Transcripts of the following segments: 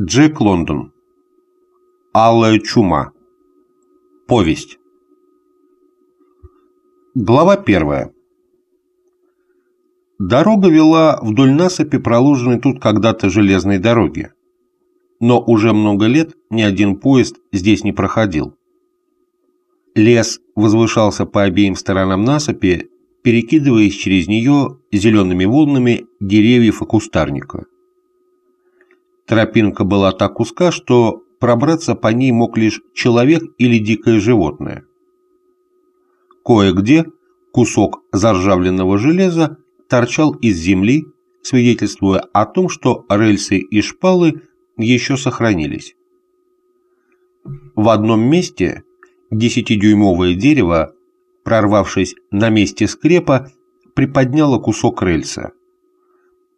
Джек Лондон. Алая чума. Повесть. Глава первая. Дорога вела вдоль насыпи, проложенной тут когда-то железной дороги. Но уже много лет ни один поезд здесь не проходил. Лес возвышался по обеим сторонам насыпи, перекидываясь через нее зелеными волнами деревьев и кустарника. Тропинка была так узка, что пробраться по ней мог лишь человек или дикое животное. Кое-где кусок заржавленного железа торчал из земли, свидетельствуя о том, что рельсы и шпалы еще сохранились. В одном месте десятидюймовое дерево, прорвавшись на месте скрепа, приподняло кусок рельса.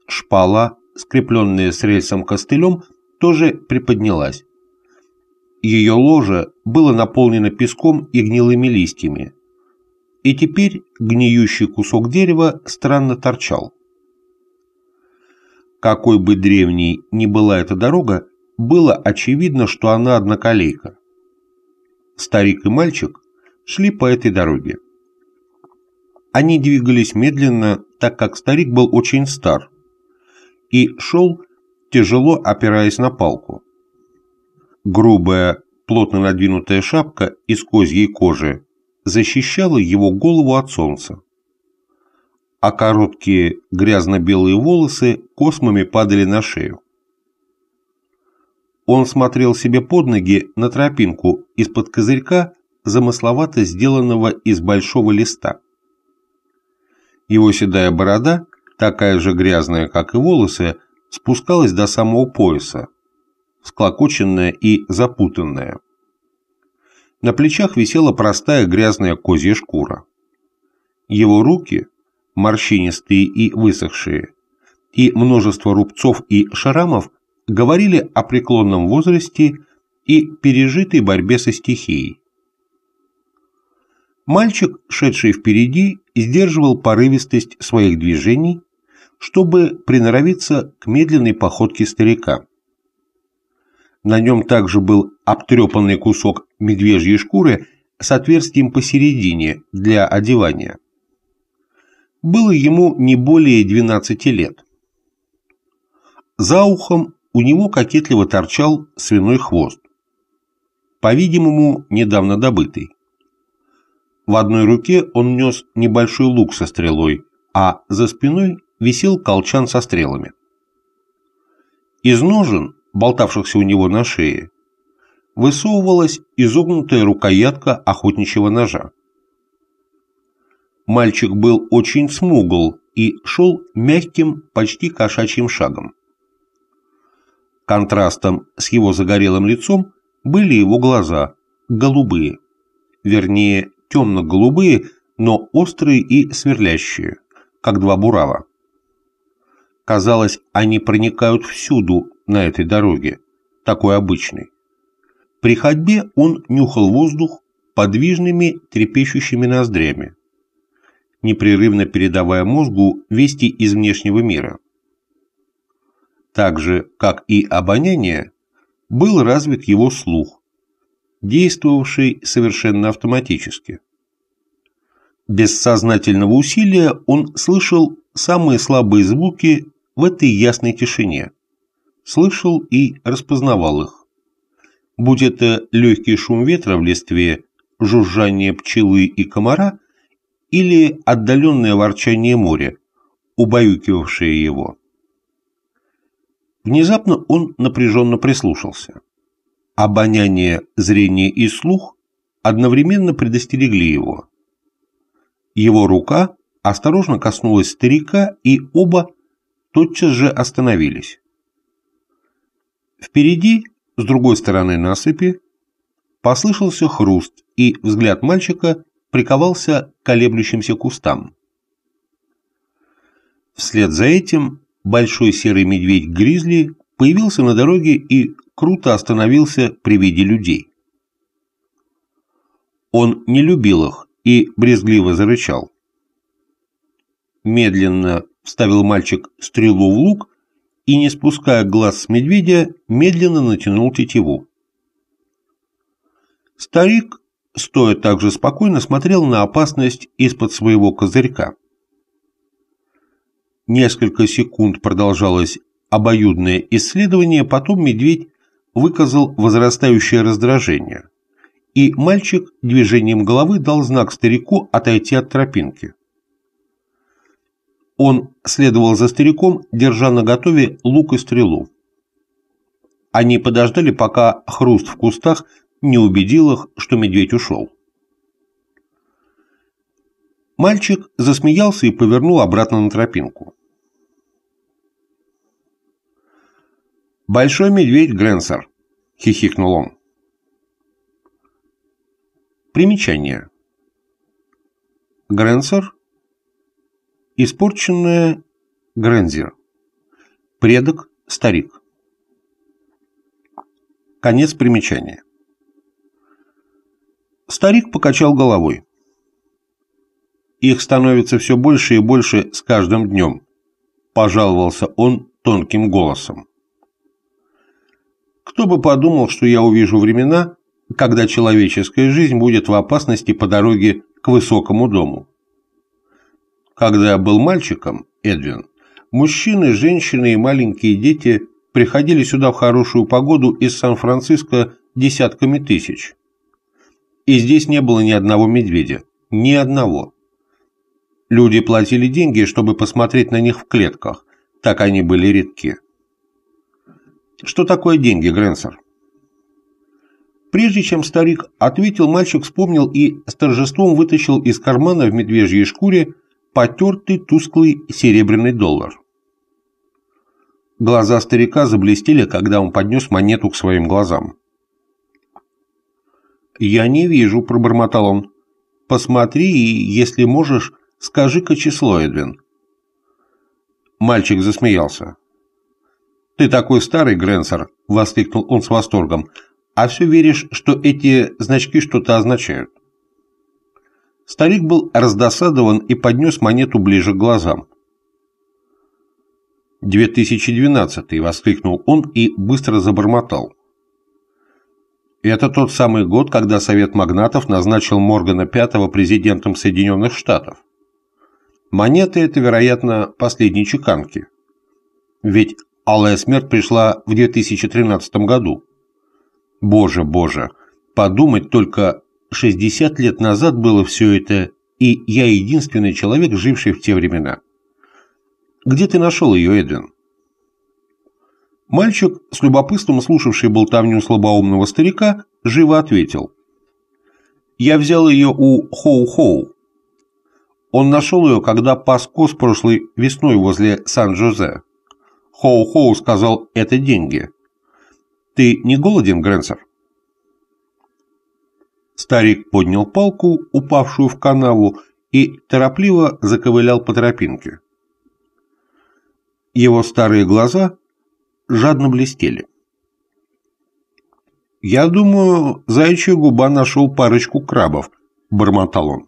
Шпала скрепленная с рельсом костылем, тоже приподнялась. Ее ложе было наполнено песком и гнилыми листьями. И теперь гниющий кусок дерева странно торчал. Какой бы древней ни была эта дорога, было очевидно, что она одноколейка. Старик и мальчик шли по этой дороге. Они двигались медленно, так как старик был очень стар, и шел, тяжело опираясь на палку. Грубая, плотно надвинутая шапка из козьей кожи защищала его голову от солнца, а короткие грязно-белые волосы космами падали на шею. Он смотрел себе под ноги на тропинку из-под козырька, замысловато сделанного из большого листа. Его седая борода такая же грязная, как и волосы, спускалась до самого пояса, склокоченная и запутанная. На плечах висела простая грязная козья шкура. Его руки, морщинистые и высохшие, и множество рубцов и шрамов говорили о преклонном возрасте и пережитой борьбе со стихией. Мальчик, шедший впереди, сдерживал порывистость своих движений чтобы приноровиться к медленной походке старика. На нем также был обтрепанный кусок медвежьей шкуры с отверстием посередине для одевания. Было ему не более 12 лет. За ухом у него кокетливо торчал свиной хвост, по-видимому, недавно добытый. В одной руке он нес небольшой лук со стрелой, а за спиной висел колчан со стрелами. Из ножен, болтавшихся у него на шее, высовывалась изогнутая рукоятка охотничьего ножа. Мальчик был очень смугл и шел мягким, почти кошачьим шагом. Контрастом с его загорелым лицом были его глаза, голубые, вернее, темно-голубые, но острые и сверлящие, как два бурава. Казалось, они проникают всюду на этой дороге, такой обычной. При ходьбе он нюхал воздух подвижными трепещущими ноздрями, непрерывно передавая мозгу вести из внешнего мира. Так же, как и обоняние, был развит его слух, действовавший совершенно автоматически. Без сознательного усилия он слышал самые слабые звуки в этой ясной тишине. Слышал и распознавал их. Будь это легкий шум ветра в листве, жужжание пчелы и комара или отдаленное ворчание моря, убаюкивавшее его. Внезапно он напряженно прислушался. Обоняние, зрение и слух одновременно предостерегли его. Его рука осторожно коснулась старика, и оба тотчас же остановились. Впереди, с другой стороны насыпи, послышался хруст, и взгляд мальчика приковался к колеблющимся кустам. Вслед за этим большой серый медведь-гризли появился на дороге и круто остановился при виде людей. Он не любил их и брезгливо зарычал. Медленно — вставил мальчик стрелу в лук и, не спуская глаз с медведя, медленно натянул тетиву. Старик, стоя так же спокойно, смотрел на опасность из-под своего козырька. Несколько секунд продолжалось обоюдное исследование, потом медведь выказал возрастающее раздражение, и мальчик движением головы дал знак старику отойти от тропинки. Он следовал за стариком, держа наготове лук и стрелу. Они подождали, пока хруст в кустах не убедил их, что медведь ушел. Мальчик засмеялся и повернул обратно на тропинку. «Большой медведь Гренсер», — хихикнул он. Примечание. Гренсер Испорченная Грензер. Предок старик. Конец примечания. Старик покачал головой. Их становится все больше и больше с каждым днем, пожаловался он тонким голосом. Кто бы подумал, что я увижу времена, когда человеческая жизнь будет в опасности по дороге к высокому дому. Когда я был мальчиком, Эдвин, мужчины, женщины и маленькие дети приходили сюда в хорошую погоду из Сан-Франциско десятками тысяч. И здесь не было ни одного медведя, ни одного. Люди платили деньги, чтобы посмотреть на них в клетках, так они были редки. Что такое деньги, Гренсер? Прежде чем старик ответил, мальчик вспомнил и с торжеством вытащил из кармана в медвежьей шкуре потертый тусклый серебряный доллар. Глаза старика заблестели, когда он поднес монету к своим глазам. «Я не вижу», — пробормотал он. «Посмотри и, если можешь, скажи-ка число, Эдвин». Мальчик засмеялся. «Ты такой старый, Гренсер!» — воскликнул он с восторгом. «А все веришь, что эти значки что-то означают?» Старик был раздосадован и поднес монету ближе к глазам. «2012-й!» — воскликнул он и быстро забормотал. Это тот самый год, когда Совет Магнатов назначил Моргана пятого президентом Соединенных Штатов. Монеты – это, вероятно, последние чеканки. Ведь алая смерть пришла в 2013 году. Боже, боже, подумать только, 60 лет назад было все это, и я единственный человек, живший в те времена. Где ты нашел ее, Эдвин? Мальчик, с любопытством слушавший болтовню слабоумного старика, живо ответил. Я взял ее у Хоу-Хоу. Он нашел ее, когда пас коз прошлой весной возле Сан-Жозе. Хоу-Хоу сказал «это деньги». «Ты не голоден, Грэнсер?» Старик поднял палку, упавшую в канаву, и торопливо заковылял по тропинке. Его старые глаза жадно блестели. «Я думаю, заячья губа нашел парочку крабов», – бормотал он.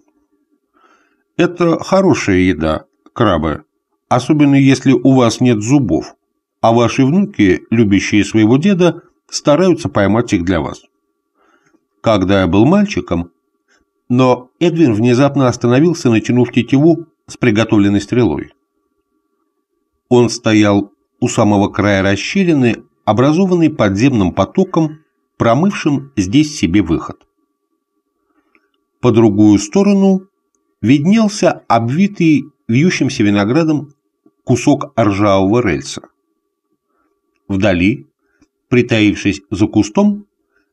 «Это хорошая еда, крабы, особенно если у вас нет зубов, а ваши внуки, любящие своего деда, стараются поймать их для вас» когда я был мальчиком, но Эдвин внезапно остановился, натянув тетиву с приготовленной стрелой. Он стоял у самого края расщелины, образованной подземным потоком, промывшим здесь себе выход. По другую сторону виднелся обвитый вьющимся виноградом кусок ржавого рельса. Вдали, притаившись за кустом,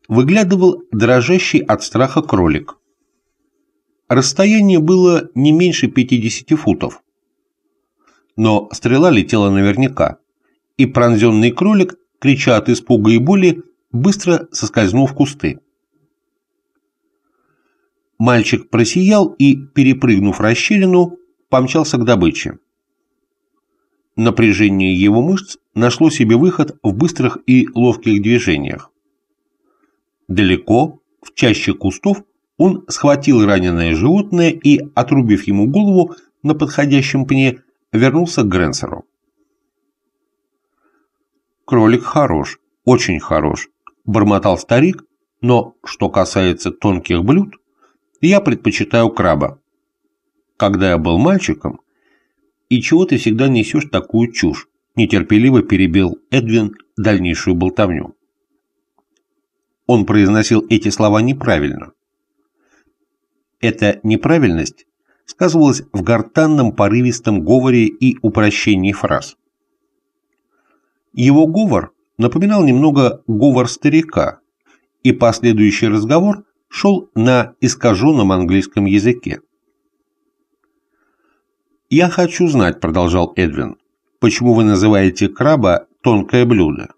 выглядывал дрожащий от страха кролик. Расстояние было не меньше 50 футов. Но стрела летела наверняка, и пронзенный кролик, крича от испуга и боли, быстро соскользнул в кусты. Мальчик просиял и, перепрыгнув расщелину, помчался к добыче. Напряжение его мышц нашло себе выход в быстрых и ловких движениях. Далеко, в чаще кустов, он схватил раненое животное и, отрубив ему голову на подходящем пне, вернулся к Гренсеру. «Кролик хорош, очень хорош», – бормотал старик, «но, что касается тонких блюд, я предпочитаю краба. Когда я был мальчиком, и чего ты всегда несешь такую чушь?» – нетерпеливо перебил Эдвин дальнейшую болтовню он произносил эти слова неправильно. Эта неправильность сказывалась в гортанном порывистом говоре и упрощении фраз. Его говор напоминал немного говор старика, и последующий разговор шел на искаженном английском языке. «Я хочу знать», — продолжал Эдвин, — «почему вы называете краба тонкое блюдо?»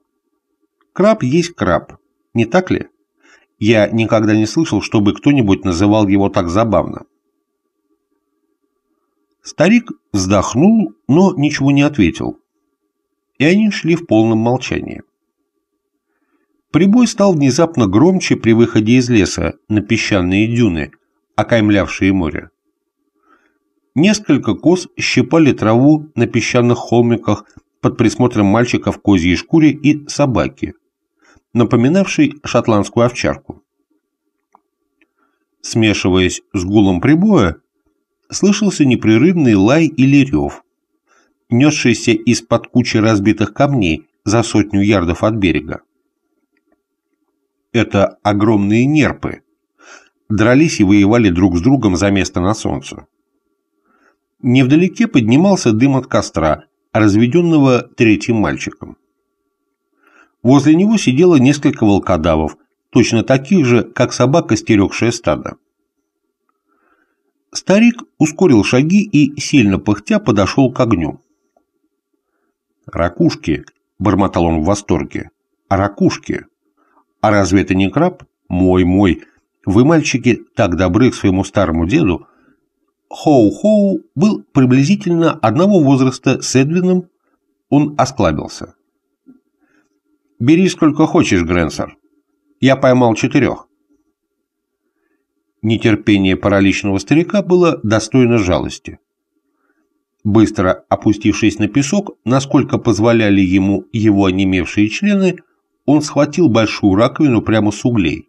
«Краб есть краб, не так ли? Я никогда не слышал, чтобы кто-нибудь называл его так забавно. Старик вздохнул, но ничего не ответил. И они шли в полном молчании. Прибой стал внезапно громче при выходе из леса на песчаные дюны, окаймлявшие море. Несколько коз щипали траву на песчаных холмиках под присмотром мальчика в козьей шкуре и собаки, напоминавший шотландскую овчарку. Смешиваясь с гулом прибоя, слышался непрерывный лай или рев, несшийся из-под кучи разбитых камней за сотню ярдов от берега. Это огромные нерпы. Дрались и воевали друг с другом за место на солнце. Невдалеке поднимался дым от костра, разведенного третьим мальчиком. Возле него сидело несколько волкодавов, точно таких же, как собака, стерегшая стадо. Старик ускорил шаги и, сильно пыхтя, подошел к огню. «Ракушки!» – бормотал он в восторге. «Ракушки! А разве это не краб? Мой, мой! Вы, мальчики, так добры к своему старому деду!» Хоу-Хоу был приблизительно одного возраста с Эдвином, он осклабился. Бери сколько хочешь, Гренсер. Я поймал четырех. Нетерпение параличного старика было достойно жалости. Быстро опустившись на песок, насколько позволяли ему его онемевшие члены, он схватил большую раковину прямо с углей.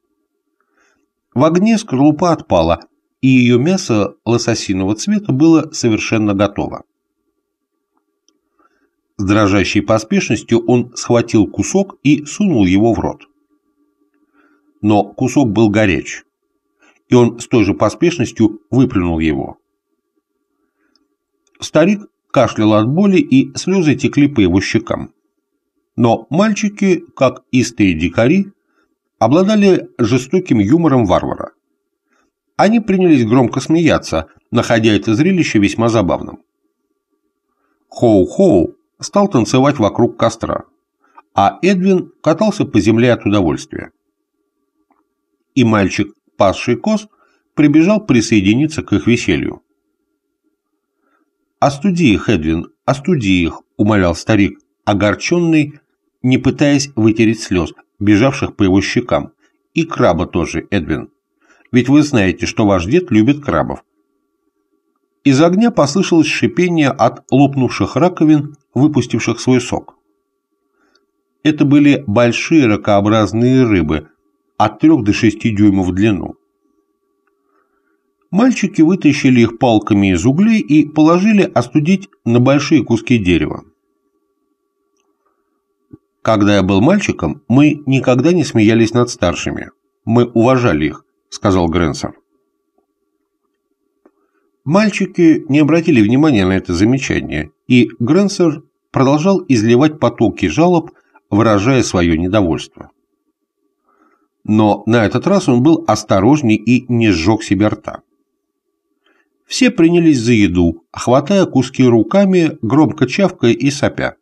В огне скорлупа отпала, и ее мясо лососиного цвета было совершенно готово. С дрожащей поспешностью он схватил кусок и сунул его в рот. Но кусок был горяч, и он с той же поспешностью выплюнул его. Старик кашлял от боли, и слезы текли по его щекам. Но мальчики, как истые дикари, обладали жестоким юмором варвара. Они принялись громко смеяться, находя это зрелище весьма забавным. Хоу-хоу стал танцевать вокруг костра, а Эдвин катался по земле от удовольствия. И мальчик, пасший коз, прибежал присоединиться к их веселью. «Остуди «А их, Эдвин, остуди а их», — умолял старик, огорченный, не пытаясь вытереть слез, бежавших по его щекам. «И краба тоже, Эдвин. Ведь вы знаете, что ваш дед любит крабов». Из огня послышалось шипение от лопнувших раковин выпустивших свой сок. Это были большие ракообразные рыбы от 3 до 6 дюймов в длину. Мальчики вытащили их палками из углей и положили остудить на большие куски дерева. «Когда я был мальчиком, мы никогда не смеялись над старшими. Мы уважали их», — сказал Гренсер. Мальчики не обратили внимания на это замечание и Гренсер продолжал изливать потоки жалоб, выражая свое недовольство. Но на этот раз он был осторожней и не сжег себе рта. Все принялись за еду, хватая куски руками, громко чавкая и сопя.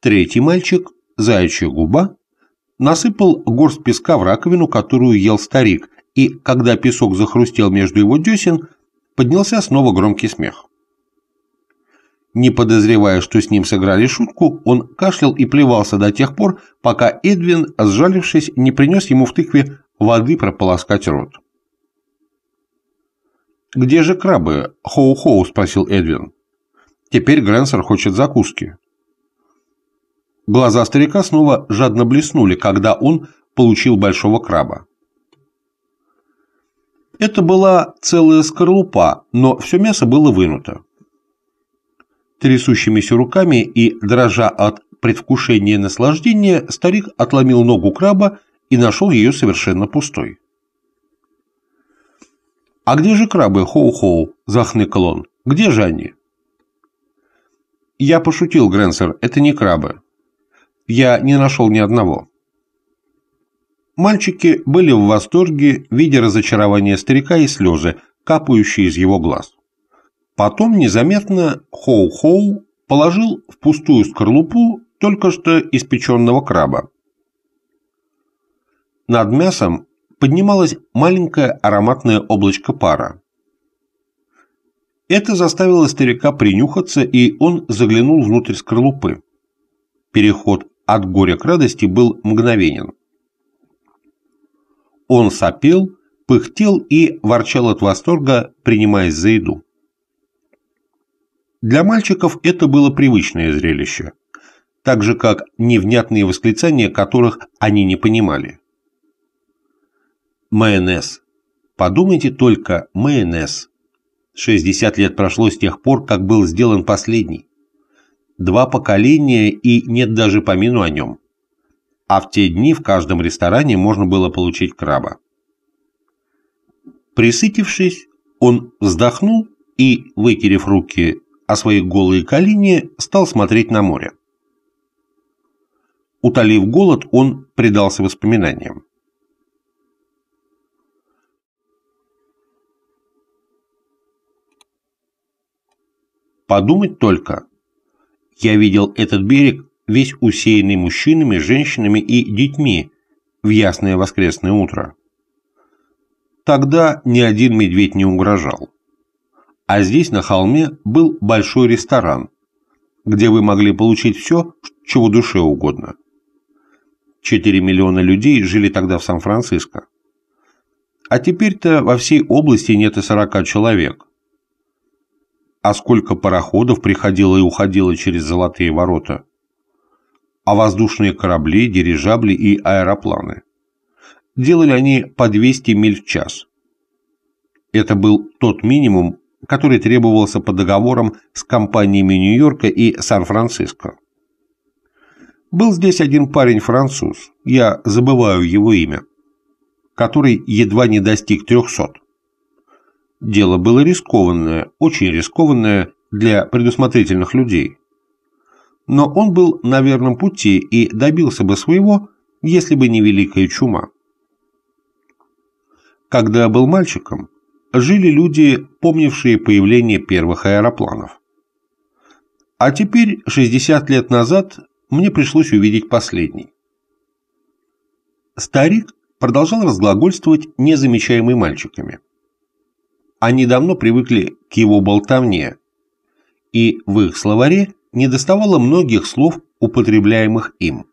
Третий мальчик, заячья губа, насыпал горсть песка в раковину, которую ел старик, и, когда песок захрустел между его десен, поднялся снова громкий смех. Не подозревая, что с ним сыграли шутку, он кашлял и плевался до тех пор, пока Эдвин, сжалившись, не принес ему в тыкве воды прополоскать рот. «Где же крабы?» Хоу — хоу-хоу, спросил Эдвин. «Теперь Грэнсер хочет закуски». Глаза старика снова жадно блеснули, когда он получил большого краба. Это была целая скорлупа, но все мясо было вынуто. Трясущимися руками и дрожа от предвкушения наслаждения, старик отломил ногу краба и нашел ее совершенно пустой. «А где же крабы, Хоу-Хоу?» – захныкал он. «Где же они?» «Я пошутил, Гренсер, это не крабы. Я не нашел ни одного». Мальчики были в восторге, видя разочарование старика и слезы, капающие из его глаз. Потом незаметно Хоу-Хоу положил в пустую скорлупу только что испеченного краба. Над мясом поднималось маленькое ароматное облачко пара. Это заставило старика принюхаться, и он заглянул внутрь скорлупы. Переход от горя к радости был мгновенен. Он сопел, пыхтел и ворчал от восторга, принимаясь за еду. Для мальчиков это было привычное зрелище, так же как невнятные восклицания, которых они не понимали. Майонез. Подумайте только, майонез. 60 лет прошло с тех пор, как был сделан последний. Два поколения и нет даже помину о нем. А в те дни в каждом ресторане можно было получить краба. Присытившись, он вздохнул и, вытерев руки о свои голые колени стал смотреть на море. Утолив голод, он предался воспоминаниям. Подумать только. Я видел этот берег весь усеянный мужчинами, женщинами и детьми в ясное воскресное утро. Тогда ни один медведь не угрожал а здесь, на холме, был большой ресторан, где вы могли получить все, чего душе угодно. 4 миллиона людей жили тогда в Сан-Франциско. А теперь-то во всей области нет и 40 человек. А сколько пароходов приходило и уходило через золотые ворота? А воздушные корабли, дирижабли и аэропланы? Делали они по 200 миль в час. Это был тот минимум, который требовался по договорам с компаниями Нью-Йорка и Сан-Франциско. Был здесь один парень-француз, я забываю его имя, который едва не достиг 300. Дело было рискованное, очень рискованное для предусмотрительных людей. Но он был на верном пути и добился бы своего, если бы не великая чума. Когда я был мальчиком, жили люди, помнившие появление первых аэропланов. А теперь, 60 лет назад, мне пришлось увидеть последний. Старик продолжал разглагольствовать незамечаемый мальчиками. Они давно привыкли к его болтовне, и в их словаре недоставало многих слов, употребляемых им.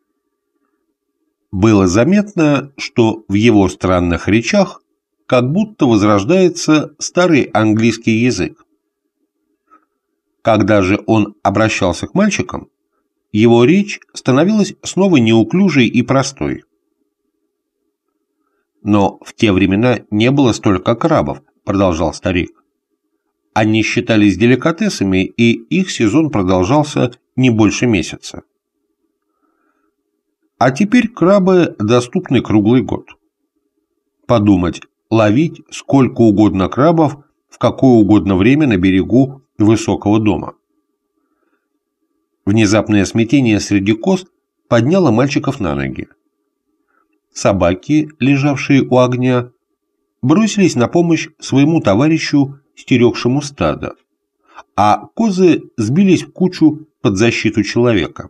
Было заметно, что в его странных речах как будто возрождается старый английский язык. Когда же он обращался к мальчикам, его речь становилась снова неуклюжей и простой. «Но в те времена не было столько крабов», — продолжал старик. «Они считались деликатесами, и их сезон продолжался не больше месяца. А теперь крабы доступны круглый год. Подумать, ловить сколько угодно крабов в какое угодно время на берегу высокого дома. Внезапное смятение среди коз подняло мальчиков на ноги. Собаки, лежавшие у огня, бросились на помощь своему товарищу, стерегшему стадо, а козы сбились в кучу под защиту человека.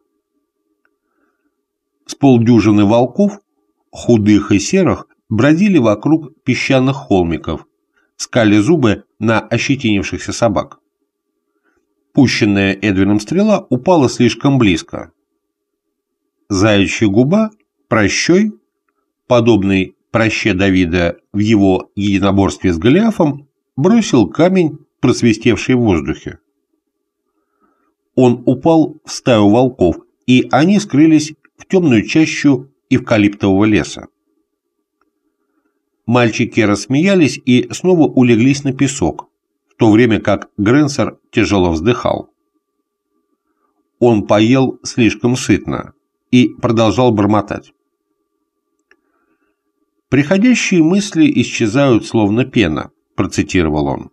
С полдюжины волков, худых и серых, бродили вокруг песчаных холмиков, скали зубы на ощетинившихся собак. Пущенная Эдвином стрела упала слишком близко. Заячья губа, прощой, подобный проще Давида в его единоборстве с Голиафом, бросил камень, просвистевший в воздухе. Он упал в стаю волков, и они скрылись в темную чащу эвкалиптового леса. Мальчики рассмеялись и снова улеглись на песок, в то время как Гренсер тяжело вздыхал. Он поел слишком сытно и продолжал бормотать. «Приходящие мысли исчезают, словно пена», – процитировал он.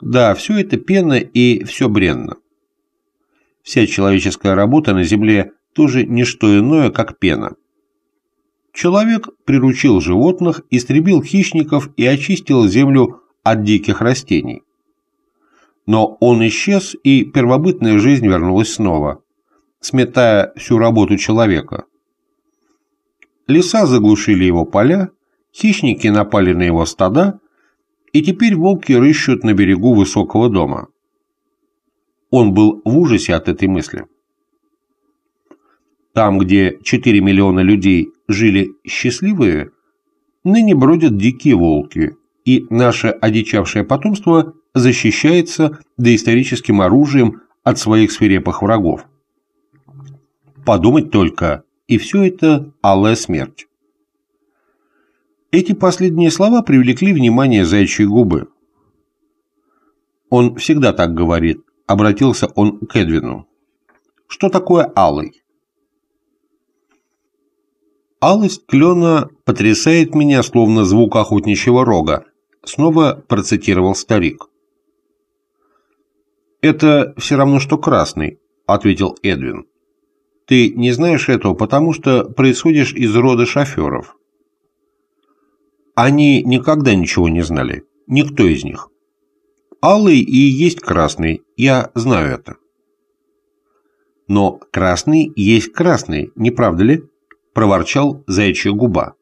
«Да, все это пена и все бренно. Вся человеческая работа на Земле – тоже не что иное, как пена – Человек приручил животных, истребил хищников и очистил землю от диких растений. Но он исчез, и первобытная жизнь вернулась снова, сметая всю работу человека. Леса заглушили его поля, хищники напали на его стада, и теперь волки рыщут на берегу высокого дома. Он был в ужасе от этой мысли. Там, где 4 миллиона людей жили счастливые, ныне бродят дикие волки, и наше одичавшее потомство защищается доисторическим оружием от своих свирепых врагов. Подумать только, и все это алая смерть. Эти последние слова привлекли внимание заячьей губы. «Он всегда так говорит», — обратился он к Эдвину. «Что такое алый?» Алость клена потрясает меня, словно звук охотничьего рога, снова процитировал старик. «Это все равно, что красный», — ответил Эдвин. «Ты не знаешь этого, потому что происходишь из рода шоферов». Они никогда ничего не знали, никто из них. Алый и есть красный, я знаю это. Но красный есть красный, не правда ли? проворчал заячья губа.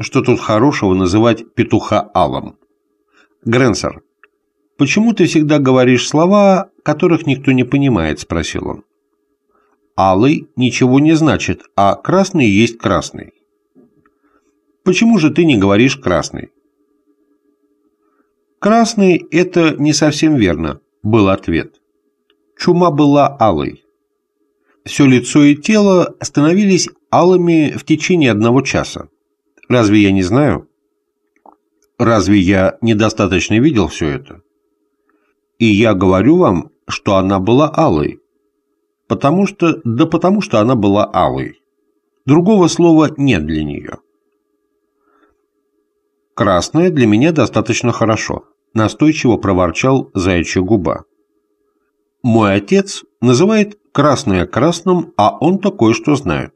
Что тут хорошего называть петуха алом? Гренсер, почему ты всегда говоришь слова, которых никто не понимает, спросил он. Алый ничего не значит, а красный есть красный. Почему же ты не говоришь красный? Красный – это не совсем верно, был ответ. Чума была алой. Все лицо и тело становились алыми в течение одного часа. Разве я не знаю? Разве я недостаточно видел все это? И я говорю вам, что она была алой. Потому что... Да потому что она была алой. Другого слова нет для нее. «Красное для меня достаточно хорошо», – настойчиво проворчал заячья губа. «Мой отец называет красное красным, а он такое, что знает.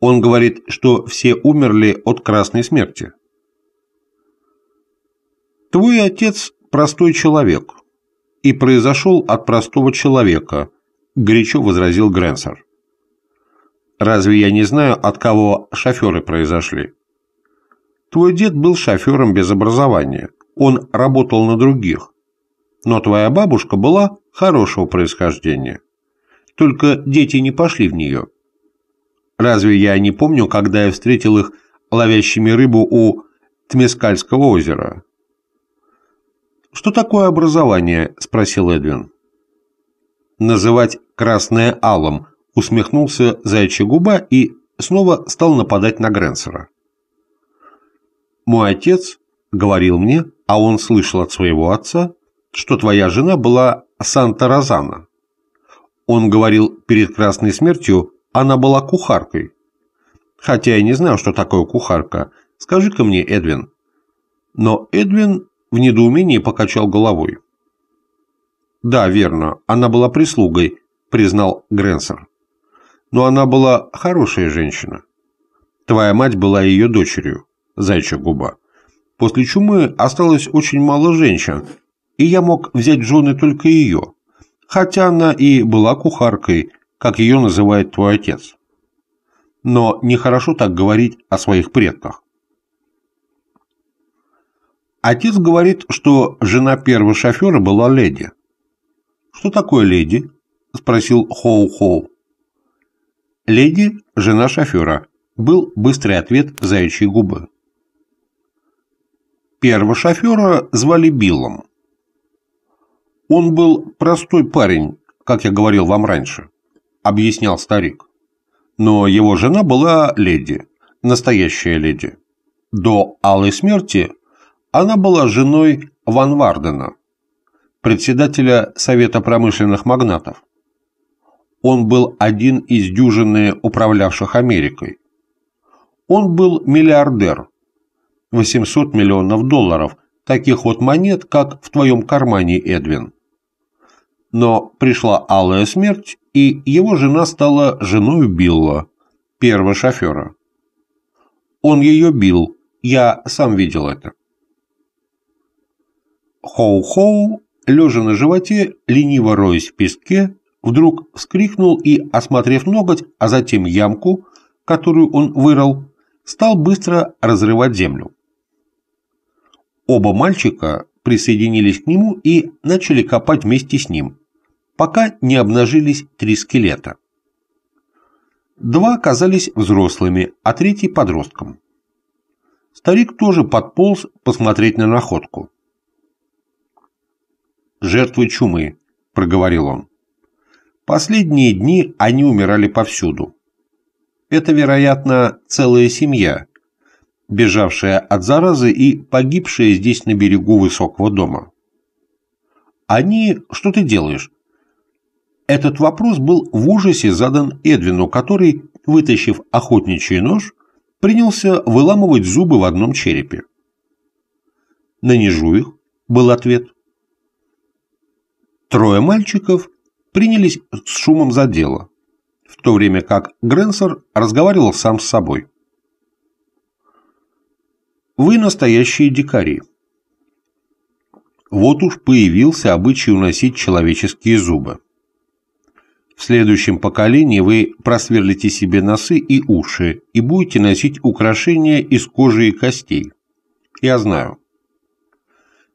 Он говорит, что все умерли от красной смерти. Твой отец – простой человек и произошел от простого человека, горячо возразил Гренсер. Разве я не знаю, от кого шоферы произошли? Твой дед был шофером без образования, он работал на других. Но твоя бабушка была хорошего происхождения. Только дети не пошли в нее. Разве я не помню, когда я встретил их ловящими рыбу у Тмескальского озера? «Что такое образование?» – спросил Эдвин. «Называть красное алом», – усмехнулся заячья губа и снова стал нападать на Гренсера. «Мой отец говорил мне, а он слышал от своего отца, что твоя жена была Санта-Розана. Он говорил перед красной смертью, она была кухаркой. Хотя я не знаю, что такое кухарка. Скажи-ка мне, Эдвин. Но Эдвин в недоумении покачал головой. «Да, верно, она была прислугой», — признал Гренсер. «Но она была хорошая женщина. Твоя мать была ее дочерью, зайчья губа. После чумы осталось очень мало женщин, и я мог взять жены только ее, хотя она и была кухаркой, как ее называет твой отец. Но нехорошо так говорить о своих предках. Отец говорит, что жена первого шофера была леди. «Что такое леди?» – спросил Хоу-Хоу. «Леди – жена шофера», – был быстрый ответ заячьей губы. Первого шофера звали Биллом. Он был простой парень, как я говорил вам раньше объяснял старик. Но его жена была леди, настоящая леди. До алой смерти она была женой Ван Вардена, председателя Совета промышленных магнатов. Он был один из дюжины управлявших Америкой. Он был миллиардер. 800 миллионов долларов, таких вот монет, как в твоем кармане, Эдвин. Но пришла алая смерть, и его жена стала женой Билла, первого шофера. Он ее бил, я сам видел это. Хоу-хоу, лежа на животе, лениво роясь в песке, вдруг вскрикнул и, осмотрев ноготь, а затем ямку, которую он вырыл, стал быстро разрывать землю. Оба мальчика присоединились к нему и начали копать вместе с ним – пока не обнажились три скелета. Два оказались взрослыми, а третий – подростком. Старик тоже подполз посмотреть на находку. «Жертвы чумы», – проговорил он. «Последние дни они умирали повсюду. Это, вероятно, целая семья, бежавшая от заразы и погибшая здесь на берегу высокого дома». «Они... Что ты делаешь?» Этот вопрос был в ужасе задан Эдвину, который, вытащив охотничий нож, принялся выламывать зубы в одном черепе. «Нанижу их», — был ответ. Трое мальчиков принялись с шумом за дело, в то время как Гренсер разговаривал сам с собой. «Вы настоящие дикари», вот уж появился обычай уносить человеческие зубы. В следующем поколении вы просверлите себе носы и уши и будете носить украшения из кожи и костей. Я знаю.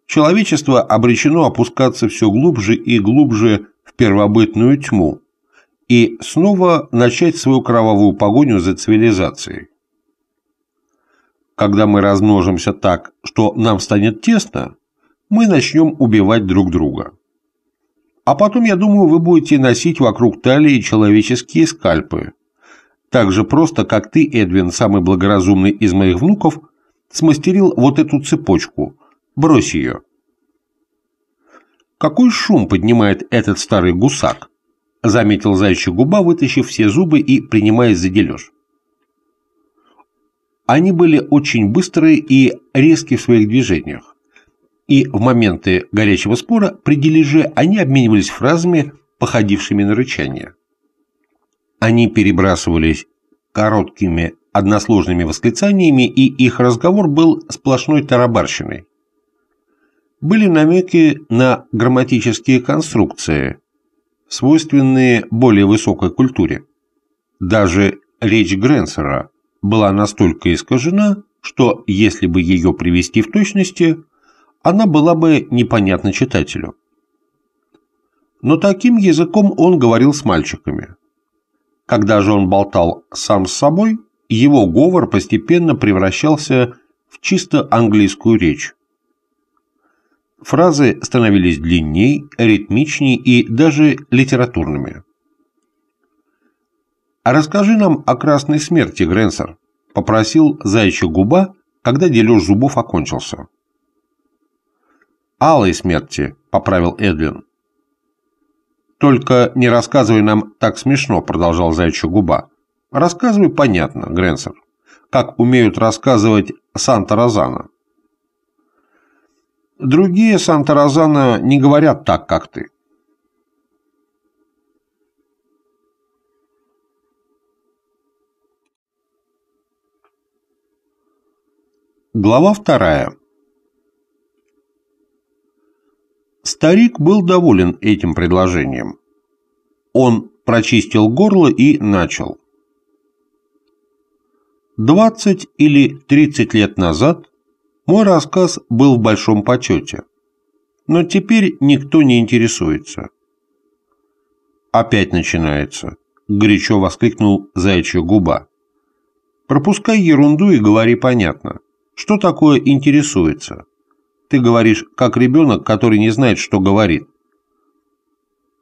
Человечество обречено опускаться все глубже и глубже в первобытную тьму и снова начать свою кровавую погоню за цивилизацией. Когда мы размножимся так, что нам станет тесно, мы начнем убивать друг друга. А потом, я думаю, вы будете носить вокруг талии человеческие скальпы. Так же просто, как ты, Эдвин, самый благоразумный из моих внуков, смастерил вот эту цепочку. Брось ее. Какой шум поднимает этот старый гусак? Заметил зайчья губа, вытащив все зубы и принимаясь за дележ. Они были очень быстрые и резки в своих движениях и в моменты горячего спора при дележе они обменивались фразами, походившими на рычание. Они перебрасывались короткими односложными восклицаниями, и их разговор был сплошной тарабарщиной. Были намеки на грамматические конструкции, свойственные более высокой культуре. Даже речь Гренсера была настолько искажена, что, если бы ее привести в точности – она была бы непонятна читателю. Но таким языком он говорил с мальчиками. Когда же он болтал сам с собой, его говор постепенно превращался в чисто английскую речь. Фразы становились длинней, ритмичней и даже литературными. расскажи нам о красной смерти, Гренсер», – попросил заячья губа, когда дележ зубов окончился алой смерти», — поправил Эдвин. «Только не рассказывай нам так смешно», — продолжал Зайчья губа. «Рассказывай понятно, Гренсер, как умеют рассказывать Санта-Розана». «Другие Санта-Розана не говорят так, как ты». Глава вторая. Старик был доволен этим предложением. Он прочистил горло и начал. 20 или 30 лет назад мой рассказ был в большом почете, но теперь никто не интересуется. «Опять начинается», — горячо воскликнул заячья губа. «Пропускай ерунду и говори понятно. Что такое интересуется?» Ты говоришь, как ребенок, который не знает, что говорит».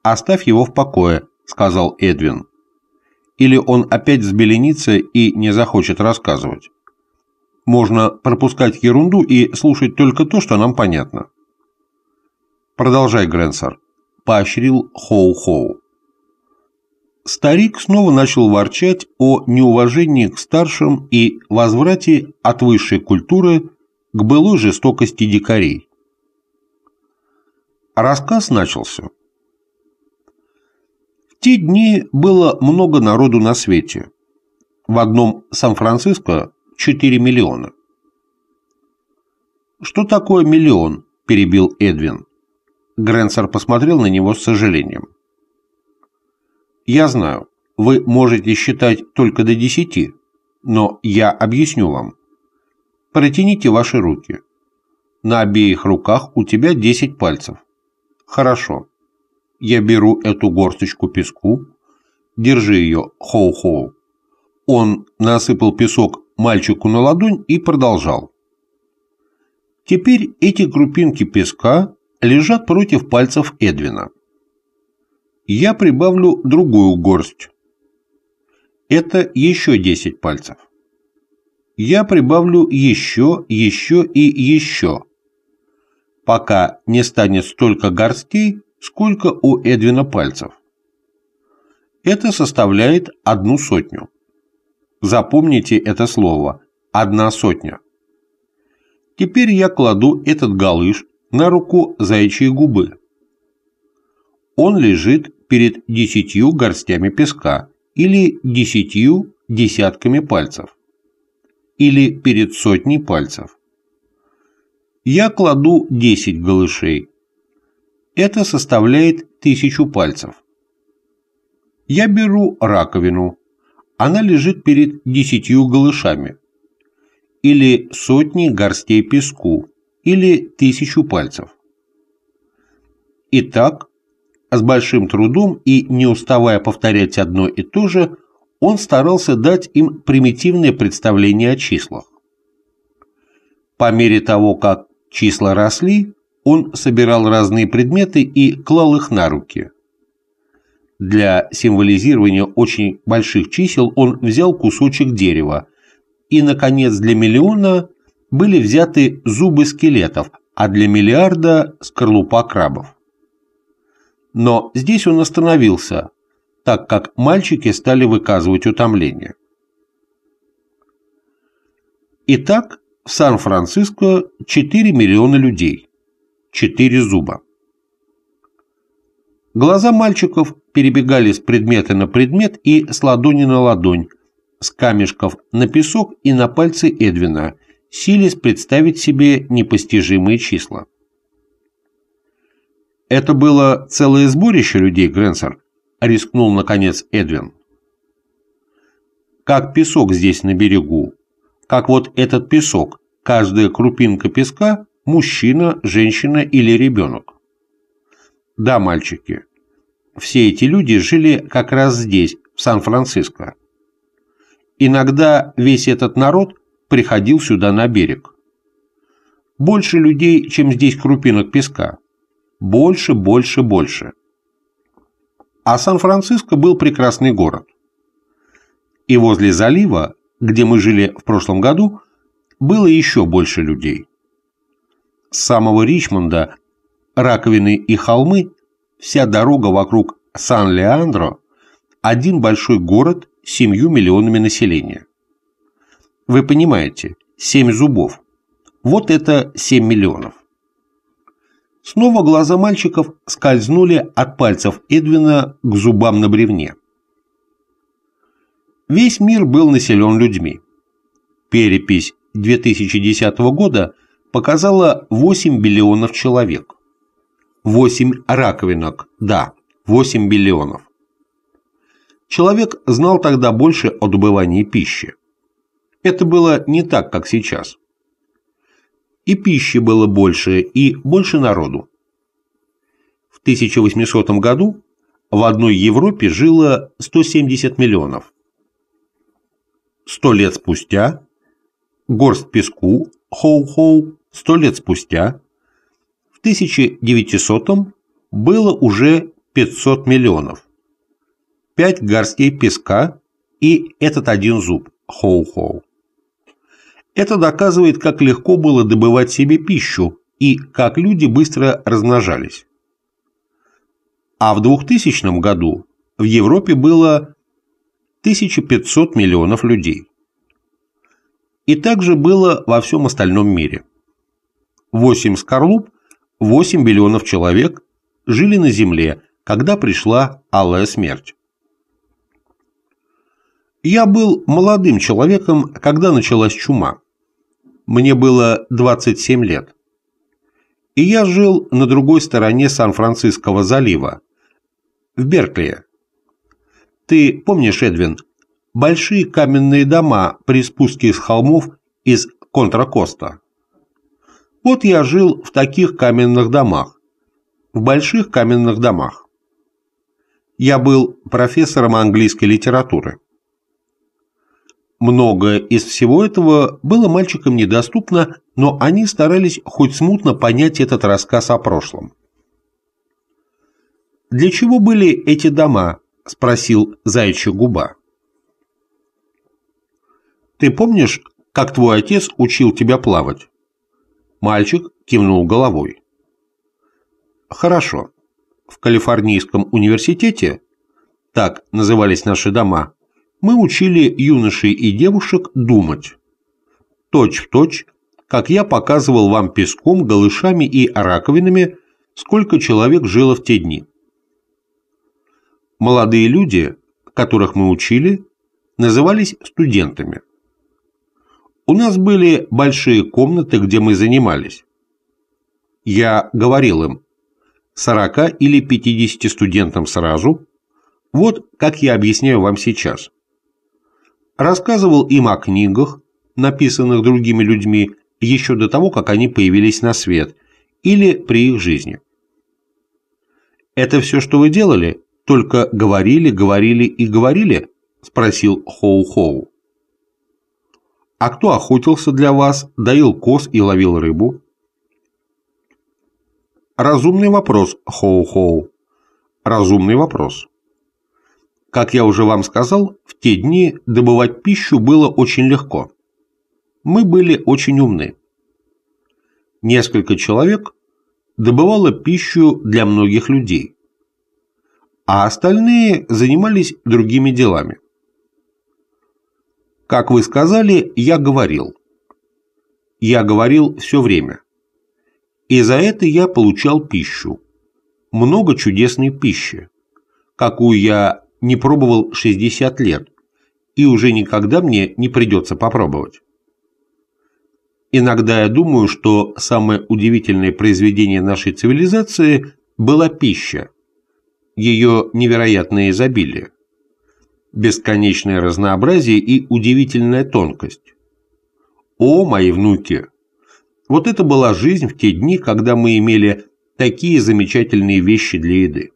«Оставь его в покое», — сказал Эдвин. «Или он опять сбеленится и не захочет рассказывать. Можно пропускать ерунду и слушать только то, что нам понятно». «Продолжай, Гренсер», — поощрил Хоу-Хоу. Старик снова начал ворчать о неуважении к старшим и возврате от высшей культуры к былой жестокости дикарей. Рассказ начался. В те дни было много народу на свете. В одном Сан-Франциско 4 миллиона. «Что такое миллион?» – перебил Эдвин. Гренсер посмотрел на него с сожалением. «Я знаю, вы можете считать только до десяти, но я объясню вам. Протяните ваши руки. На обеих руках у тебя 10 пальцев. Хорошо. Я беру эту горсточку песку. Держи ее, Хоу-Хоу. Он насыпал песок мальчику на ладонь и продолжал. Теперь эти крупинки песка лежат против пальцев Эдвина. Я прибавлю другую горсть. Это еще 10 пальцев я прибавлю еще, еще и еще, пока не станет столько горстей, сколько у Эдвина пальцев. Это составляет одну сотню. Запомните это слово «одна сотня». Теперь я кладу этот галыш на руку заячьей губы. Он лежит перед десятью горстями песка или десятью десятками пальцев или перед сотней пальцев. Я кладу 10 голышей. Это составляет тысячу пальцев. Я беру раковину. Она лежит перед десятью голышами. Или сотни горстей песку. Или тысячу пальцев. Итак, с большим трудом и не уставая повторять одно и то же, он старался дать им примитивное представление о числах. По мере того, как числа росли, он собирал разные предметы и клал их на руки. Для символизирования очень больших чисел он взял кусочек дерева, и, наконец, для миллиона были взяты зубы скелетов, а для миллиарда – скорлупа крабов. Но здесь он остановился, так как мальчики стали выказывать утомление. Итак, в Сан-Франциско 4 миллиона людей, 4 зуба. Глаза мальчиков перебегали с предмета на предмет и с ладони на ладонь, с камешков на песок и на пальцы Эдвина, сились представить себе непостижимые числа. Это было целое сборище людей, Гренсер, — рискнул, наконец, Эдвин. «Как песок здесь на берегу, как вот этот песок, каждая крупинка песка — мужчина, женщина или ребенок». «Да, мальчики, все эти люди жили как раз здесь, в Сан-Франциско. Иногда весь этот народ приходил сюда на берег. Больше людей, чем здесь крупинок песка. Больше, больше, больше а Сан-Франциско был прекрасный город. И возле залива, где мы жили в прошлом году, было еще больше людей. С самого Ричмонда, раковины и холмы, вся дорога вокруг Сан-Леандро – один большой город с семью миллионами населения. Вы понимаете, семь зубов. Вот это семь миллионов. Снова глаза мальчиков скользнули от пальцев Эдвина к зубам на бревне. Весь мир был населен людьми. Перепись 2010 года показала 8 миллионов человек. 8 раковинок, да, 8 миллионов. Человек знал тогда больше о добывании пищи. Это было не так, как сейчас и пищи было больше, и больше народу. В 1800 году в одной Европе жило 170 миллионов. Сто лет спустя горст песку Хоу-Хоу сто лет спустя в 1900 было уже 500 миллионов. Пять горстей песка и этот один зуб Хоу-Хоу. Это доказывает, как легко было добывать себе пищу и как люди быстро размножались. А в 2000 году в Европе было 1500 миллионов людей. И также было во всем остальном мире. 8 скорлуп, 8 миллионов человек жили на Земле, когда пришла алая смерть. Я был молодым человеком, когда началась чума. Мне было 27 лет. И я жил на другой стороне Сан-Франциского залива, в Беркли. Ты помнишь, Эдвин, большие каменные дома при спуске с холмов из Контракоста? Вот я жил в таких каменных домах, в больших каменных домах. Я был профессором английской литературы. Многое из всего этого было мальчикам недоступно, но они старались хоть смутно понять этот рассказ о прошлом. «Для чего были эти дома?» – спросил Заячья губа. «Ты помнишь, как твой отец учил тебя плавать?» Мальчик кивнул головой. «Хорошо. В Калифорнийском университете, так назывались наши дома, мы учили юношей и девушек думать, точь-в-точь, как я показывал вам песком, голышами и раковинами, сколько человек жило в те дни. Молодые люди, которых мы учили, назывались студентами. У нас были большие комнаты, где мы занимались. Я говорил им, 40 или 50 студентам сразу, вот как я объясняю вам сейчас рассказывал им о книгах, написанных другими людьми еще до того, как они появились на свет, или при их жизни. «Это все, что вы делали? Только говорили, говорили и говорили?» – спросил Хоу-Хоу. «А кто охотился для вас, доил коз и ловил рыбу?» «Разумный вопрос, Хоу-Хоу. Разумный вопрос». Как я уже вам сказал, в те дни добывать пищу было очень легко. Мы были очень умны. Несколько человек добывало пищу для многих людей, а остальные занимались другими делами. Как вы сказали, я говорил. Я говорил все время. И за это я получал пищу. Много чудесной пищи, какую я не пробовал 60 лет, и уже никогда мне не придется попробовать. Иногда я думаю, что самое удивительное произведение нашей цивилизации была пища, ее невероятное изобилие, бесконечное разнообразие и удивительная тонкость. О, мои внуки! Вот это была жизнь в те дни, когда мы имели такие замечательные вещи для еды.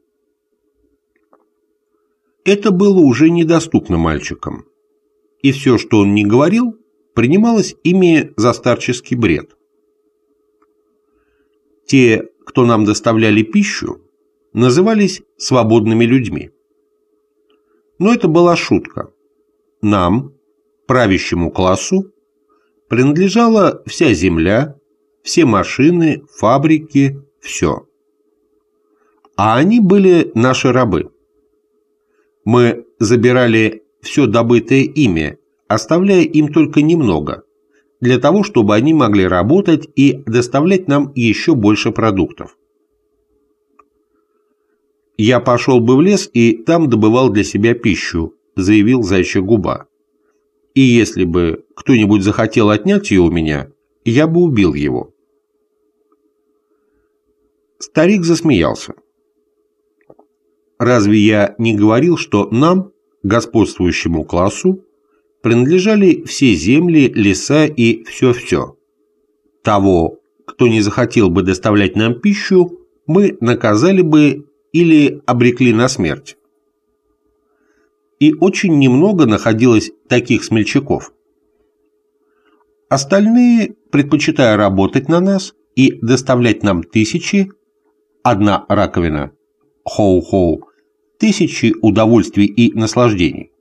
Это было уже недоступно мальчикам, и все, что он не говорил, принималось ими за старческий бред. Те, кто нам доставляли пищу, назывались свободными людьми. Но это была шутка. Нам, правящему классу, принадлежала вся земля, все машины, фабрики, все. А они были наши рабы. Мы забирали все добытое ими, оставляя им только немного, для того, чтобы они могли работать и доставлять нам еще больше продуктов. «Я пошел бы в лес и там добывал для себя пищу», – заявил Зайчья Губа. «И если бы кто-нибудь захотел отнять ее у меня, я бы убил его». Старик засмеялся. Разве я не говорил, что нам, господствующему классу, принадлежали все земли, леса и все-все? Того, кто не захотел бы доставлять нам пищу, мы наказали бы или обрекли на смерть. И очень немного находилось таких смельчаков. Остальные, предпочитая работать на нас и доставлять нам тысячи, одна раковина, хоу-хоу, тысячи удовольствий и наслаждений.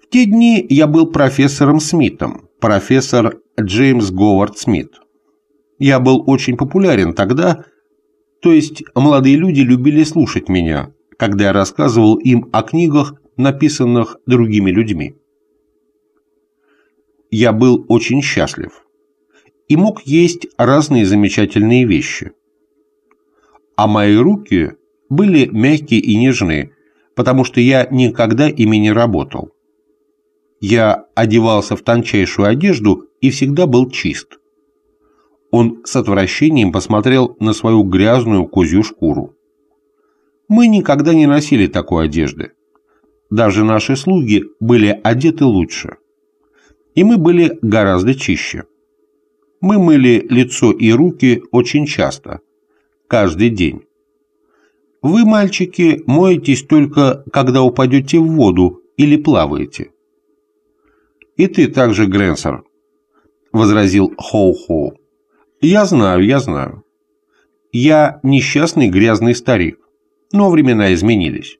В те дни я был профессором Смитом, профессор Джеймс Говард Смит. Я был очень популярен тогда, то есть молодые люди любили слушать меня, когда я рассказывал им о книгах, написанных другими людьми. Я был очень счастлив и мог есть разные замечательные вещи. А мои руки были мягкие и нежные, потому что я никогда ими не работал. Я одевался в тончайшую одежду и всегда был чист. Он с отвращением посмотрел на свою грязную козью шкуру. Мы никогда не носили такой одежды. Даже наши слуги были одеты лучше. И мы были гораздо чище. Мы мыли лицо и руки очень часто, каждый день вы, мальчики, моетесь только, когда упадете в воду или плаваете. И ты также, Гренсер, возразил Хоу-Хоу. Я знаю, я знаю. Я несчастный грязный старик, но времена изменились.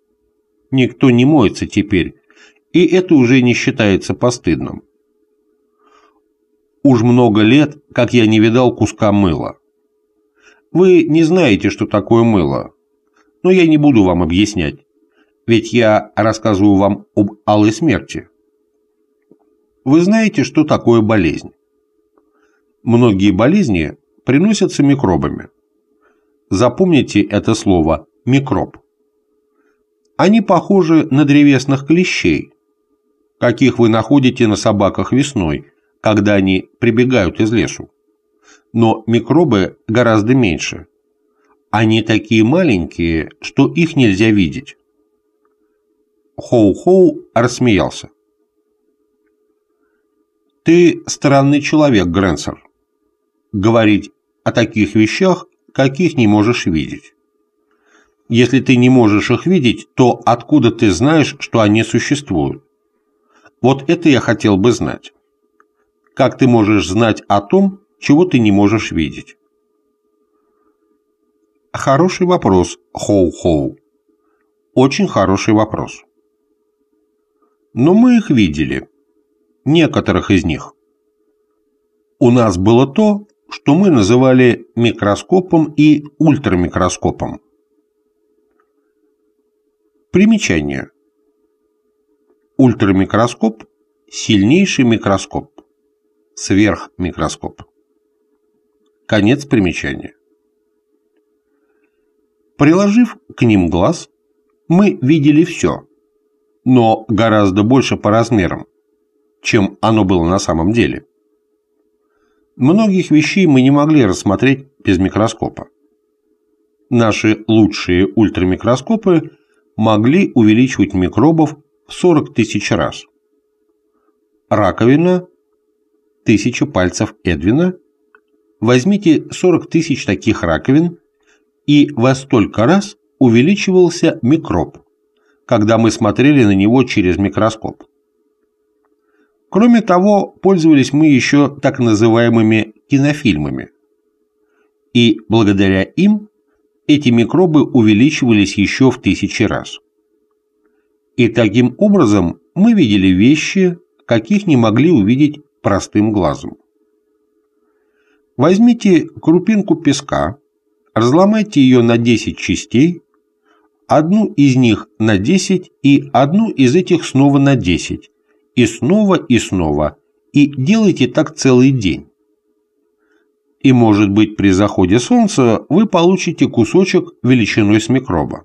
Никто не моется теперь, и это уже не считается постыдным. Уж много лет, как я не видал куска мыла. Вы не знаете, что такое мыло, но я не буду вам объяснять, ведь я рассказываю вам об алой смерти. Вы знаете, что такое болезнь? Многие болезни приносятся микробами. Запомните это слово «микроб». Они похожи на древесных клещей, каких вы находите на собаках весной, когда они прибегают из лесу. Но микробы гораздо меньше – они такие маленькие, что их нельзя видеть. Хоу-Хоу рассмеялся. «Ты странный человек, Грэнсер. Говорить о таких вещах, каких не можешь видеть. Если ты не можешь их видеть, то откуда ты знаешь, что они существуют? Вот это я хотел бы знать. Как ты можешь знать о том, чего ты не можешь видеть?» Хороший вопрос, Хоу-Хоу. Очень хороший вопрос. Но мы их видели. Некоторых из них. У нас было то, что мы называли микроскопом и ультрамикроскопом. Примечание. Ультрамикроскоп – сильнейший микроскоп. Сверхмикроскоп. Конец примечания. Приложив к ним глаз, мы видели все, но гораздо больше по размерам, чем оно было на самом деле. Многих вещей мы не могли рассмотреть без микроскопа. Наши лучшие ультрамикроскопы могли увеличивать микробов в 40 тысяч раз. Раковина – тысяча пальцев Эдвина. Возьмите 40 тысяч таких раковин – и во столько раз увеличивался микроб, когда мы смотрели на него через микроскоп. Кроме того, пользовались мы еще так называемыми кинофильмами. И благодаря им эти микробы увеличивались еще в тысячи раз. И таким образом мы видели вещи, каких не могли увидеть простым глазом. Возьмите крупинку песка разломайте ее на 10 частей, одну из них на 10 и одну из этих снова на 10, и снова и снова, и делайте так целый день. И, может быть, при заходе солнца вы получите кусочек величиной с микроба.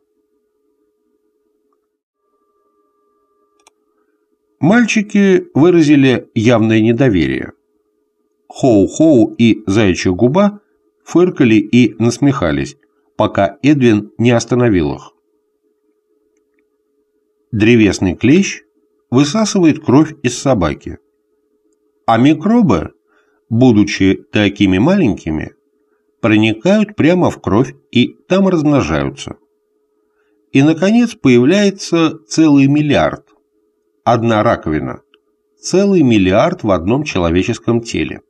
Мальчики выразили явное недоверие. Хоу-хоу и заячья губа – фыркали и насмехались, пока Эдвин не остановил их. Древесный клещ высасывает кровь из собаки. А микробы, будучи такими маленькими, проникают прямо в кровь и там размножаются. И, наконец, появляется целый миллиард. Одна раковина. Целый миллиард в одном человеческом теле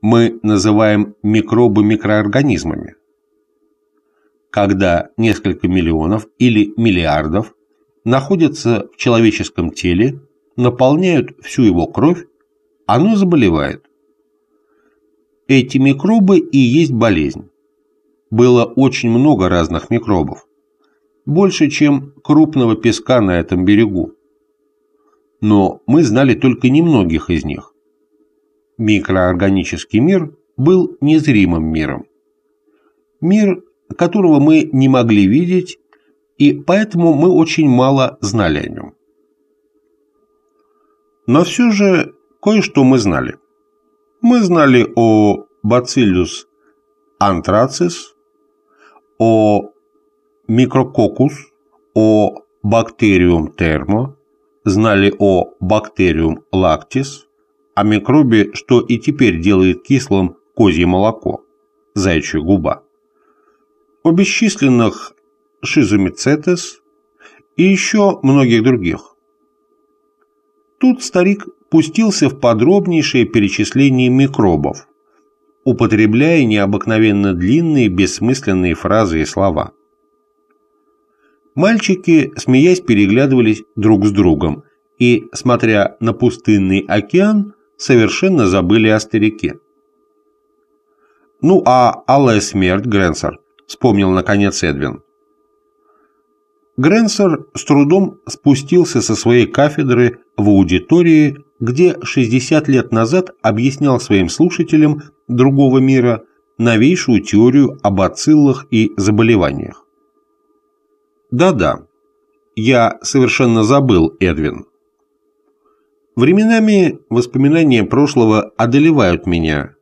мы называем микробы микроорганизмами. Когда несколько миллионов или миллиардов находятся в человеческом теле, наполняют всю его кровь, оно заболевает. Эти микробы и есть болезнь. Было очень много разных микробов. Больше, чем крупного песка на этом берегу. Но мы знали только немногих из них микроорганический мир был незримым миром. Мир, которого мы не могли видеть, и поэтому мы очень мало знали о нем. Но все же кое-что мы знали. Мы знали о Bacillus anthracis, о микрококус, о бактериум термо, знали о бактериум лактис, о а микробе, что и теперь делает кислым козье молоко, заячья губа. О бесчисленных шизомицетес и еще многих других. Тут старик пустился в подробнейшее перечисление микробов, употребляя необыкновенно длинные бессмысленные фразы и слова. Мальчики, смеясь, переглядывались друг с другом и, смотря на пустынный океан, совершенно забыли о старике. «Ну а алая смерть, Гренсер?» – вспомнил наконец Эдвин. Гренсер с трудом спустился со своей кафедры в аудитории, где 60 лет назад объяснял своим слушателям другого мира новейшую теорию об бациллах и заболеваниях. «Да-да, я совершенно забыл, Эдвин», Временами воспоминания прошлого одолевают меня,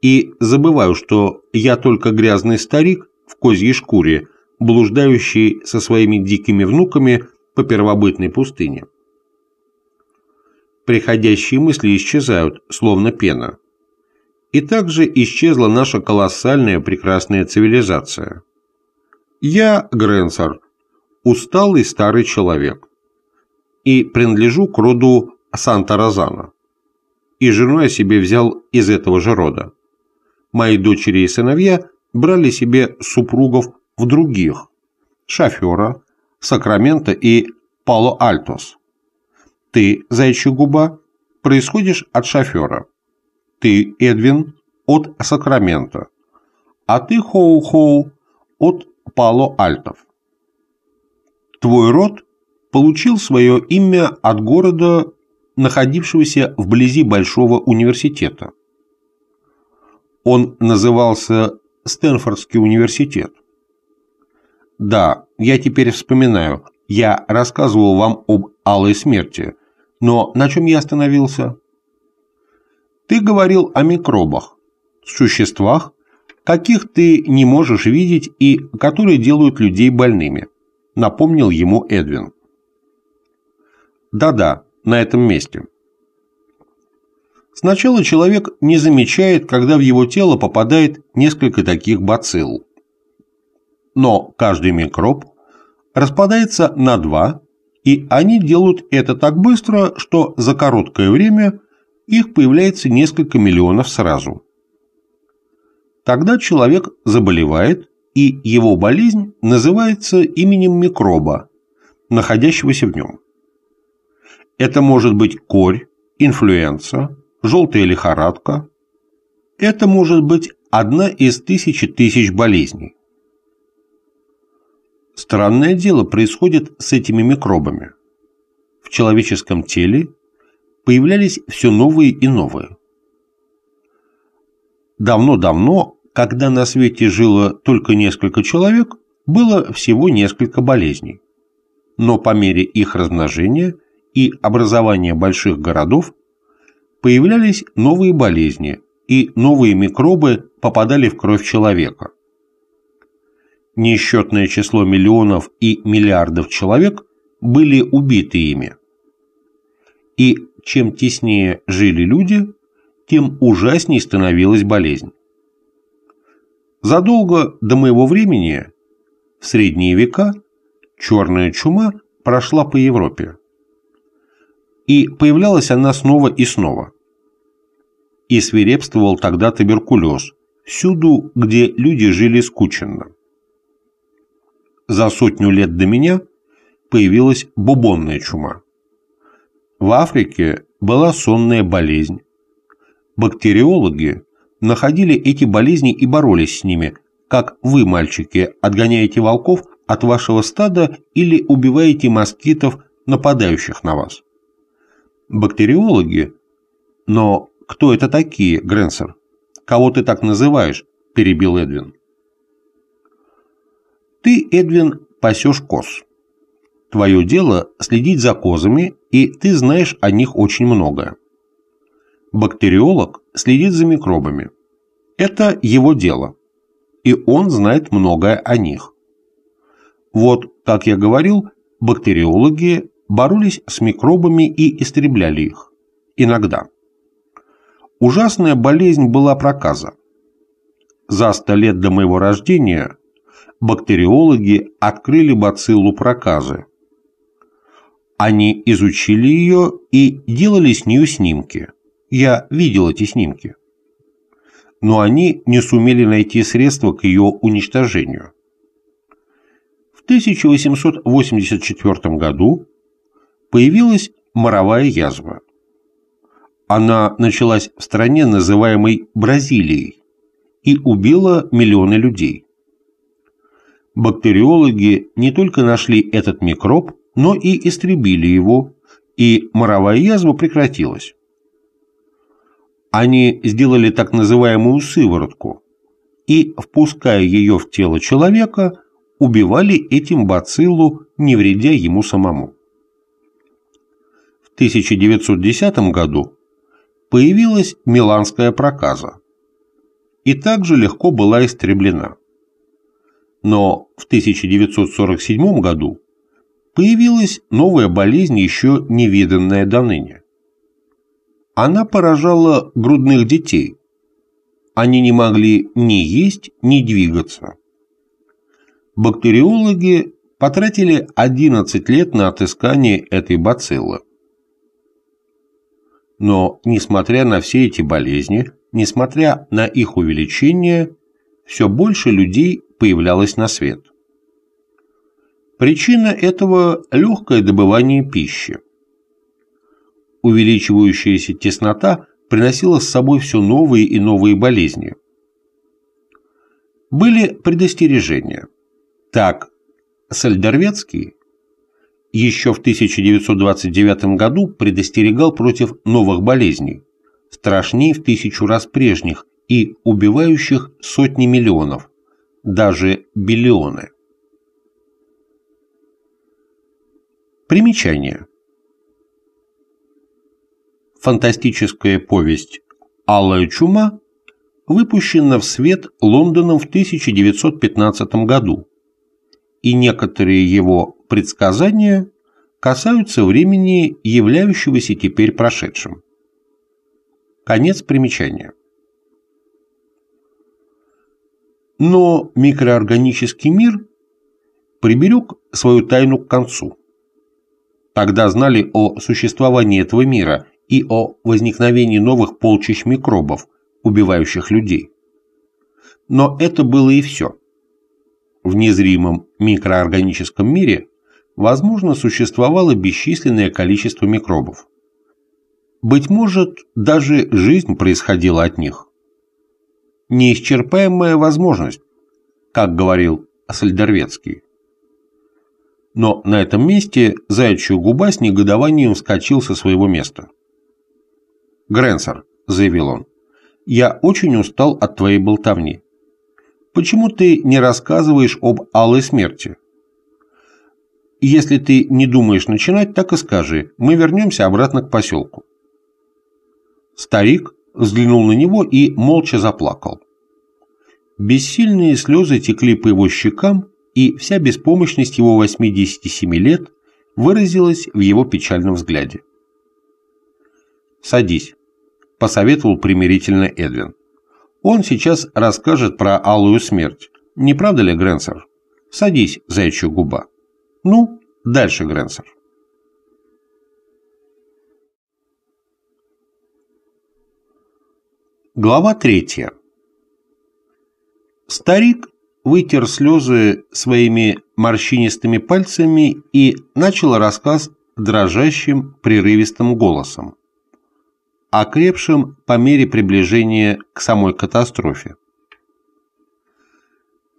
и забываю, что я только грязный старик в козьей шкуре, блуждающий со своими дикими внуками по первобытной пустыне. Приходящие мысли исчезают, словно пена. И также исчезла наша колоссальная прекрасная цивилизация. Я, Гренсер, усталый старый человек, и принадлежу к роду Санта-Розана, и жену я себе взял из этого же рода. Мои дочери и сыновья брали себе супругов в других – шофера, Сакрамента и Пало-Альтос. Ты, заячья губа, происходишь от шофера. Ты, Эдвин, от Сакрамента. А ты, Хоу-Хоу, от Пало-Альтов. Твой род получил свое имя от города находившегося вблизи Большого университета. Он назывался Стэнфордский университет. Да, я теперь вспоминаю, я рассказывал вам об алой смерти, но на чем я остановился? Ты говорил о микробах, существах, каких ты не можешь видеть и которые делают людей больными, напомнил ему Эдвин. Да-да, на этом месте. Сначала человек не замечает, когда в его тело попадает несколько таких бацилл. Но каждый микроб распадается на два, и они делают это так быстро, что за короткое время их появляется несколько миллионов сразу. Тогда человек заболевает, и его болезнь называется именем микроба, находящегося в нем. Это может быть корь, инфлюенса, желтая лихорадка. Это может быть одна из тысячи тысяч болезней. Странное дело происходит с этими микробами. В человеческом теле появлялись все новые и новые. Давно-давно, когда на свете жило только несколько человек, было всего несколько болезней. Но по мере их размножения и образования больших городов, появлялись новые болезни, и новые микробы попадали в кровь человека. Несчетное число миллионов и миллиардов человек были убиты ими. И чем теснее жили люди, тем ужасней становилась болезнь. Задолго до моего времени, в средние века, черная чума прошла по Европе и появлялась она снова и снова. И свирепствовал тогда туберкулез, всюду, где люди жили скученно. За сотню лет до меня появилась бубонная чума. В Африке была сонная болезнь. Бактериологи находили эти болезни и боролись с ними, как вы, мальчики, отгоняете волков от вашего стада или убиваете москитов, нападающих на вас. Бактериологи? Но кто это такие, Гренсер? Кого ты так называешь? Перебил Эдвин. Ты, Эдвин, пасешь коз. Твое дело следить за козами, и ты знаешь о них очень многое. Бактериолог следит за микробами. Это его дело. И он знает многое о них. Вот, как я говорил, бактериологи боролись с микробами и истребляли их. Иногда. Ужасная болезнь была проказа. За сто лет до моего рождения бактериологи открыли бациллу проказы. Они изучили ее и делали с нее снимки. Я видел эти снимки. Но они не сумели найти средства к ее уничтожению. В 1884 году появилась моровая язва. Она началась в стране, называемой Бразилией, и убила миллионы людей. Бактериологи не только нашли этот микроб, но и истребили его, и моровая язва прекратилась. Они сделали так называемую сыворотку и, впуская ее в тело человека, убивали этим бациллу, не вредя ему самому. 1910 году появилась Миланская проказа и также легко была истреблена. Но в 1947 году появилась новая болезнь, еще невиданная до ныне. Она поражала грудных детей. Они не могли ни есть, ни двигаться. Бактериологи потратили 11 лет на отыскание этой бациллы. Но, несмотря на все эти болезни, несмотря на их увеличение, все больше людей появлялось на свет. Причина этого – легкое добывание пищи. Увеличивающаяся теснота приносила с собой все новые и новые болезни. Были предостережения. Так, Сальдервецкий еще в 1929 году предостерегал против новых болезней, страшнее в тысячу раз прежних и убивающих сотни миллионов, даже биллионы. Примечание. Фантастическая повесть «Алая чума» выпущена в свет Лондоном в 1915 году, и некоторые его предсказания касаются времени, являющегося теперь прошедшим. Конец примечания. Но микроорганический мир приберег свою тайну к концу. Тогда знали о существовании этого мира и о возникновении новых полчищ микробов, убивающих людей. Но это было и все. В незримом микроорганическом мире – возможно, существовало бесчисленное количество микробов. Быть может, даже жизнь происходила от них. Неисчерпаемая возможность, как говорил Сальдервецкий. Но на этом месте заячью губа с негодованием вскочил со своего места. «Гренсер», — заявил он, — «я очень устал от твоей болтовни. Почему ты не рассказываешь об алой смерти?» если ты не думаешь начинать, так и скажи. Мы вернемся обратно к поселку. Старик взглянул на него и молча заплакал. Бессильные слезы текли по его щекам, и вся беспомощность его 87 лет выразилась в его печальном взгляде. «Садись», – посоветовал примирительно Эдвин. «Он сейчас расскажет про алую смерть. Не правда ли, Гренсер? Садись, заячья губа». Ну, дальше, Гренсер. Глава третья. Старик вытер слезы своими морщинистыми пальцами и начал рассказ дрожащим прерывистым голосом, окрепшим по мере приближения к самой катастрофе.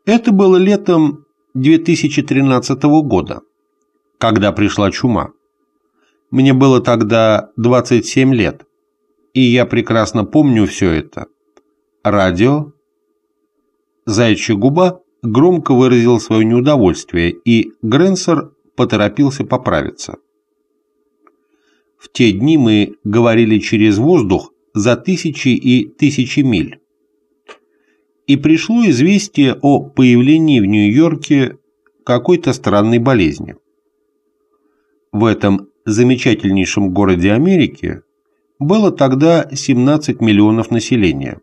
Это было летом 2013 года, когда пришла чума. Мне было тогда 27 лет, и я прекрасно помню все это. Радио. зайчья губа громко выразил свое неудовольствие, и Гренсер поторопился поправиться. В те дни мы говорили через воздух за тысячи и тысячи миль и пришло известие о появлении в Нью-Йорке какой-то странной болезни. В этом замечательнейшем городе Америки было тогда 17 миллионов населения.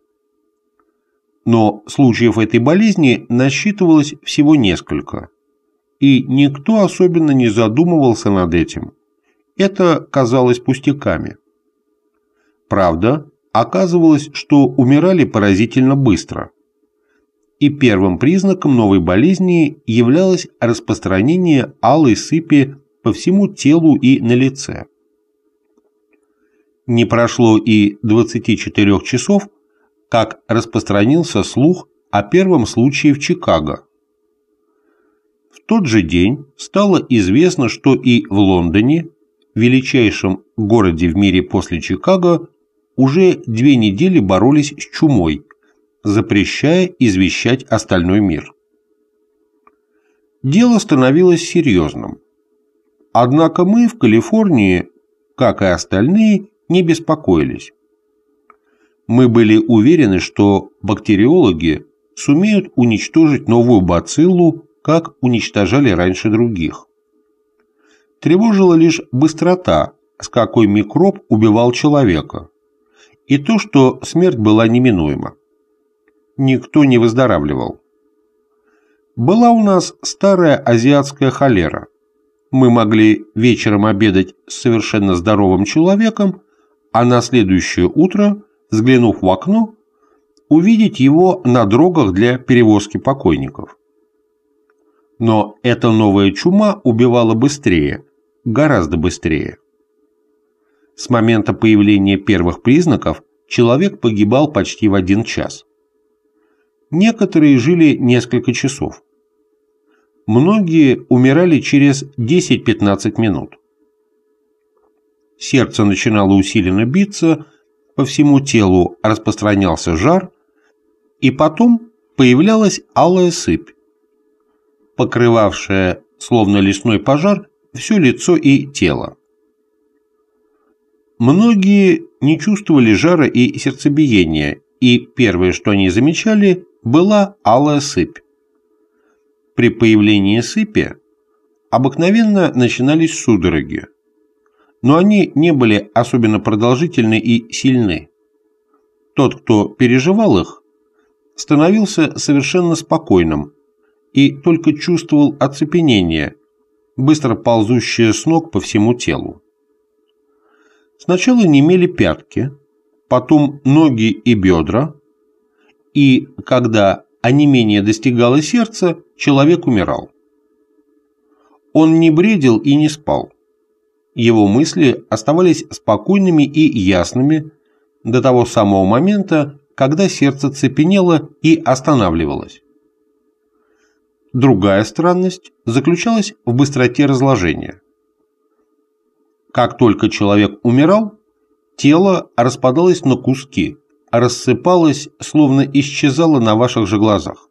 Но случаев этой болезни насчитывалось всего несколько, и никто особенно не задумывался над этим. Это казалось пустяками. Правда, оказывалось, что умирали поразительно быстро и первым признаком новой болезни являлось распространение алой сыпи по всему телу и на лице. Не прошло и 24 часов, как распространился слух о первом случае в Чикаго. В тот же день стало известно, что и в Лондоне, величайшем городе в мире после Чикаго, уже две недели боролись с чумой, запрещая извещать остальной мир. Дело становилось серьезным. Однако мы в Калифорнии, как и остальные, не беспокоились. Мы были уверены, что бактериологи сумеют уничтожить новую бациллу, как уничтожали раньше других. Тревожила лишь быстрота, с какой микроб убивал человека, и то, что смерть была неминуема никто не выздоравливал. Была у нас старая азиатская холера. Мы могли вечером обедать с совершенно здоровым человеком, а на следующее утро, взглянув в окно, увидеть его на дорогах для перевозки покойников. Но эта новая чума убивала быстрее, гораздо быстрее. С момента появления первых признаков человек погибал почти в один час. Некоторые жили несколько часов. Многие умирали через 10-15 минут. Сердце начинало усиленно биться, по всему телу распространялся жар, и потом появлялась алая сыпь, покрывавшая, словно лесной пожар, все лицо и тело. Многие не чувствовали жара и сердцебиения, и первое, что они замечали, была алая сыпь. При появлении сыпи обыкновенно начинались судороги, но они не были особенно продолжительны и сильны. Тот, кто переживал их, становился совершенно спокойным и только чувствовал оцепенение, быстро ползущее с ног по всему телу. Сначала немели пятки, потом ноги и бедра, и когда онемение достигало сердца, человек умирал. Он не бредил и не спал. Его мысли оставались спокойными и ясными до того самого момента, когда сердце цепенело и останавливалось. Другая странность заключалась в быстроте разложения. Как только человек умирал, тело распадалось на куски, рассыпалась, словно исчезала на ваших же глазах.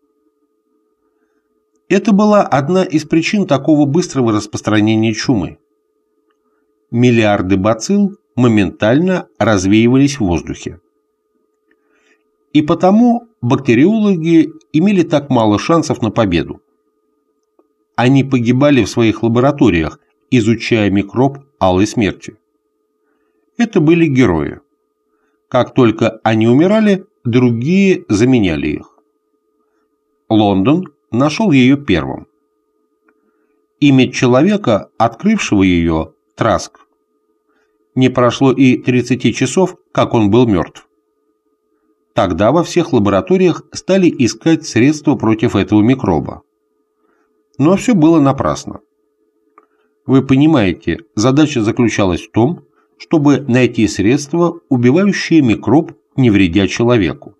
Это была одна из причин такого быстрого распространения чумы. Миллиарды бацилл моментально развеивались в воздухе. И потому бактериологи имели так мало шансов на победу. Они погибали в своих лабораториях, изучая микроб алой смерти. Это были герои. Как только они умирали, другие заменяли их. Лондон нашел ее первым. Имя человека, открывшего ее, Траск. Не прошло и 30 часов, как он был мертв. Тогда во всех лабораториях стали искать средства против этого микроба. Но все было напрасно. Вы понимаете, задача заключалась в том, чтобы найти средства, убивающие микроб, не вредя человеку.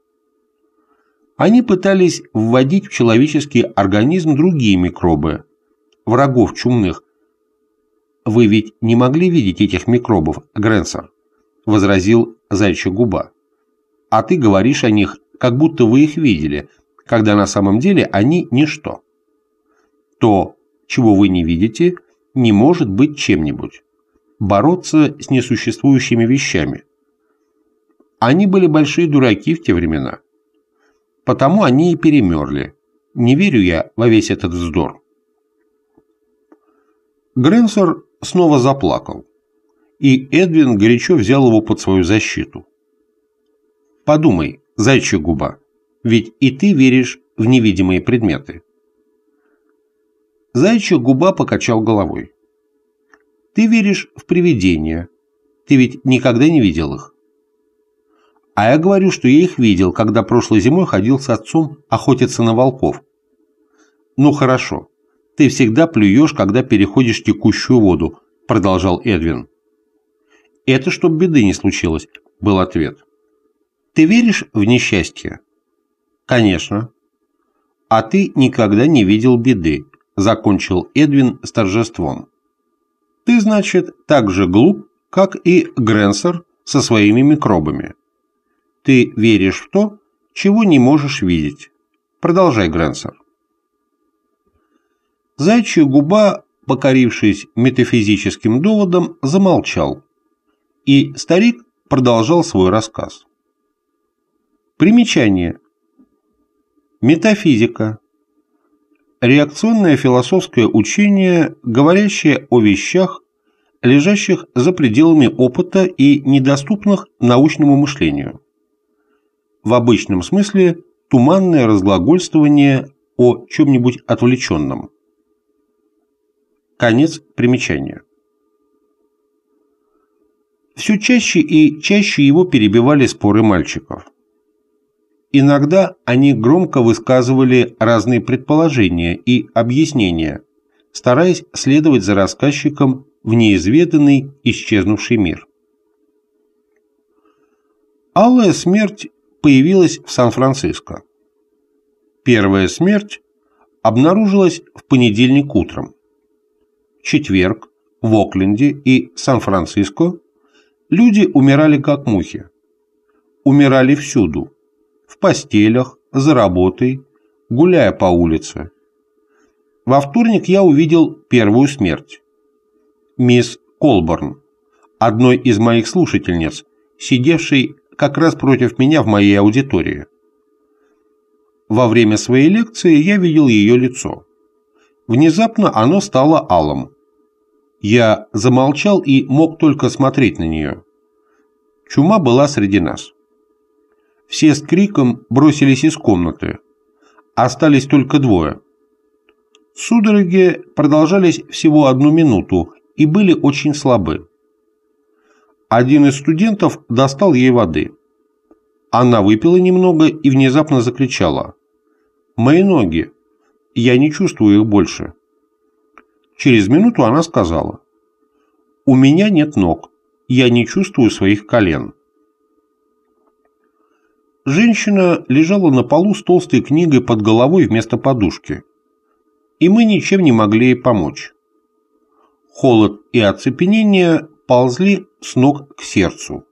Они пытались вводить в человеческий организм другие микробы, врагов чумных. «Вы ведь не могли видеть этих микробов, Гренсер», – возразил Зайчья губа. «А ты говоришь о них, как будто вы их видели, когда на самом деле они – ничто. То, чего вы не видите, не может быть чем-нибудь» бороться с несуществующими вещами. Они были большие дураки в те времена. Потому они и перемерли. Не верю я во весь этот вздор. Гренсор снова заплакал, и Эдвин горячо взял его под свою защиту. «Подумай, зайчья губа, ведь и ты веришь в невидимые предметы». Зайчья губа покачал головой. Ты веришь в привидения. Ты ведь никогда не видел их. А я говорю, что я их видел, когда прошлой зимой ходил с отцом охотиться на волков. Ну хорошо, ты всегда плюешь, когда переходишь текущую воду, продолжал Эдвин. Это чтоб беды не случилось, был ответ. Ты веришь в несчастье? Конечно. А ты никогда не видел беды, закончил Эдвин с торжеством. Ты, значит, так же глуп, как и Гренсер со своими микробами. Ты веришь в то, чего не можешь видеть. Продолжай, Гренсер. Зайчья губа, покорившись метафизическим доводом, замолчал, и старик продолжал свой рассказ. Примечание. Метафизика реакционное философское учение, говорящее о вещах, лежащих за пределами опыта и недоступных научному мышлению. В обычном смысле туманное разглагольствование о чем-нибудь отвлеченном. Конец примечания. Все чаще и чаще его перебивали споры мальчиков. Иногда они громко высказывали разные предположения и объяснения, стараясь следовать за рассказчиком в неизведанный исчезнувший мир. Алая смерть появилась в Сан-Франциско. Первая смерть обнаружилась в понедельник утром. В четверг в Окленде и Сан-Франциско люди умирали как мухи. Умирали всюду – в постелях, за работой, гуляя по улице. Во вторник я увидел первую смерть. Мисс Колборн, одной из моих слушательниц, сидевшей как раз против меня в моей аудитории. Во время своей лекции я видел ее лицо. Внезапно оно стало алым. Я замолчал и мог только смотреть на нее. Чума была среди нас. Все с криком бросились из комнаты. Остались только двое. Судороги продолжались всего одну минуту и были очень слабы. Один из студентов достал ей воды. Она выпила немного и внезапно закричала. «Мои ноги! Я не чувствую их больше!» Через минуту она сказала. «У меня нет ног. Я не чувствую своих колен». Женщина лежала на полу с толстой книгой под головой вместо подушки, и мы ничем не могли ей помочь. Холод и оцепенение ползли с ног к сердцу,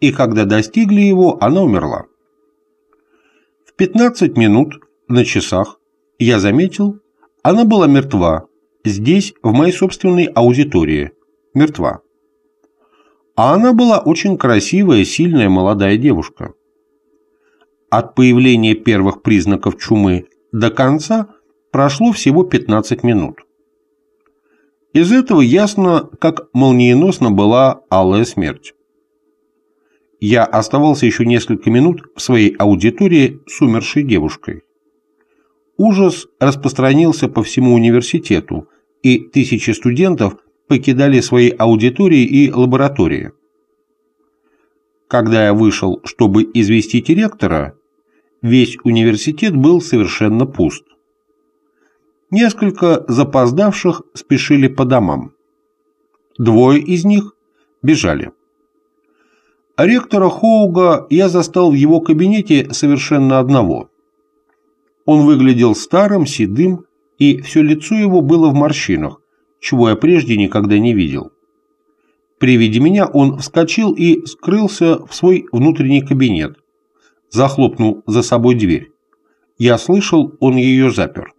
и когда достигли его, она умерла. В 15 минут на часах я заметил, она была мертва, здесь, в моей собственной аудитории, мертва. А она была очень красивая, сильная молодая девушка. От появления первых признаков чумы до конца прошло всего 15 минут. Из этого ясно, как молниеносно была алая смерть. Я оставался еще несколько минут в своей аудитории с умершей девушкой. Ужас распространился по всему университету, и тысячи студентов покидали свои аудитории и лаборатории. Когда я вышел, чтобы известить ректора, весь университет был совершенно пуст. Несколько запоздавших спешили по домам. Двое из них бежали. Ректора Хоуга я застал в его кабинете совершенно одного. Он выглядел старым, седым, и все лицо его было в морщинах, чего я прежде никогда не видел. При виде меня он вскочил и скрылся в свой внутренний кабинет, захлопнул за собой дверь. Я слышал, он ее запер.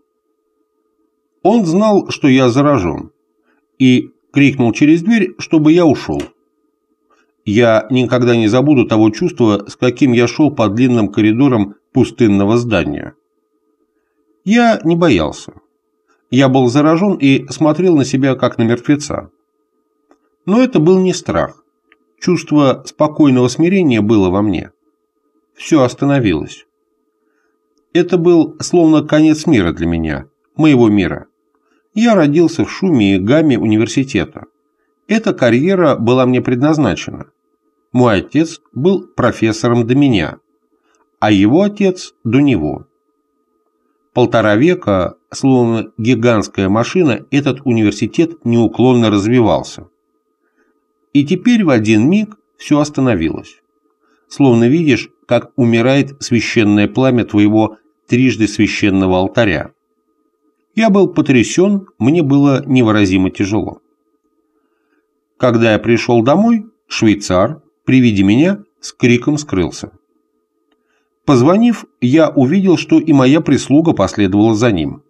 Он знал, что я заражен, и крикнул через дверь, чтобы я ушел. Я никогда не забуду того чувства, с каким я шел по длинным коридорам пустынного здания. Я не боялся. Я был заражен и смотрел на себя, как на мертвеца. Но это был не страх. Чувство спокойного смирения было во мне все остановилось. Это был словно конец мира для меня, моего мира. Я родился в шуме и гамме университета. Эта карьера была мне предназначена. Мой отец был профессором до меня, а его отец до него. Полтора века, словно гигантская машина, этот университет неуклонно развивался. И теперь в один миг все остановилось. Словно видишь как умирает священное пламя твоего трижды священного алтаря. Я был потрясен, мне было невыразимо тяжело. Когда я пришел домой, швейцар, при виде меня, с криком скрылся. Позвонив, я увидел, что и моя прислуга последовала за ним.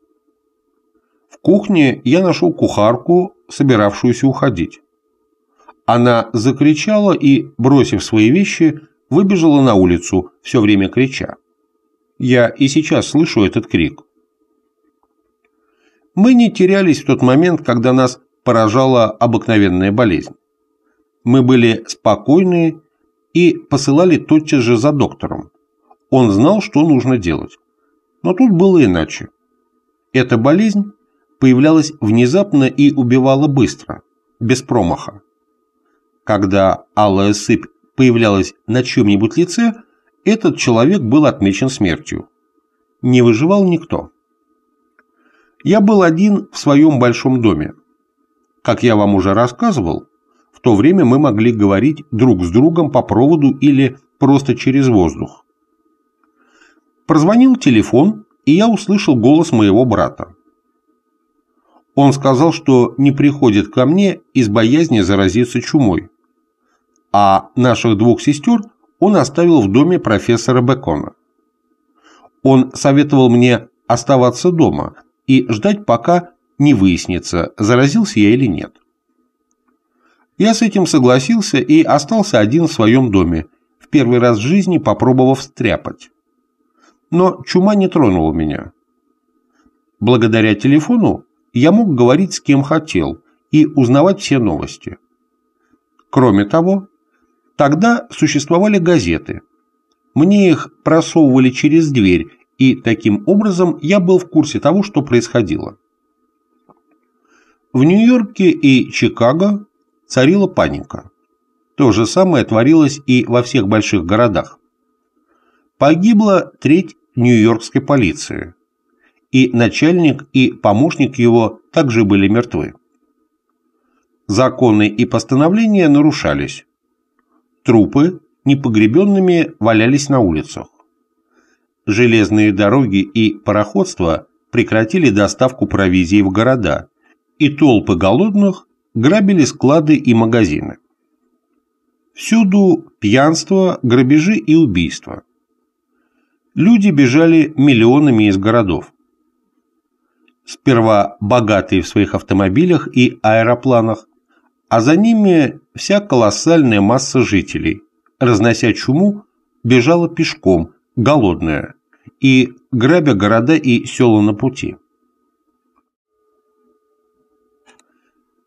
В кухне я нашел кухарку, собиравшуюся уходить. Она закричала и, бросив свои вещи, выбежала на улицу, все время крича. Я и сейчас слышу этот крик. Мы не терялись в тот момент, когда нас поражала обыкновенная болезнь. Мы были спокойные и посылали тотчас же за доктором. Он знал, что нужно делать. Но тут было иначе. Эта болезнь появлялась внезапно и убивала быстро, без промаха. Когда алая сыпь появлялась на чьем-нибудь лице, этот человек был отмечен смертью. Не выживал никто. Я был один в своем большом доме. Как я вам уже рассказывал, в то время мы могли говорить друг с другом по проводу или просто через воздух. Прозвонил телефон, и я услышал голос моего брата. Он сказал, что не приходит ко мне из боязни заразиться чумой а наших двух сестер он оставил в доме профессора Бекона. Он советовал мне оставаться дома и ждать, пока не выяснится, заразился я или нет. Я с этим согласился и остался один в своем доме, в первый раз в жизни попробовав стряпать. Но чума не тронула меня. Благодаря телефону я мог говорить с кем хотел и узнавать все новости. Кроме того, Тогда существовали газеты. Мне их просовывали через дверь, и таким образом я был в курсе того, что происходило. В Нью-Йорке и Чикаго царила паника. То же самое творилось и во всех больших городах. Погибла треть нью-йоркской полиции. И начальник, и помощник его также были мертвы. Законы и постановления нарушались. Трупы непогребенными валялись на улицах. Железные дороги и пароходство прекратили доставку провизии в города, и толпы голодных грабили склады и магазины. Всюду пьянство, грабежи и убийства. Люди бежали миллионами из городов. Сперва богатые в своих автомобилях и аэропланах, а за ними вся колоссальная масса жителей, разнося чуму, бежала пешком, голодная, и грабя города и села на пути.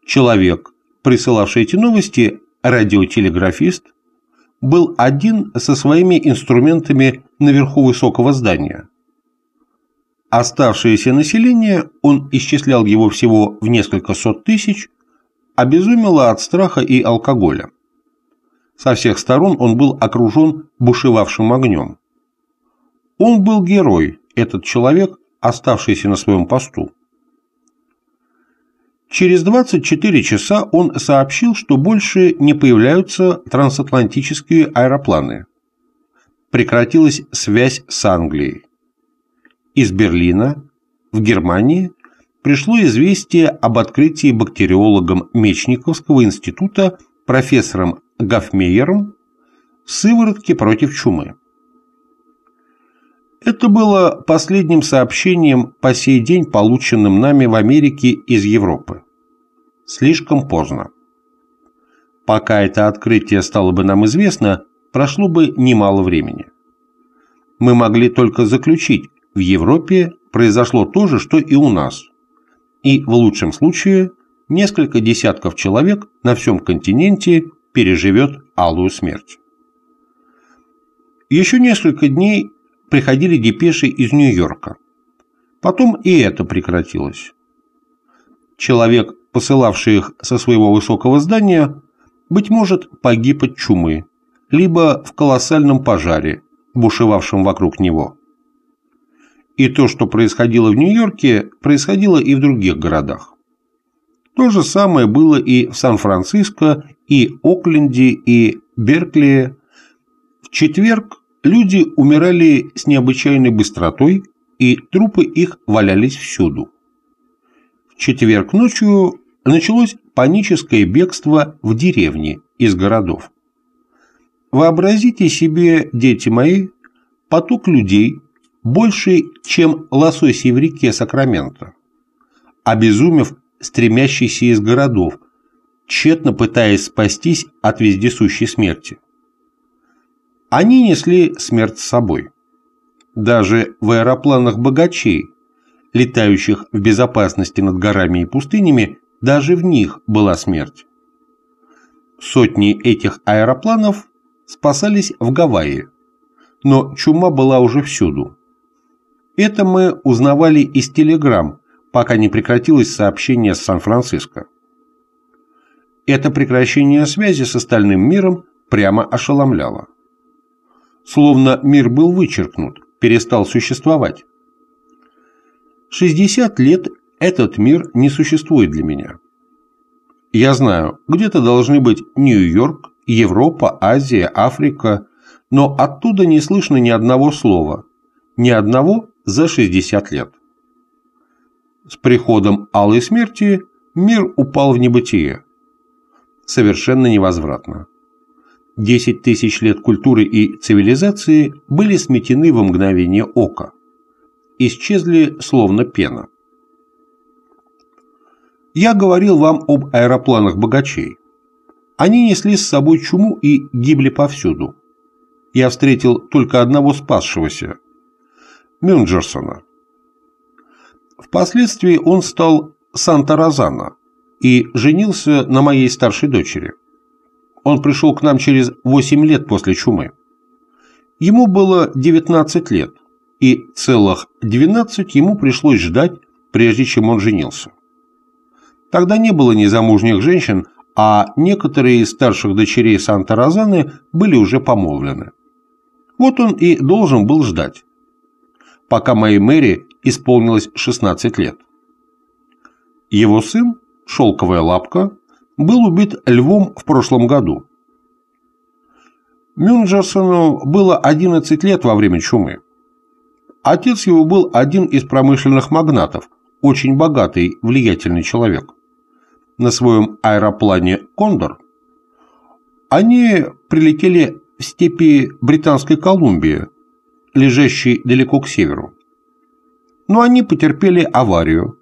Человек, присылавший эти новости, радиотелеграфист, был один со своими инструментами наверху высокого здания. Оставшееся население, он исчислял его всего в несколько сот тысяч, обезумела от страха и алкоголя. Со всех сторон он был окружен бушевавшим огнем. Он был герой, этот человек, оставшийся на своем посту. Через 24 часа он сообщил, что больше не появляются трансатлантические аэропланы. Прекратилась связь с Англией. Из Берлина в Германии пришло известие об открытии бактериологом Мечниковского института профессором Гафмейером сыворотки против чумы. Это было последним сообщением по сей день, полученным нами в Америке из Европы. Слишком поздно. Пока это открытие стало бы нам известно, прошло бы немало времени. Мы могли только заключить, в Европе произошло то же, что и у нас и, в лучшем случае, несколько десятков человек на всем континенте переживет алую смерть. Еще несколько дней приходили депеши из Нью-Йорка. Потом и это прекратилось. Человек, посылавший их со своего высокого здания, быть может, погиб от чумы, либо в колоссальном пожаре, бушевавшем вокруг него и то, что происходило в Нью-Йорке, происходило и в других городах. То же самое было и в Сан-Франциско, и Окленде, и Беркли. В четверг люди умирали с необычайной быстротой, и трупы их валялись всюду. В четверг ночью началось паническое бегство в деревне из городов. Вообразите себе, дети мои, поток людей, больше, чем лососи в реке Сакраменто, обезумев стремящийся из городов, тщетно пытаясь спастись от вездесущей смерти. Они несли смерть с собой. Даже в аэропланах богачей, летающих в безопасности над горами и пустынями, даже в них была смерть. Сотни этих аэропланов спасались в Гавайи, но чума была уже всюду это мы узнавали из телеграмм, пока не прекратилось сообщение с Сан-Франциско. Это прекращение связи с остальным миром прямо ошеломляло. Словно мир был вычеркнут, перестал существовать. 60 лет этот мир не существует для меня. Я знаю, где-то должны быть Нью-Йорк, Европа, Азия, Африка, но оттуда не слышно ни одного слова, ни одного за 60 лет. С приходом Алой Смерти мир упал в небытие. Совершенно невозвратно. 10 тысяч лет культуры и цивилизации были сметены во мгновение ока. Исчезли словно пена. Я говорил вам об аэропланах богачей. Они несли с собой чуму и гибли повсюду. Я встретил только одного спасшегося, Мюнджерсона. Впоследствии он стал Санта-Розана и женился на моей старшей дочери. Он пришел к нам через 8 лет после чумы. Ему было 19 лет, и целых 12 ему пришлось ждать, прежде чем он женился. Тогда не было незамужних женщин, а некоторые из старших дочерей Санта-Розаны были уже помолвлены. Вот он и должен был ждать, пока моей Мэри исполнилось 16 лет. Его сын, Шелковая Лапка, был убит львом в прошлом году. Мюнджерсону было 11 лет во время чумы. Отец его был один из промышленных магнатов, очень богатый, влиятельный человек. На своем аэроплане «Кондор» они прилетели в степи Британской Колумбии – лежащий далеко к северу. Но они потерпели аварию,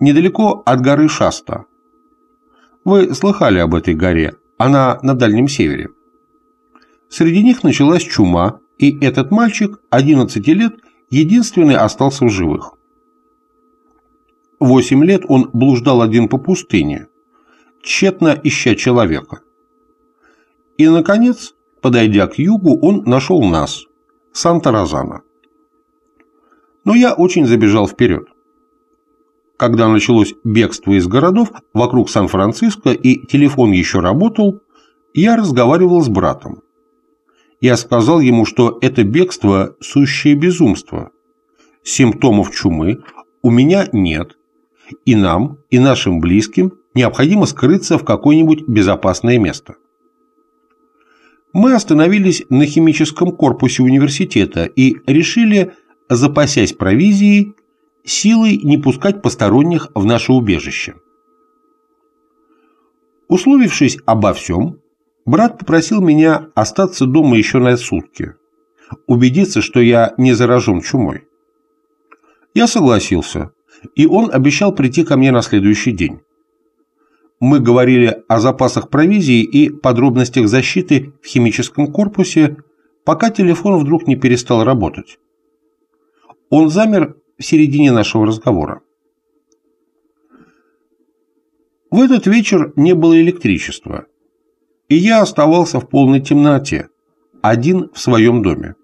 недалеко от горы Шаста. Вы слыхали об этой горе, она на Дальнем Севере. Среди них началась чума, и этот мальчик, 11 лет, единственный остался в живых. Восемь лет он блуждал один по пустыне, тщетно ища человека. И, наконец, подойдя к югу, он нашел нас, Санта-Розана. Но я очень забежал вперед. Когда началось бегство из городов вокруг Сан-Франциско и телефон еще работал, я разговаривал с братом. Я сказал ему, что это бегство – сущее безумство. Симптомов чумы у меня нет, и нам, и нашим близким необходимо скрыться в какое-нибудь безопасное место. Мы остановились на химическом корпусе университета и решили, запасясь провизией, силой не пускать посторонних в наше убежище. Условившись обо всем, брат попросил меня остаться дома еще на сутки, убедиться, что я не заражен чумой. Я согласился, и он обещал прийти ко мне на следующий день мы говорили о запасах провизии и подробностях защиты в химическом корпусе, пока телефон вдруг не перестал работать. Он замер в середине нашего разговора. В этот вечер не было электричества, и я оставался в полной темноте, один в своем доме.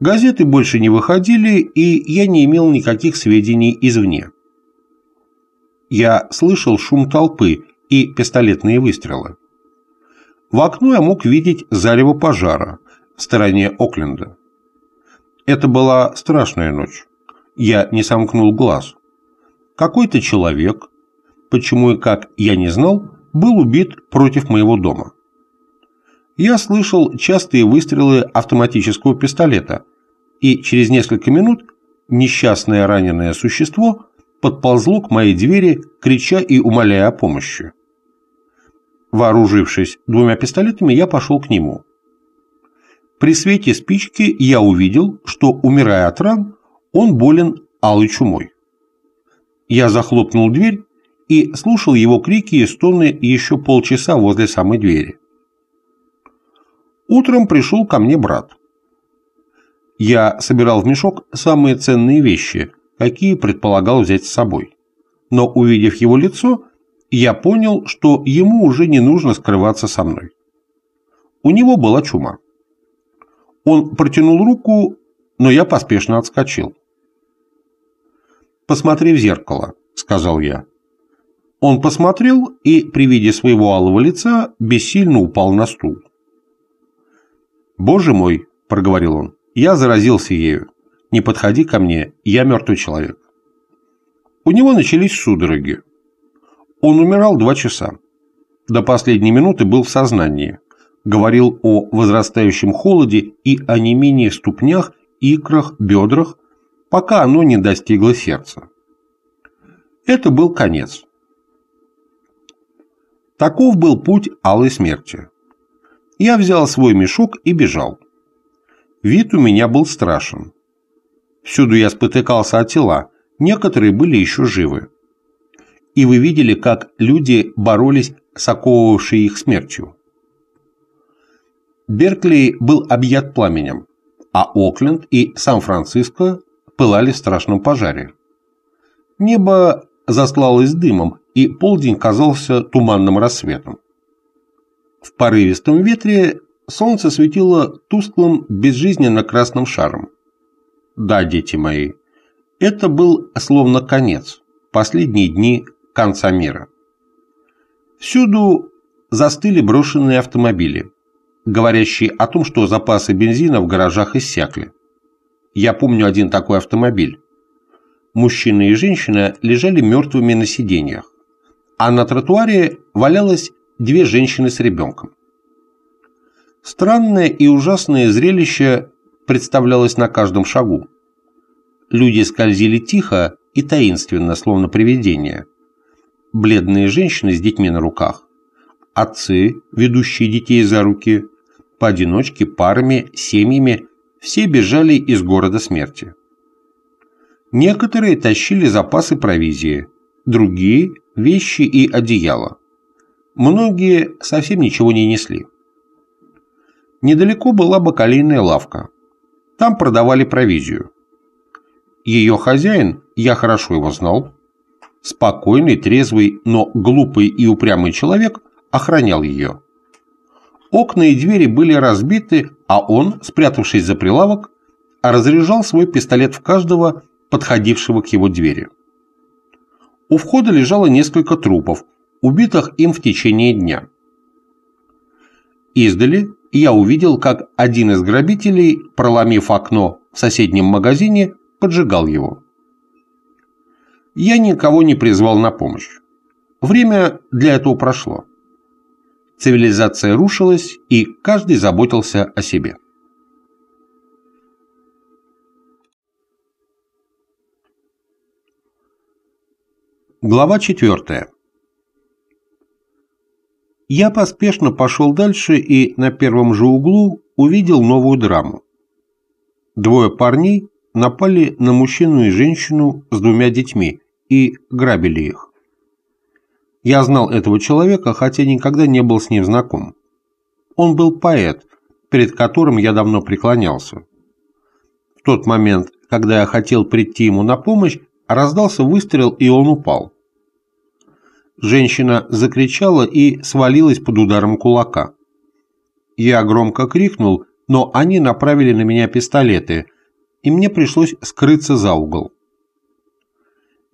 Газеты больше не выходили, и я не имел никаких сведений извне. Я слышал шум толпы и пистолетные выстрелы. В окно я мог видеть зарево пожара в стороне Окленда. Это была страшная ночь. Я не сомкнул глаз. Какой-то человек, почему и как я не знал, был убит против моего дома. Я слышал частые выстрелы автоматического пистолета, и через несколько минут несчастное раненое существо подползло к моей двери, крича и умоляя о помощи. Вооружившись двумя пистолетами, я пошел к нему. При свете спички я увидел, что, умирая от ран, он болен алой чумой. Я захлопнул дверь и слушал его крики и стоны еще полчаса возле самой двери. Утром пришел ко мне брат. Я собирал в мешок самые ценные вещи – какие предполагал взять с собой. Но, увидев его лицо, я понял, что ему уже не нужно скрываться со мной. У него была чума. Он протянул руку, но я поспешно отскочил. «Посмотри в зеркало», — сказал я. Он посмотрел и, при виде своего алого лица, бессильно упал на стул. «Боже мой», — проговорил он, — «я заразился ею. «Не подходи ко мне, я мертвый человек». У него начались судороги. Он умирал два часа. До последней минуты был в сознании. Говорил о возрастающем холоде и о не менее ступнях, икрах, бедрах, пока оно не достигло сердца. Это был конец. Таков был путь алой смерти. Я взял свой мешок и бежал. Вид у меня был страшен. Всюду я спотыкался от тела, некоторые были еще живы. И вы видели, как люди боролись с оковывавшей их смертью. Беркли был объят пламенем, а Окленд и Сан-Франциско пылали в страшном пожаре. Небо заслалось дымом, и полдень казался туманным рассветом. В порывистом ветре солнце светило тусклым, безжизненно красным шаром. Да, дети мои, это был словно конец, последние дни конца мира. Всюду застыли брошенные автомобили, говорящие о том, что запасы бензина в гаражах иссякли. Я помню один такой автомобиль. Мужчина и женщина лежали мертвыми на сиденьях, а на тротуаре валялось две женщины с ребенком. Странное и ужасное зрелище Представлялось на каждом шагу. Люди скользили тихо и таинственно, словно привидения. Бледные женщины с детьми на руках, отцы, ведущие детей за руки, поодиночке, парами, семьями, все бежали из города смерти. Некоторые тащили запасы провизии, другие – вещи и одеяло. Многие совсем ничего не несли. Недалеко была бакалейная лавка. Там продавали провизию. Ее хозяин, я хорошо его знал, спокойный, трезвый, но глупый и упрямый человек охранял ее. Окна и двери были разбиты, а он, спрятавшись за прилавок, разряжал свой пистолет в каждого, подходившего к его двери. У входа лежало несколько трупов, убитых им в течение дня. Издали я увидел, как один из грабителей, проломив окно в соседнем магазине, поджигал его. Я никого не призвал на помощь. Время для этого прошло. Цивилизация рушилась, и каждый заботился о себе. Глава четвертая. Я поспешно пошел дальше и на первом же углу увидел новую драму. Двое парней напали на мужчину и женщину с двумя детьми и грабили их. Я знал этого человека, хотя никогда не был с ним знаком. Он был поэт, перед которым я давно преклонялся. В тот момент, когда я хотел прийти ему на помощь, раздался выстрел, и он упал. Женщина закричала и свалилась под ударом кулака. Я громко крикнул, но они направили на меня пистолеты, и мне пришлось скрыться за угол.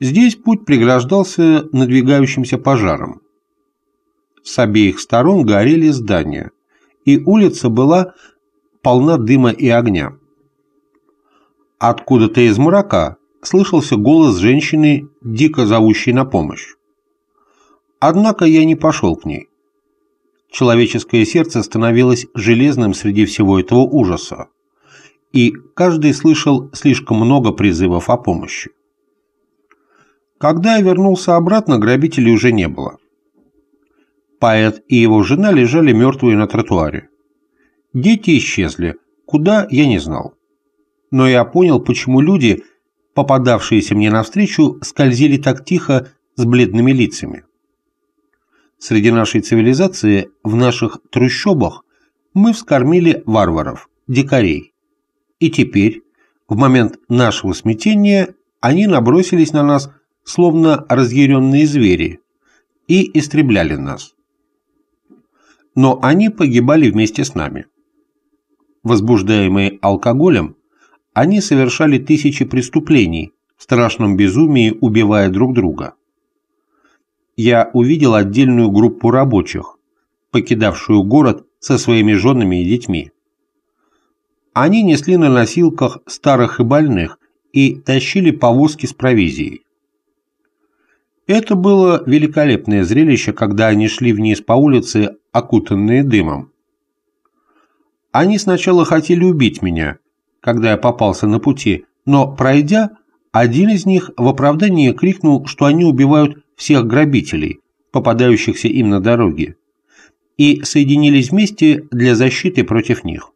Здесь путь преграждался надвигающимся пожаром. С обеих сторон горели здания, и улица была полна дыма и огня. Откуда-то из мрака слышался голос женщины, дико зовущей на помощь. Однако я не пошел к ней. Человеческое сердце становилось железным среди всего этого ужаса, и каждый слышал слишком много призывов о помощи. Когда я вернулся обратно, грабителей уже не было. Поэт и его жена лежали мертвые на тротуаре. Дети исчезли, куда я не знал. Но я понял, почему люди, попадавшиеся мне навстречу, скользили так тихо с бледными лицами. Среди нашей цивилизации, в наших трущобах, мы вскормили варваров, дикарей. И теперь, в момент нашего смятения, они набросились на нас, словно разъяренные звери, и истребляли нас. Но они погибали вместе с нами. Возбуждаемые алкоголем, они совершали тысячи преступлений, в страшном безумии убивая друг друга я увидел отдельную группу рабочих, покидавшую город со своими женами и детьми. Они несли на носилках старых и больных и тащили повозки с провизией. Это было великолепное зрелище, когда они шли вниз по улице, окутанные дымом. Они сначала хотели убить меня, когда я попался на пути, но, пройдя, один из них в оправдании крикнул, что они убивают всех грабителей, попадающихся им на дороге, и соединились вместе для защиты против них.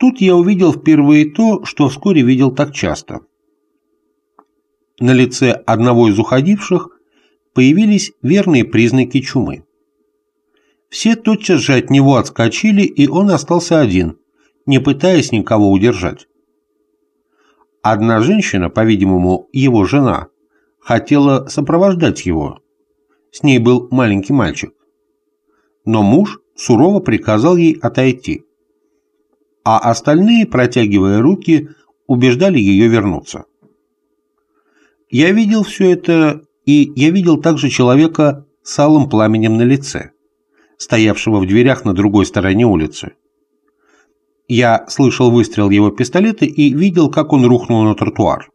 Тут я увидел впервые то, что вскоре видел так часто. На лице одного из уходивших появились верные признаки чумы. Все тотчас же от него отскочили, и он остался один, не пытаясь никого удержать. Одна женщина, по-видимому, его жена, хотела сопровождать его. С ней был маленький мальчик. Но муж сурово приказал ей отойти, а остальные, протягивая руки, убеждали ее вернуться. Я видел все это, и я видел также человека с алым пламенем на лице, стоявшего в дверях на другой стороне улицы. Я слышал выстрел его пистолета и видел, как он рухнул на тротуар.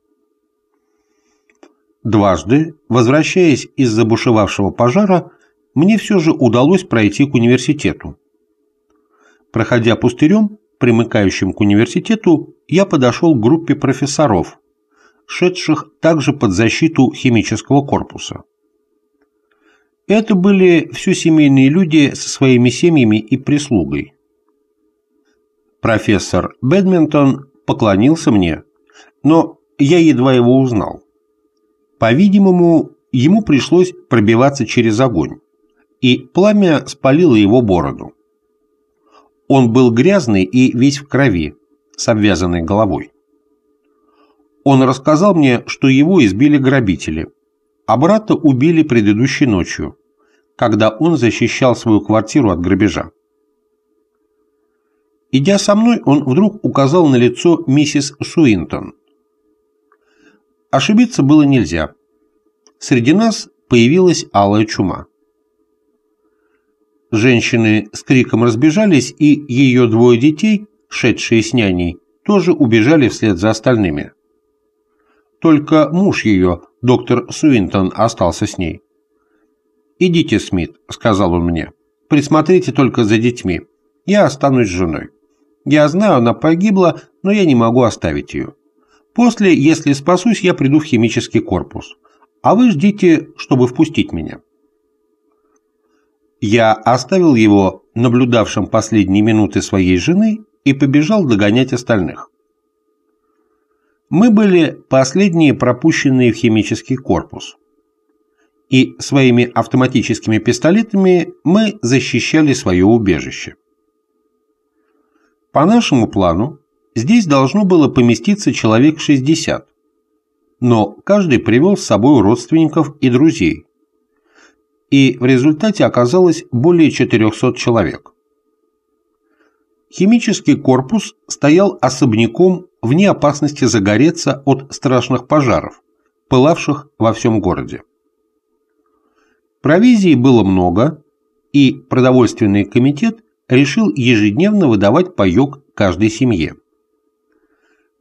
Дважды, возвращаясь из забушевавшего пожара, мне все же удалось пройти к университету. Проходя пустырем, примыкающим к университету, я подошел к группе профессоров, шедших также под защиту химического корпуса. Это были все семейные люди со своими семьями и прислугой. Профессор Бэдминтон поклонился мне, но я едва его узнал. По-видимому, ему пришлось пробиваться через огонь, и пламя спалило его бороду. Он был грязный и весь в крови, с обвязанной головой. Он рассказал мне, что его избили грабители, а брата убили предыдущей ночью, когда он защищал свою квартиру от грабежа. Идя со мной, он вдруг указал на лицо миссис Суинтон – Ошибиться было нельзя. Среди нас появилась алая чума. Женщины с криком разбежались, и ее двое детей, шедшие с няней, тоже убежали вслед за остальными. Только муж ее, доктор Суинтон, остался с ней. «Идите, Смит», — сказал он мне, — «присмотрите только за детьми. Я останусь с женой. Я знаю, она погибла, но я не могу оставить ее». После, если спасусь, я приду в химический корпус. А вы ждите, чтобы впустить меня. Я оставил его, наблюдавшим последние минуты своей жены, и побежал догонять остальных. Мы были последние пропущенные в химический корпус. И своими автоматическими пистолетами мы защищали свое убежище. По нашему плану, Здесь должно было поместиться человек 60. Но каждый привел с собой родственников и друзей. И в результате оказалось более 400 человек. Химический корпус стоял особняком вне опасности загореться от страшных пожаров, пылавших во всем городе. Провизии было много, и продовольственный комитет решил ежедневно выдавать паёк каждой семье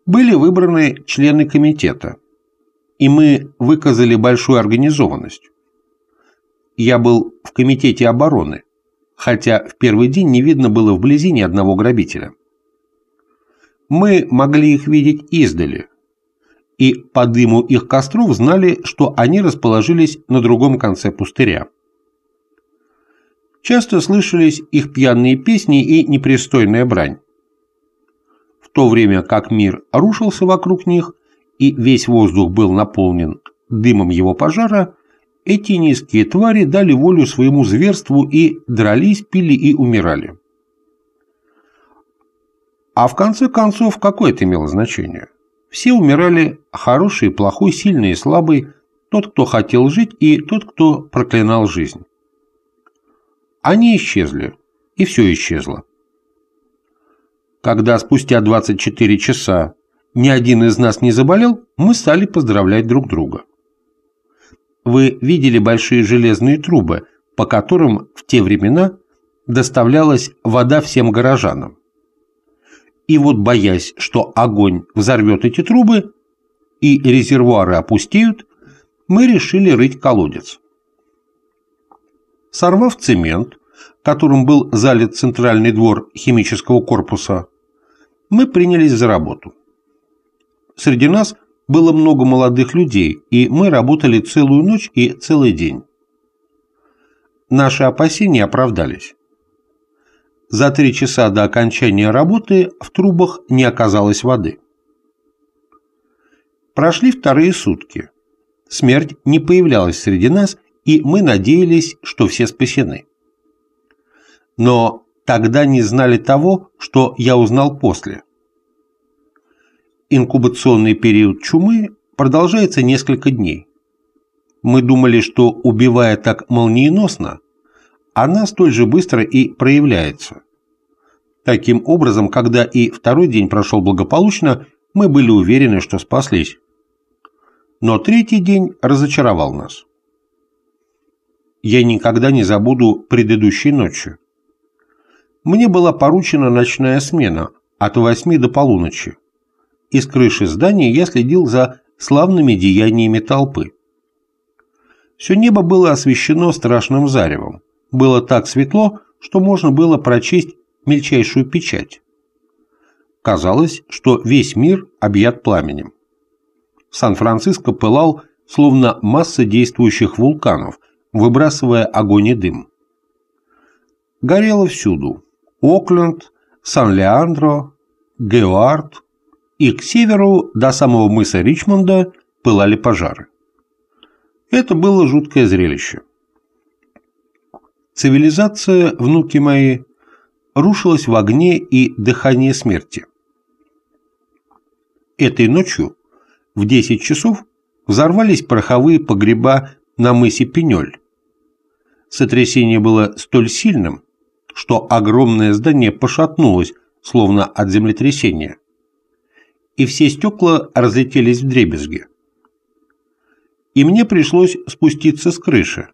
были выбраны члены комитета, и мы выказали большую организованность. Я был в комитете обороны, хотя в первый день не видно было вблизи ни одного грабителя. Мы могли их видеть издали, и по дыму их костров знали, что они расположились на другом конце пустыря. Часто слышались их пьяные песни и непристойная брань в то время как мир рушился вокруг них и весь воздух был наполнен дымом его пожара, эти низкие твари дали волю своему зверству и дрались, пили и умирали. А в конце концов, какое это имело значение? Все умирали хороший, плохой, сильный и слабый, тот, кто хотел жить, и тот, кто проклинал жизнь. Они исчезли, и все исчезло когда спустя 24 часа ни один из нас не заболел, мы стали поздравлять друг друга. Вы видели большие железные трубы, по которым в те времена доставлялась вода всем горожанам. И вот, боясь, что огонь взорвет эти трубы и резервуары опустеют, мы решили рыть колодец. Сорвав цемент, которым был залит центральный двор химического корпуса, мы принялись за работу. Среди нас было много молодых людей, и мы работали целую ночь и целый день. Наши опасения оправдались. За три часа до окончания работы в трубах не оказалось воды. Прошли вторые сутки. Смерть не появлялась среди нас, и мы надеялись, что все спасены. Но тогда не знали того, что я узнал после. Инкубационный период чумы продолжается несколько дней. Мы думали, что, убивая так молниеносно, она столь же быстро и проявляется. Таким образом, когда и второй день прошел благополучно, мы были уверены, что спаслись. Но третий день разочаровал нас. Я никогда не забуду предыдущей ночью. Мне была поручена ночная смена от восьми до полуночи. Из крыши здания я следил за славными деяниями толпы. Все небо было освещено страшным заревом. Было так светло, что можно было прочесть мельчайшую печать. Казалось, что весь мир объят пламенем. Сан-Франциско пылал, словно масса действующих вулканов, выбрасывая огонь и дым. Горело всюду. Окленд, Сан-Леандро, Гевард и к северу до самого мыса Ричмонда пылали пожары. Это было жуткое зрелище. Цивилизация, внуки мои, рушилась в огне и дыхании смерти. Этой ночью в 10 часов взорвались пороховые погреба на мысе Пенёль. Сотрясение было столь сильным, что огромное здание пошатнулось, словно от землетрясения, и все стекла разлетелись в дребезги. И мне пришлось спуститься с крыши.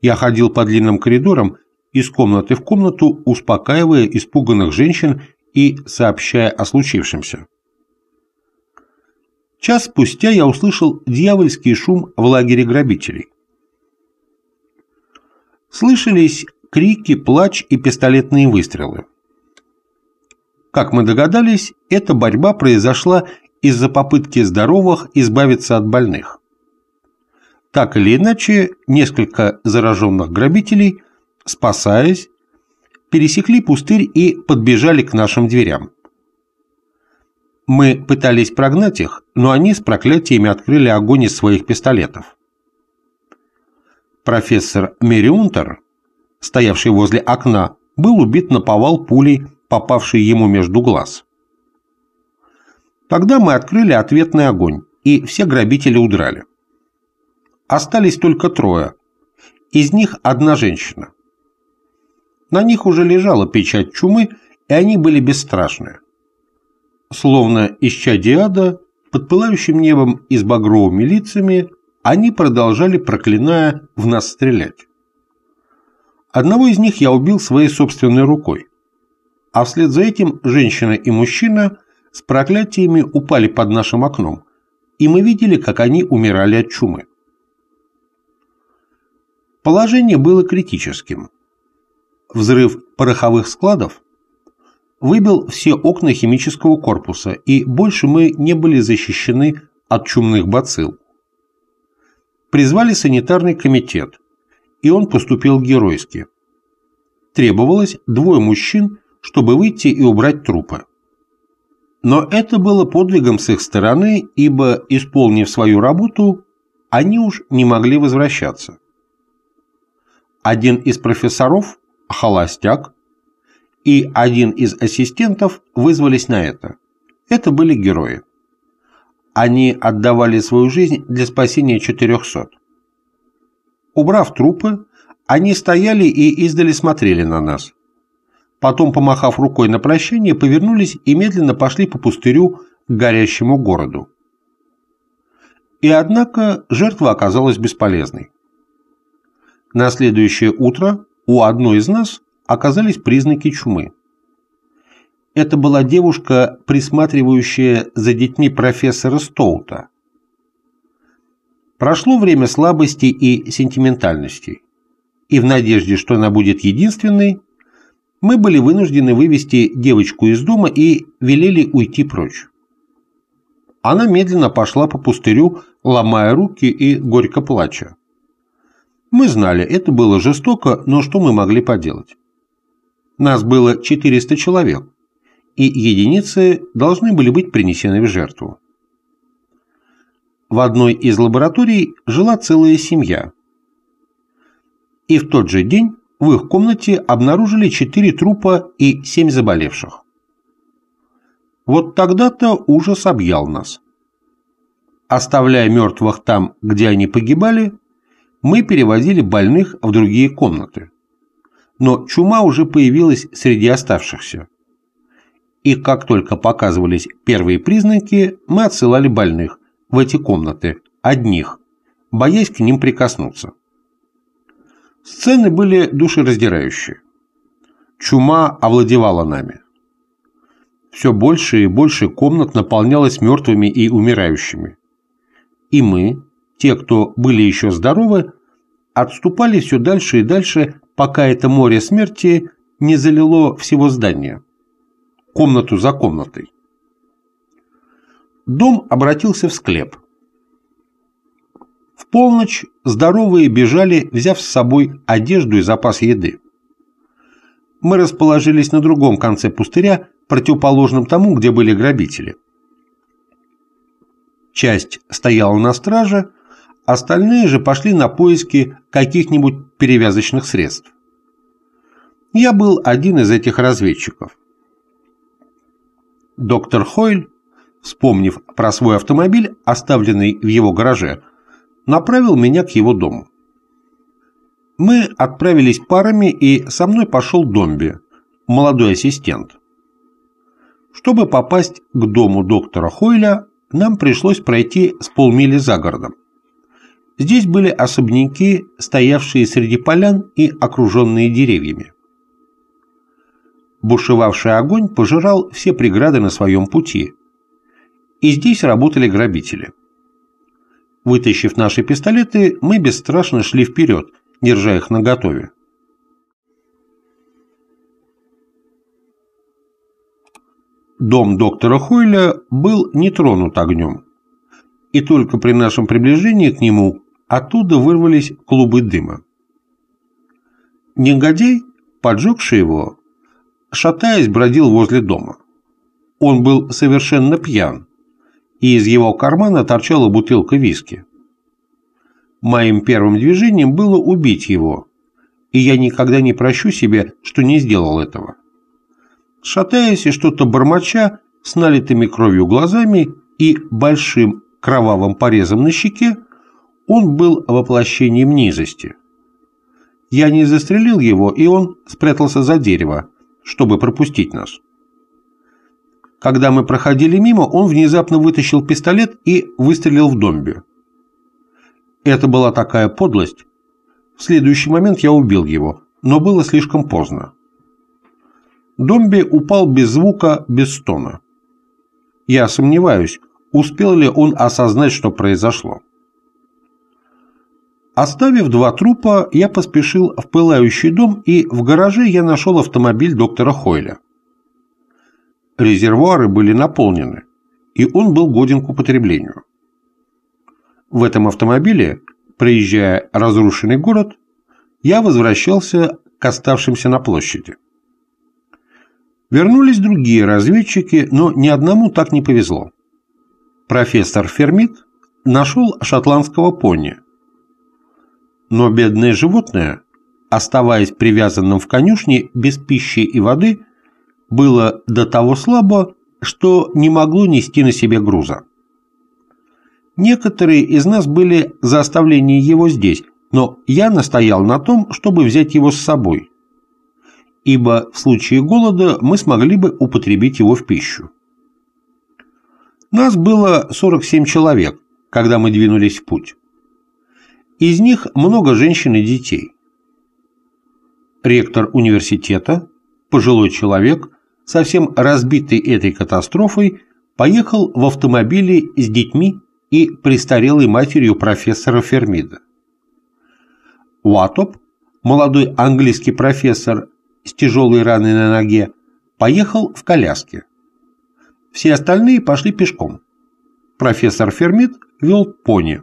Я ходил по длинным коридорам из комнаты в комнату, успокаивая испуганных женщин и сообщая о случившемся. Час спустя я услышал дьявольский шум в лагере грабителей. Слышались крики, плач и пистолетные выстрелы. Как мы догадались, эта борьба произошла из-за попытки здоровых избавиться от больных. Так или иначе, несколько зараженных грабителей, спасаясь, пересекли пустырь и подбежали к нашим дверям. Мы пытались прогнать их, но они с проклятиями открыли огонь из своих пистолетов. Профессор Мериунтер стоявший возле окна, был убит на повал пулей, попавшей ему между глаз. Тогда мы открыли ответный огонь, и все грабители удрали. Остались только трое. Из них одна женщина. На них уже лежала печать чумы, и они были бесстрашны. Словно ища диада, под пылающим небом и с багровыми лицами, они продолжали, проклиная, в нас стрелять. Одного из них я убил своей собственной рукой. А вслед за этим женщина и мужчина с проклятиями упали под нашим окном, и мы видели, как они умирали от чумы. Положение было критическим. Взрыв пороховых складов выбил все окна химического корпуса, и больше мы не были защищены от чумных бацилл. Призвали санитарный комитет, и он поступил геройски. Требовалось двое мужчин, чтобы выйти и убрать трупы. Но это было подвигом с их стороны, ибо, исполнив свою работу, они уж не могли возвращаться. Один из профессоров, холостяк, и один из ассистентов вызвались на это. Это были герои. Они отдавали свою жизнь для спасения 400. Убрав трупы, они стояли и издали смотрели на нас. Потом, помахав рукой на прощание, повернулись и медленно пошли по пустырю к горящему городу. И однако жертва оказалась бесполезной. На следующее утро у одной из нас оказались признаки чумы. Это была девушка, присматривающая за детьми профессора Стоута. Прошло время слабости и сентиментальности, и в надежде, что она будет единственной, мы были вынуждены вывести девочку из дома и велели уйти прочь. Она медленно пошла по пустырю, ломая руки и горько плача. Мы знали, это было жестоко, но что мы могли поделать? Нас было 400 человек, и единицы должны были быть принесены в жертву. В одной из лабораторий жила целая семья. И в тот же день в их комнате обнаружили четыре трупа и семь заболевших. Вот тогда-то ужас объял нас. Оставляя мертвых там, где они погибали, мы переводили больных в другие комнаты. Но чума уже появилась среди оставшихся. И как только показывались первые признаки, мы отсылали больных, в эти комнаты, одних, боясь к ним прикоснуться. Сцены были душераздирающие. Чума овладевала нами. Все больше и больше комнат наполнялось мертвыми и умирающими. И мы, те, кто были еще здоровы, отступали все дальше и дальше, пока это море смерти не залило всего здания, комнату за комнатой. Дом обратился в склеп. В полночь здоровые бежали, взяв с собой одежду и запас еды. Мы расположились на другом конце пустыря, противоположном тому, где были грабители. Часть стояла на страже, остальные же пошли на поиски каких-нибудь перевязочных средств. Я был один из этих разведчиков. Доктор Хойль вспомнив про свой автомобиль, оставленный в его гараже, направил меня к его дому. Мы отправились парами, и со мной пошел Домби, молодой ассистент. Чтобы попасть к дому доктора Хойля, нам пришлось пройти с полмили за городом. Здесь были особняки, стоявшие среди полян и окруженные деревьями. Бушевавший огонь пожирал все преграды на своем пути – и здесь работали грабители. Вытащив наши пистолеты, мы бесстрашно шли вперед, держа их наготове. Дом доктора Хойля был не тронут огнем, и только при нашем приближении к нему оттуда вырвались клубы дыма. Негодяй, поджегший его, шатаясь, бродил возле дома. Он был совершенно пьян, и из его кармана торчала бутылка виски. Моим первым движением было убить его, и я никогда не прощу себе, что не сделал этого. Шатаясь и что-то бормоча, с налитыми кровью глазами и большим кровавым порезом на щеке, он был воплощением низости. Я не застрелил его, и он спрятался за дерево, чтобы пропустить нас. Когда мы проходили мимо, он внезапно вытащил пистолет и выстрелил в Домби. Это была такая подлость. В следующий момент я убил его, но было слишком поздно. Домби упал без звука, без стона. Я сомневаюсь, успел ли он осознать, что произошло. Оставив два трупа, я поспешил в пылающий дом, и в гараже я нашел автомобиль доктора Хойля резервуары были наполнены, и он был годен к употреблению. В этом автомобиле, проезжая разрушенный город, я возвращался к оставшимся на площади. Вернулись другие разведчики, но ни одному так не повезло. Профессор Фермит нашел шотландского пони. Но бедное животное, оставаясь привязанным в конюшне без пищи и воды, было до того слабо, что не могло нести на себе груза. Некоторые из нас были за оставление его здесь, но я настоял на том, чтобы взять его с собой, ибо в случае голода мы смогли бы употребить его в пищу. Нас было 47 человек, когда мы двинулись в путь. Из них много женщин и детей. Ректор университета, пожилой человек, совсем разбитый этой катастрофой, поехал в автомобиле с детьми и престарелой матерью профессора Фермида. Уатоп, молодой английский профессор с тяжелой раной на ноге, поехал в коляске. Все остальные пошли пешком. Профессор Фермид вел пони.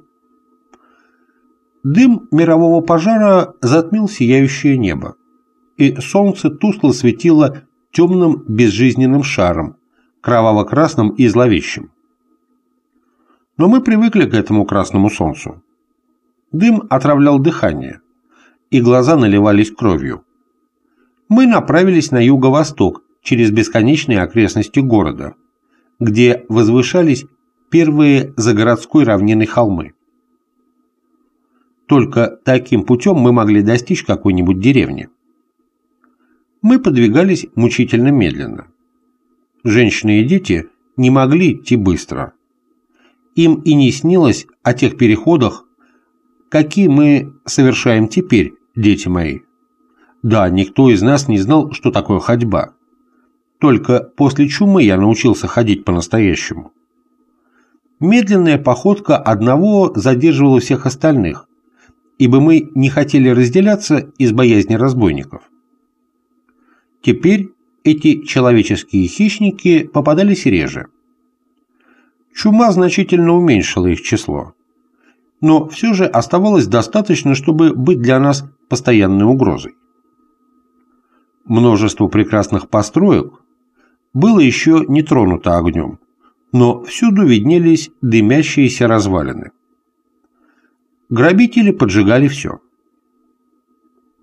Дым мирового пожара затмил сияющее небо, и солнце тускло светило темным безжизненным шаром, кроваво-красным и зловещим. Но мы привыкли к этому красному солнцу. Дым отравлял дыхание, и глаза наливались кровью. Мы направились на юго-восток, через бесконечные окрестности города, где возвышались первые за городской равнины холмы. Только таким путем мы могли достичь какой-нибудь деревни мы подвигались мучительно медленно. Женщины и дети не могли идти быстро. Им и не снилось о тех переходах, какие мы совершаем теперь, дети мои. Да, никто из нас не знал, что такое ходьба. Только после чумы я научился ходить по-настоящему. Медленная походка одного задерживала всех остальных, ибо мы не хотели разделяться из боязни разбойников. Теперь эти человеческие хищники попадались реже. Чума значительно уменьшила их число, но все же оставалось достаточно, чтобы быть для нас постоянной угрозой. Множество прекрасных построек было еще не тронуто огнем, но всюду виднелись дымящиеся развалины. Грабители поджигали все.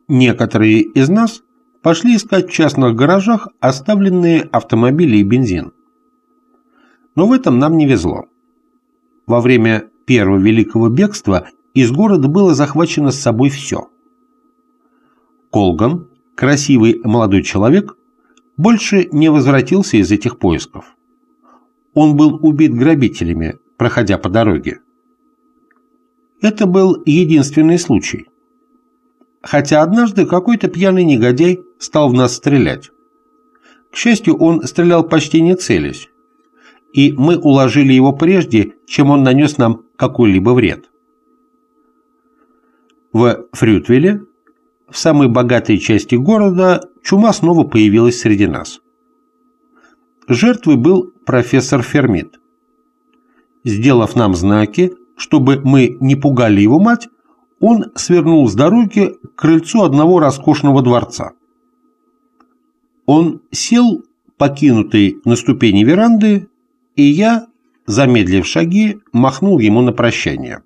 Некоторые из нас пошли искать в частных гаражах оставленные автомобили и бензин. Но в этом нам не везло. Во время Первого Великого Бегства из города было захвачено с собой все. Колган, красивый молодой человек, больше не возвратился из этих поисков. Он был убит грабителями, проходя по дороге. Это был единственный случай. Хотя однажды какой-то пьяный негодяй стал в нас стрелять. К счастью, он стрелял почти не целясь, и мы уложили его прежде, чем он нанес нам какой-либо вред. В Фрютвилле, в самой богатой части города, чума снова появилась среди нас. Жертвой был профессор Фермит. Сделав нам знаки, чтобы мы не пугали его мать, он свернул с дороги к крыльцу одного роскошного дворца. Он сел, покинутый на ступени веранды, и я, замедлив шаги, махнул ему на прощание.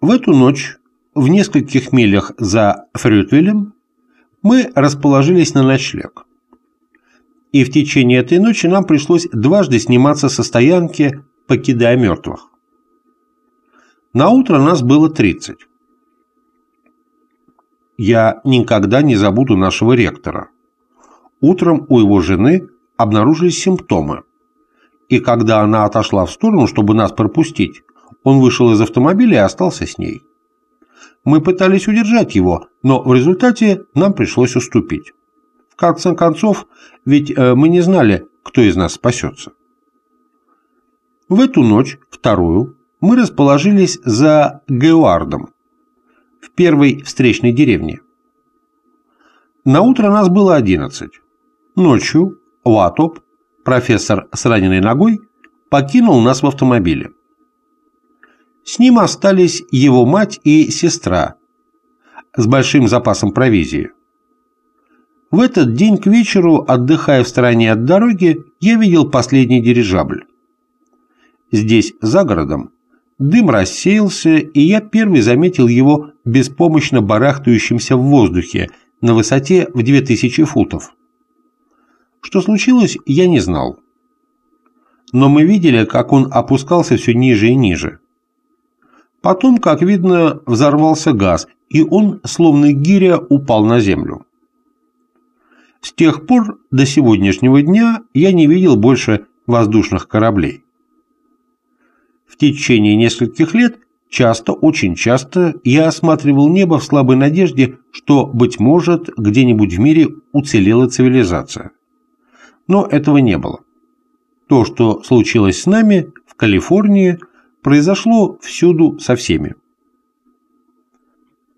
В эту ночь, в нескольких милях за Фрютвелем, мы расположились на ночлег. И в течение этой ночи нам пришлось дважды сниматься со стоянки, покидая мертвых. На утро нас было 30 я никогда не забуду нашего ректора. Утром у его жены обнаружились симптомы. И когда она отошла в сторону, чтобы нас пропустить, он вышел из автомобиля и остался с ней. Мы пытались удержать его, но в результате нам пришлось уступить. В конце концов, ведь э, мы не знали, кто из нас спасется. В эту ночь, вторую, мы расположились за Геуардом, первой встречной деревне. На утро нас было 11. Ночью Ватоп, профессор с раненой ногой, покинул нас в автомобиле. С ним остались его мать и сестра с большим запасом провизии. В этот день к вечеру, отдыхая в стороне от дороги, я видел последний дирижабль. Здесь, за городом, Дым рассеялся, и я первый заметил его беспомощно барахтающимся в воздухе на высоте в 2000 футов. Что случилось, я не знал. Но мы видели, как он опускался все ниже и ниже. Потом, как видно, взорвался газ, и он, словно гиря, упал на землю. С тех пор до сегодняшнего дня я не видел больше воздушных кораблей. В течение нескольких лет часто, очень часто я осматривал небо в слабой надежде, что, быть может, где-нибудь в мире уцелела цивилизация. Но этого не было. То, что случилось с нами в Калифорнии, произошло всюду со всеми.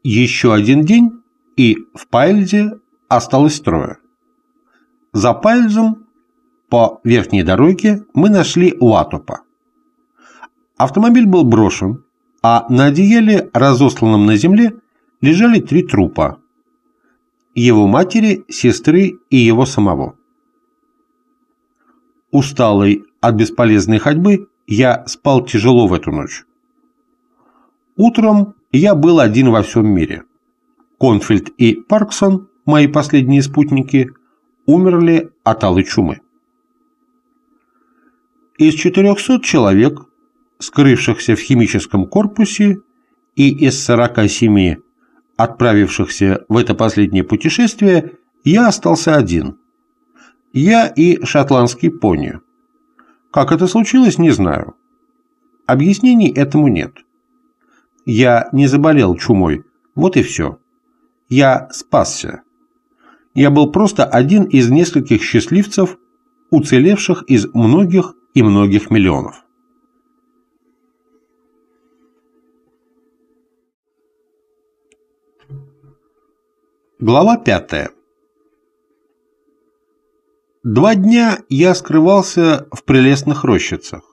Еще один день, и в Пайльзе осталось трое. За Пайльзом по верхней дороге мы нашли Латопа. Автомобиль был брошен, а на одеяле, разосланном на земле, лежали три трупа – его матери, сестры и его самого. Усталый от бесполезной ходьбы, я спал тяжело в эту ночь. Утром я был один во всем мире. Конфильд и Парксон, мои последние спутники, умерли от алой чумы. Из 400 человек – скрывшихся в химическом корпусе, и из 47 отправившихся в это последнее путешествие я остался один. Я и шотландский пони. Как это случилось, не знаю. Объяснений этому нет. Я не заболел чумой, вот и все. Я спасся. Я был просто один из нескольких счастливцев, уцелевших из многих и многих миллионов. Глава пятая. Два дня я скрывался в прелестных рощицах,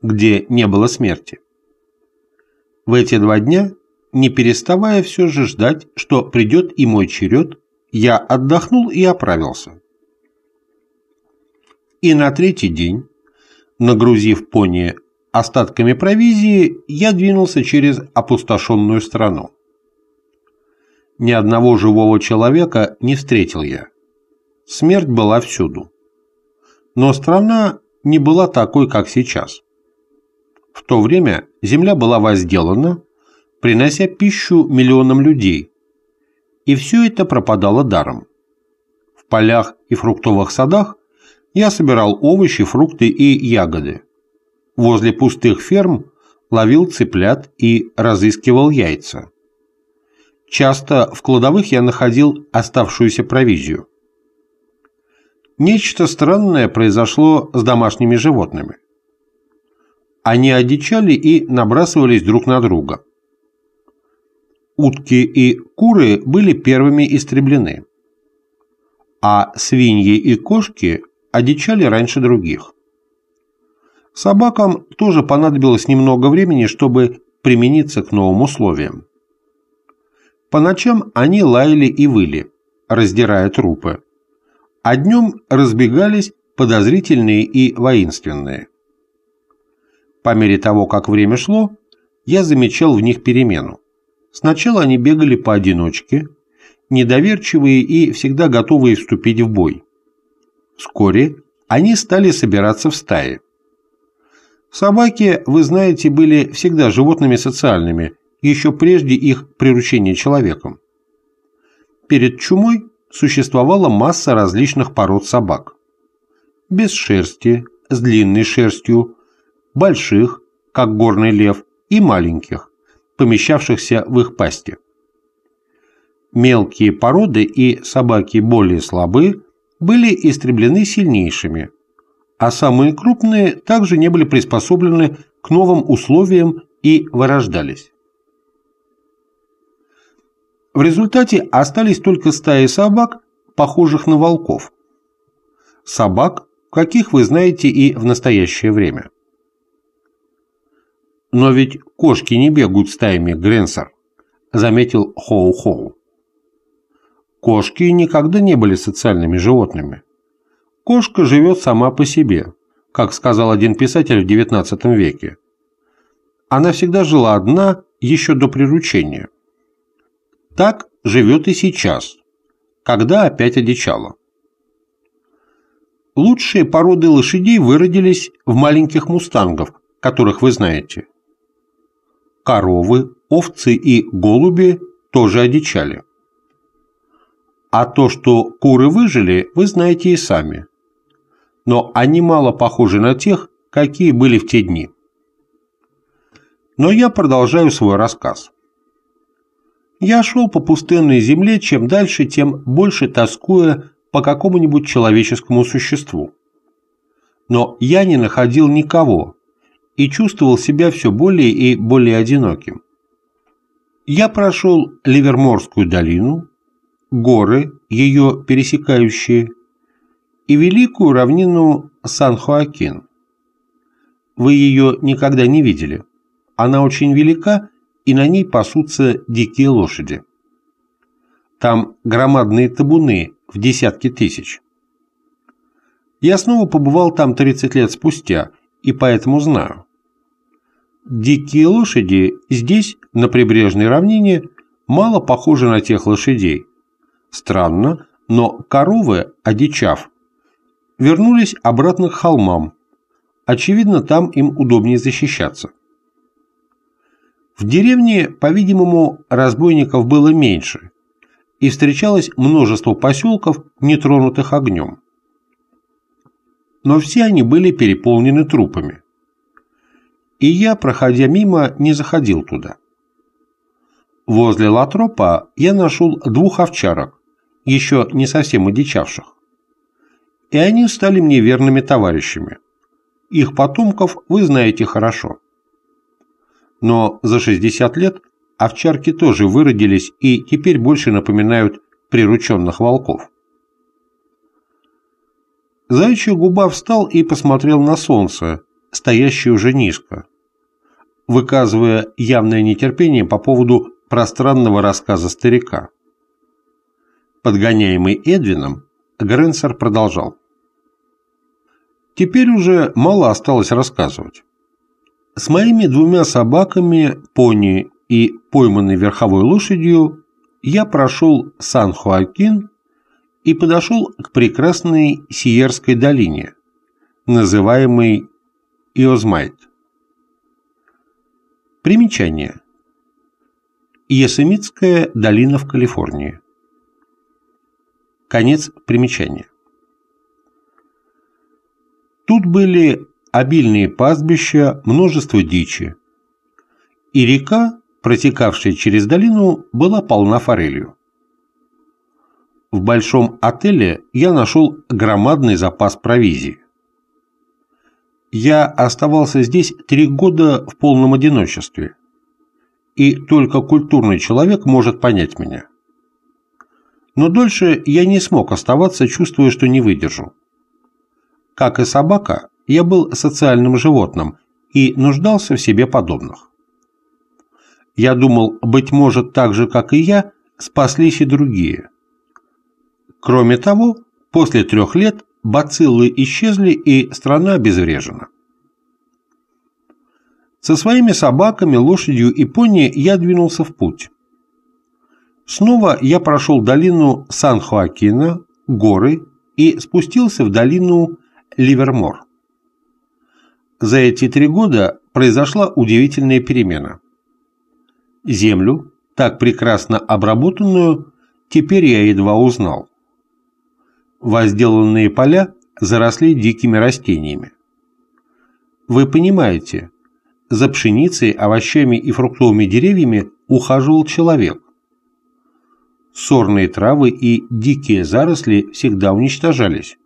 где не было смерти. В эти два дня, не переставая все же ждать, что придет и мой черед, я отдохнул и оправился. И на третий день, нагрузив пони остатками провизии, я двинулся через опустошенную страну. Ни одного живого человека не встретил я. Смерть была всюду. Но страна не была такой, как сейчас. В то время земля была возделана, принося пищу миллионам людей, и все это пропадало даром. В полях и фруктовых садах я собирал овощи, фрукты и ягоды. Возле пустых ферм ловил цыплят и разыскивал яйца. Часто в кладовых я находил оставшуюся провизию. Нечто странное произошло с домашними животными. Они одичали и набрасывались друг на друга. Утки и куры были первыми истреблены, а свиньи и кошки одичали раньше других. Собакам тоже понадобилось немного времени, чтобы примениться к новым условиям. По ночам они лаяли и выли, раздирая трупы, а днем разбегались подозрительные и воинственные. По мере того, как время шло, я замечал в них перемену. Сначала они бегали поодиночке, недоверчивые и всегда готовые вступить в бой. Вскоре они стали собираться в стаи. Собаки, вы знаете, были всегда животными социальными, еще прежде их приручения человеком. Перед чумой существовала масса различных пород собак. Без шерсти, с длинной шерстью, больших, как горный лев, и маленьких, помещавшихся в их пасти. Мелкие породы и собаки более слабые были истреблены сильнейшими, а самые крупные также не были приспособлены к новым условиям и вырождались. В результате остались только стаи собак, похожих на волков. Собак, каких вы знаете и в настоящее время. «Но ведь кошки не бегут стаями, Гренсер», – заметил Хоу-Хоу. Кошки никогда не были социальными животными. Кошка живет сама по себе, как сказал один писатель в XIX веке. Она всегда жила одна еще до приручения. Так живет и сейчас, когда опять одичало. Лучшие породы лошадей выродились в маленьких мустангов, которых вы знаете. Коровы, овцы и голуби тоже одичали. А то, что куры выжили, вы знаете и сами. Но они мало похожи на тех, какие были в те дни. Но я продолжаю свой рассказ. Я шел по пустынной земле, чем дальше, тем больше тоскуя по какому-нибудь человеческому существу. Но я не находил никого и чувствовал себя все более и более одиноким. Я прошел Ливерморскую долину, горы, ее пересекающие, и великую равнину Сан-Хоакин. Вы ее никогда не видели. Она очень велика и на ней пасутся дикие лошади. Там громадные табуны в десятки тысяч. Я снова побывал там 30 лет спустя, и поэтому знаю. Дикие лошади здесь, на прибрежной равнине, мало похожи на тех лошадей. Странно, но коровы, одичав, вернулись обратно к холмам. Очевидно, там им удобнее защищаться. В деревне, по-видимому, разбойников было меньше, и встречалось множество поселков, не тронутых огнем. Но все они были переполнены трупами. И я, проходя мимо, не заходил туда. Возле Латропа я нашел двух овчарок, еще не совсем одичавших. И они стали мне верными товарищами. Их потомков вы знаете хорошо но за 60 лет овчарки тоже выродились и теперь больше напоминают прирученных волков. Заячья губа встал и посмотрел на солнце, стоящее уже низко, выказывая явное нетерпение по поводу пространного рассказа старика. Подгоняемый Эдвином, Гренсер продолжал. Теперь уже мало осталось рассказывать. С моими двумя собаками, пони и пойманной верховой лошадью, я прошел Сан-Хуакин и подошел к прекрасной Сиерской долине, называемой Иозмайт. Примечание. Йесемитская долина в Калифорнии. Конец примечания. Тут были обильные пастбища, множество дичи. И река, протекавшая через долину, была полна форелью. В большом отеле я нашел громадный запас провизии. Я оставался здесь три года в полном одиночестве, и только культурный человек может понять меня. Но дольше я не смог оставаться, чувствуя, что не выдержу. Как и собака, я был социальным животным и нуждался в себе подобных. Я думал, быть может, так же, как и я, спаслись и другие. Кроме того, после трех лет бациллы исчезли и страна обезврежена. Со своими собаками, лошадью и пони я двинулся в путь. Снова я прошел долину Сан-Хуакина, горы и спустился в долину Ливермор. За эти три года произошла удивительная перемена. Землю, так прекрасно обработанную, теперь я едва узнал. Возделанные поля заросли дикими растениями. Вы понимаете, за пшеницей, овощами и фруктовыми деревьями ухаживал человек. Сорные травы и дикие заросли всегда уничтожались.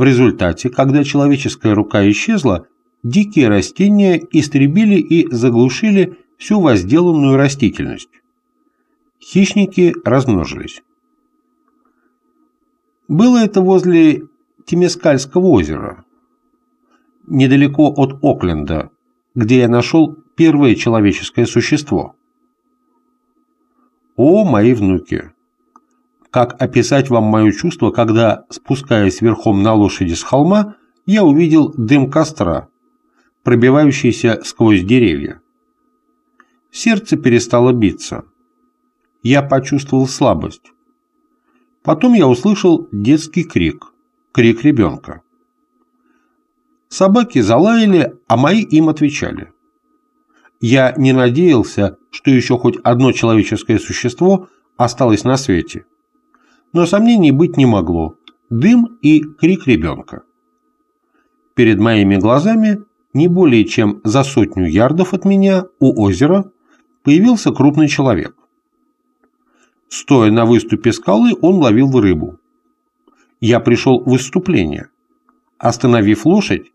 В результате, когда человеческая рука исчезла, дикие растения истребили и заглушили всю возделанную растительность. Хищники размножились. Было это возле Тимескальского озера, недалеко от Окленда, где я нашел первое человеческое существо. О, мои внуки! как описать вам мое чувство, когда, спускаясь верхом на лошади с холма, я увидел дым костра, пробивающийся сквозь деревья. Сердце перестало биться. Я почувствовал слабость. Потом я услышал детский крик, крик ребенка. Собаки залаяли, а мои им отвечали. Я не надеялся, что еще хоть одно человеческое существо осталось на свете – но сомнений быть не могло. Дым и крик ребенка. Перед моими глазами, не более чем за сотню ярдов от меня, у озера, появился крупный человек. Стоя на выступе скалы, он ловил рыбу. Я пришел в выступление. Остановив лошадь,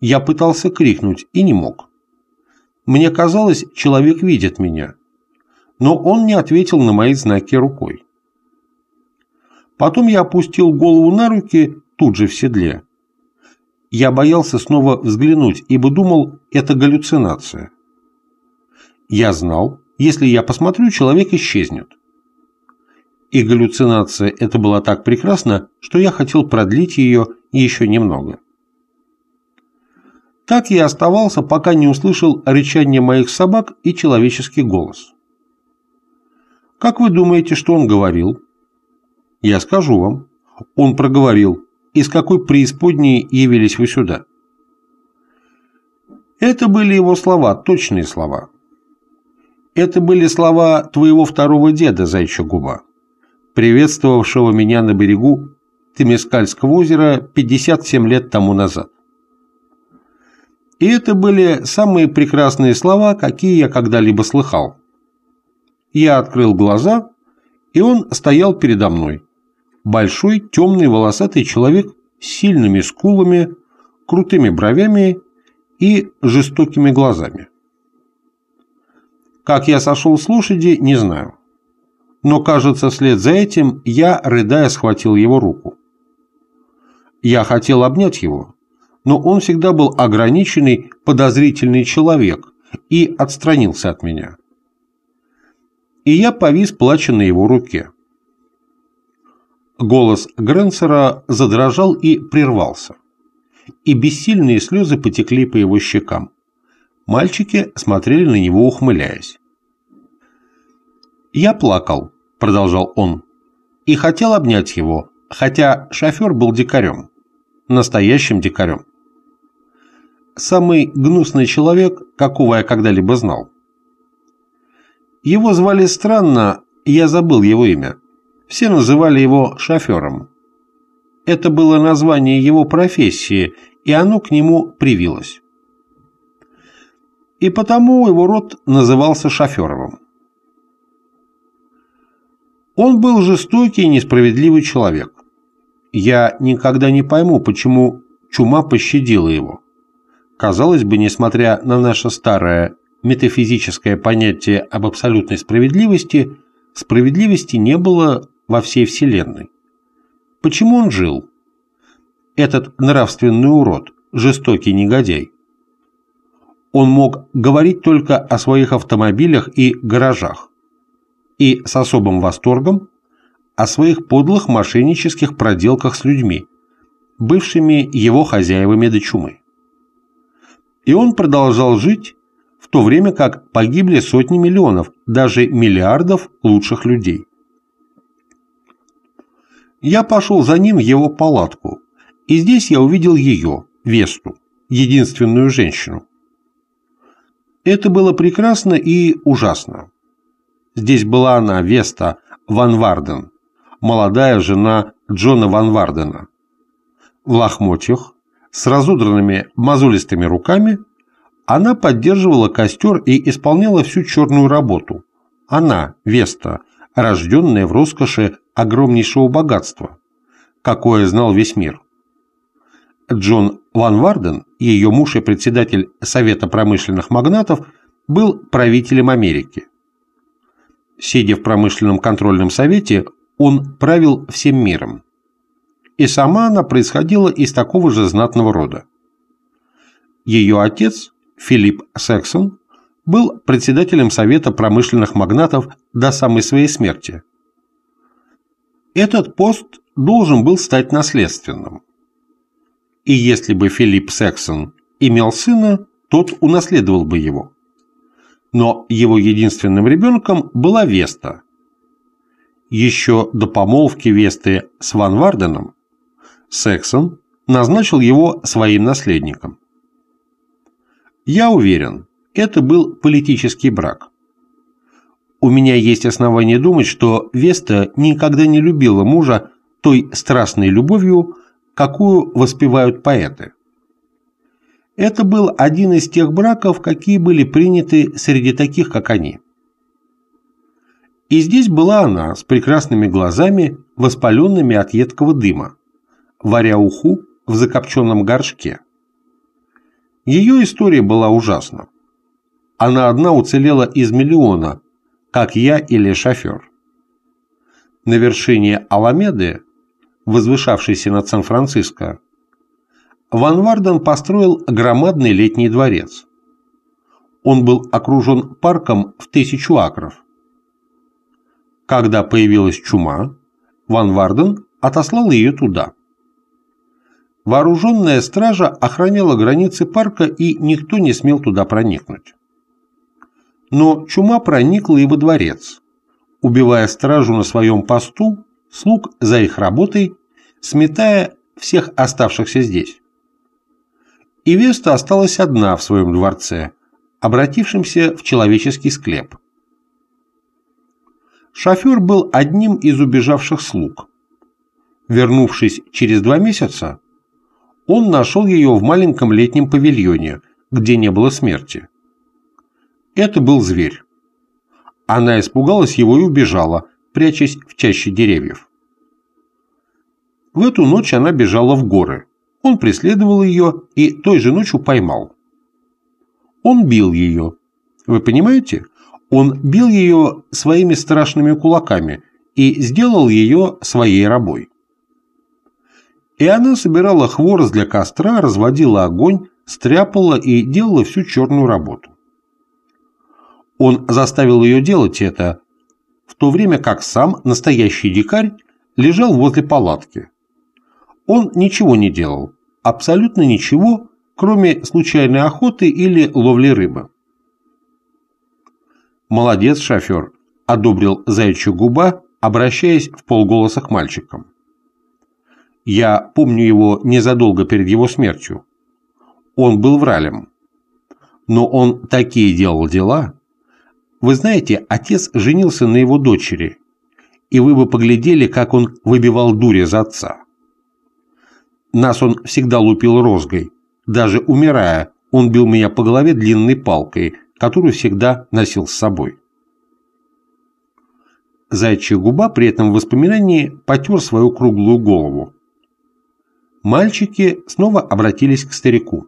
я пытался крикнуть и не мог. Мне казалось, человек видит меня, но он не ответил на мои знаки рукой. Потом я опустил голову на руки, тут же в седле. Я боялся снова взглянуть, ибо думал, это галлюцинация. Я знал, если я посмотрю, человек исчезнет. И галлюцинация это была так прекрасна, что я хотел продлить ее еще немного. Так я оставался, пока не услышал рычание моих собак и человеческий голос. «Как вы думаете, что он говорил?» Я скажу вам. Он проговорил. Из какой преисподней явились вы сюда? Это были его слова, точные слова. Это были слова твоего второго деда, Зайча Губа, приветствовавшего меня на берегу Темескальского озера 57 лет тому назад. И это были самые прекрасные слова, какие я когда-либо слыхал. Я открыл глаза, и он стоял передо мной большой, темный, волосатый человек с сильными скулами, крутыми бровями и жестокими глазами. Как я сошел с лошади, не знаю. Но, кажется, вслед за этим я, рыдая, схватил его руку. Я хотел обнять его, но он всегда был ограниченный, подозрительный человек и отстранился от меня. И я повис, плача на его руке. Голос Гренсера задрожал и прервался. И бессильные слезы потекли по его щекам. Мальчики смотрели на него, ухмыляясь. «Я плакал», – продолжал он, – «и хотел обнять его, хотя шофер был дикарем, настоящим дикарем. Самый гнусный человек, какого я когда-либо знал. Его звали странно, я забыл его имя. Все называли его шофером. Это было название его профессии, и оно к нему привилось. И потому его род назывался Шоферовым. Он был жестокий и несправедливый человек. Я никогда не пойму, почему чума пощадила его. Казалось бы, несмотря на наше старое метафизическое понятие об абсолютной справедливости, справедливости не было во всей Вселенной. Почему он жил? Этот нравственный урод, жестокий негодяй. Он мог говорить только о своих автомобилях и гаражах. И с особым восторгом о своих подлых мошеннических проделках с людьми, бывшими его хозяевами до чумы. И он продолжал жить, в то время как погибли сотни миллионов, даже миллиардов лучших людей. Я пошел за ним в его палатку, и здесь я увидел ее, Весту, единственную женщину. Это было прекрасно и ужасно. Здесь была она, Веста Ван Варден, молодая жена Джона Ван Вардена. В лохмотьях, с разудранными мозолистыми руками, она поддерживала костер и исполняла всю черную работу. Она, Веста, рожденная в роскоши огромнейшего богатства, какое знал весь мир. Джон Ван Варден, ее муж и председатель Совета промышленных магнатов, был правителем Америки. Сидя в промышленном контрольном совете, он правил всем миром. И сама она происходила из такого же знатного рода. Ее отец, Филипп Сексон, был председателем Совета промышленных магнатов до самой своей смерти – этот пост должен был стать наследственным. И если бы Филипп Сексон имел сына, тот унаследовал бы его. Но его единственным ребенком была Веста. Еще до помолвки Весты с Ван Варденом Сексон назначил его своим наследником. Я уверен, это был политический брак. У меня есть основания думать, что Веста никогда не любила мужа той страстной любовью, какую воспевают поэты. Это был один из тех браков, какие были приняты среди таких, как они. И здесь была она с прекрасными глазами, воспаленными от едкого дыма, варя уху в закопченном горшке. Ее история была ужасна. Она одна уцелела из миллиона, как я или шофер. На вершине Аламеды, возвышавшейся над Сан-Франциско, Ван Варден построил громадный летний дворец. Он был окружен парком в тысячу акров. Когда появилась чума, Ван Варден отослал ее туда. Вооруженная стража охраняла границы парка, и никто не смел туда проникнуть но чума проникла и во дворец, убивая стражу на своем посту, слуг за их работой, сметая всех оставшихся здесь. И Веста осталась одна в своем дворце, обратившемся в человеческий склеп. Шофер был одним из убежавших слуг. Вернувшись через два месяца, он нашел ее в маленьком летнем павильоне, где не было смерти. Это был зверь. Она испугалась его и убежала, прячась в чаще деревьев. В эту ночь она бежала в горы. Он преследовал ее и той же ночью поймал. Он бил ее. Вы понимаете? Он бил ее своими страшными кулаками и сделал ее своей рабой. И она собирала хворост для костра, разводила огонь, стряпала и делала всю черную работу. Он заставил ее делать это, в то время как сам настоящий дикарь лежал возле палатки. Он ничего не делал, абсолютно ничего, кроме случайной охоты или ловли рыбы. «Молодец, шофер», – одобрил заячья губа, обращаясь в полголоса к мальчикам. «Я помню его незадолго перед его смертью. Он был вралем. Но он такие делал дела, вы знаете, отец женился на его дочери, и вы бы поглядели, как он выбивал дури за отца. Нас он всегда лупил розгой. Даже умирая, он бил меня по голове длинной палкой, которую всегда носил с собой. Зайчья губа при этом в воспоминании потер свою круглую голову. Мальчики снова обратились к старику.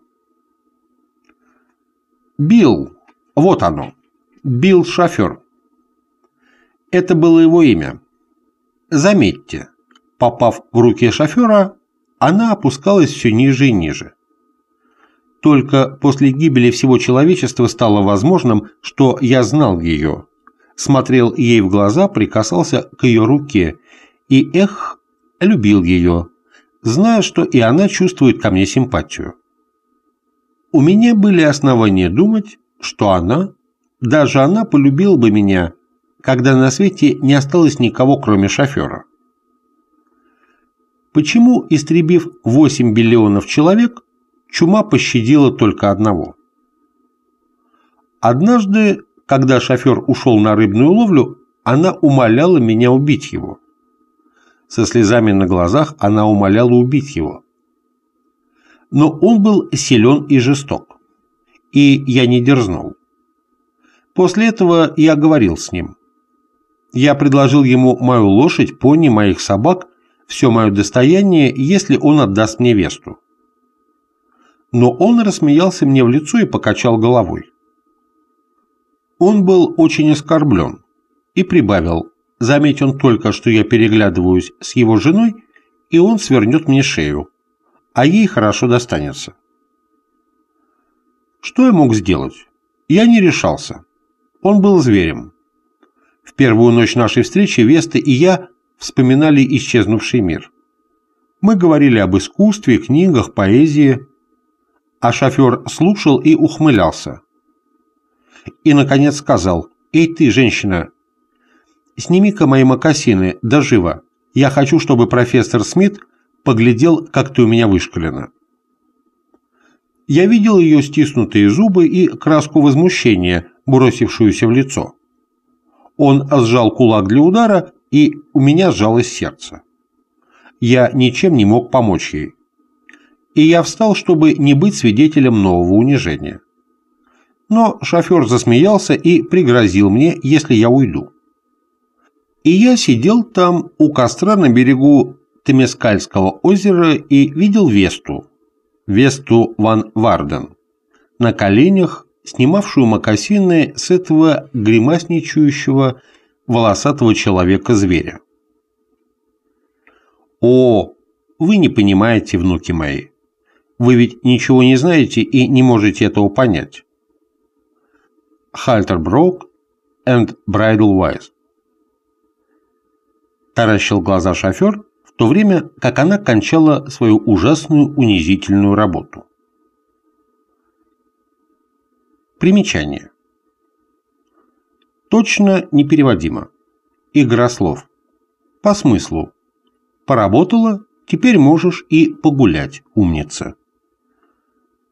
«Билл, вот оно!» Билл Шофер. Это было его имя. Заметьте, попав в руки шофера, она опускалась все ниже и ниже. Только после гибели всего человечества стало возможным, что я знал ее, смотрел ей в глаза, прикасался к ее руке и, эх, любил ее, зная, что и она чувствует ко мне симпатию. У меня были основания думать, что она даже она полюбила бы меня, когда на свете не осталось никого, кроме шофера. Почему, истребив 8 биллионов человек, чума пощадила только одного? Однажды, когда шофер ушел на рыбную ловлю, она умоляла меня убить его. Со слезами на глазах она умоляла убить его. Но он был силен и жесток, и я не дерзнул. После этого я говорил с ним. Я предложил ему мою лошадь, пони, моих собак, все мое достояние, если он отдаст мне Весту. Но он рассмеялся мне в лицо и покачал головой. Он был очень оскорблен и прибавил, заметь он только, что я переглядываюсь с его женой, и он свернет мне шею, а ей хорошо достанется. Что я мог сделать? Я не решался. Он был зверем. В первую ночь нашей встречи Веста и я вспоминали исчезнувший мир. Мы говорили об искусстве, книгах, поэзии, а шофер слушал и ухмылялся. И, наконец, сказал, «Эй ты, женщина, сними-ка мои мокасины, да живо. Я хочу, чтобы профессор Смит поглядел, как ты у меня вышкалена». Я видел ее стиснутые зубы и краску возмущения, бросившуюся в лицо. Он сжал кулак для удара, и у меня сжалось сердце. Я ничем не мог помочь ей. И я встал, чтобы не быть свидетелем нового унижения. Но шофер засмеялся и пригрозил мне, если я уйду. И я сидел там у костра на берегу Темескальского озера и видел Весту, Весту ван Варден, на коленях снимавшую мокасины с этого гримасничающего волосатого человека-зверя. «О, вы не понимаете, внуки мои. Вы ведь ничего не знаете и не можете этого понять». Хальтерброк and Брэдлвайз. Таращил глаза шофер, в то время как она кончала свою ужасную унизительную работу. Примечание. Точно непереводимо. Игра слов. По смыслу. Поработала, теперь можешь и погулять, умница.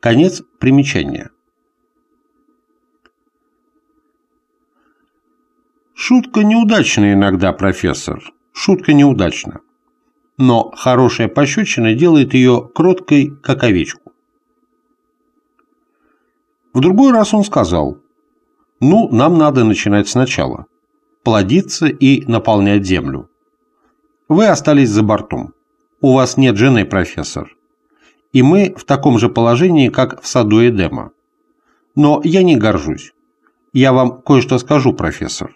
Конец примечания. Шутка неудачная иногда, профессор. Шутка неудачна. Но хорошая пощечина делает ее кроткой, как овечку. В другой раз он сказал, «Ну, нам надо начинать сначала, плодиться и наполнять землю. Вы остались за бортом. У вас нет жены, профессор. И мы в таком же положении, как в саду Эдема. Но я не горжусь. Я вам кое-что скажу, профессор».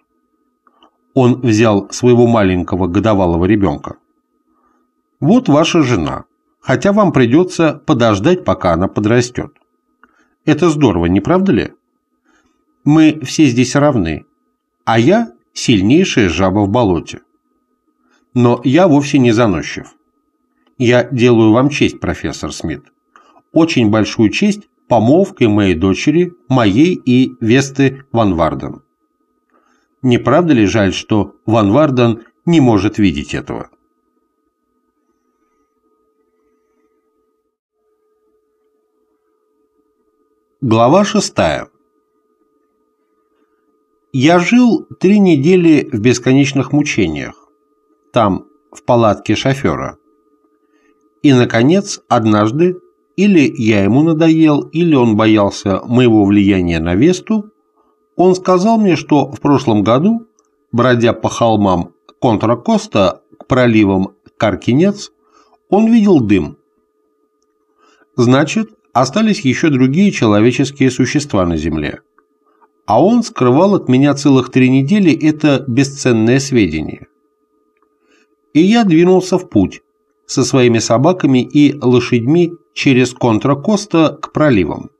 Он взял своего маленького годовалого ребенка. «Вот ваша жена, хотя вам придется подождать, пока она подрастет. Это здорово, не правда ли? Мы все здесь равны, а я сильнейшая жаба в болоте. Но я вовсе не заносчив. Я делаю вам честь, профессор Смит. Очень большую честь помолвкой моей дочери, моей и Весты Ван Варден. Не правда ли жаль, что Ван Варден не может видеть этого? Глава 6. Я жил три недели в бесконечных мучениях, там, в палатке шофера. И, наконец, однажды, или я ему надоел, или он боялся моего влияния на Весту, он сказал мне, что в прошлом году, бродя по холмам Контракоста к проливам Каркинец, он видел дым. Значит, остались еще другие человеческие существа на Земле. А он скрывал от меня целых три недели это бесценное сведение. И я двинулся в путь со своими собаками и лошадьми через Контракоста к проливам.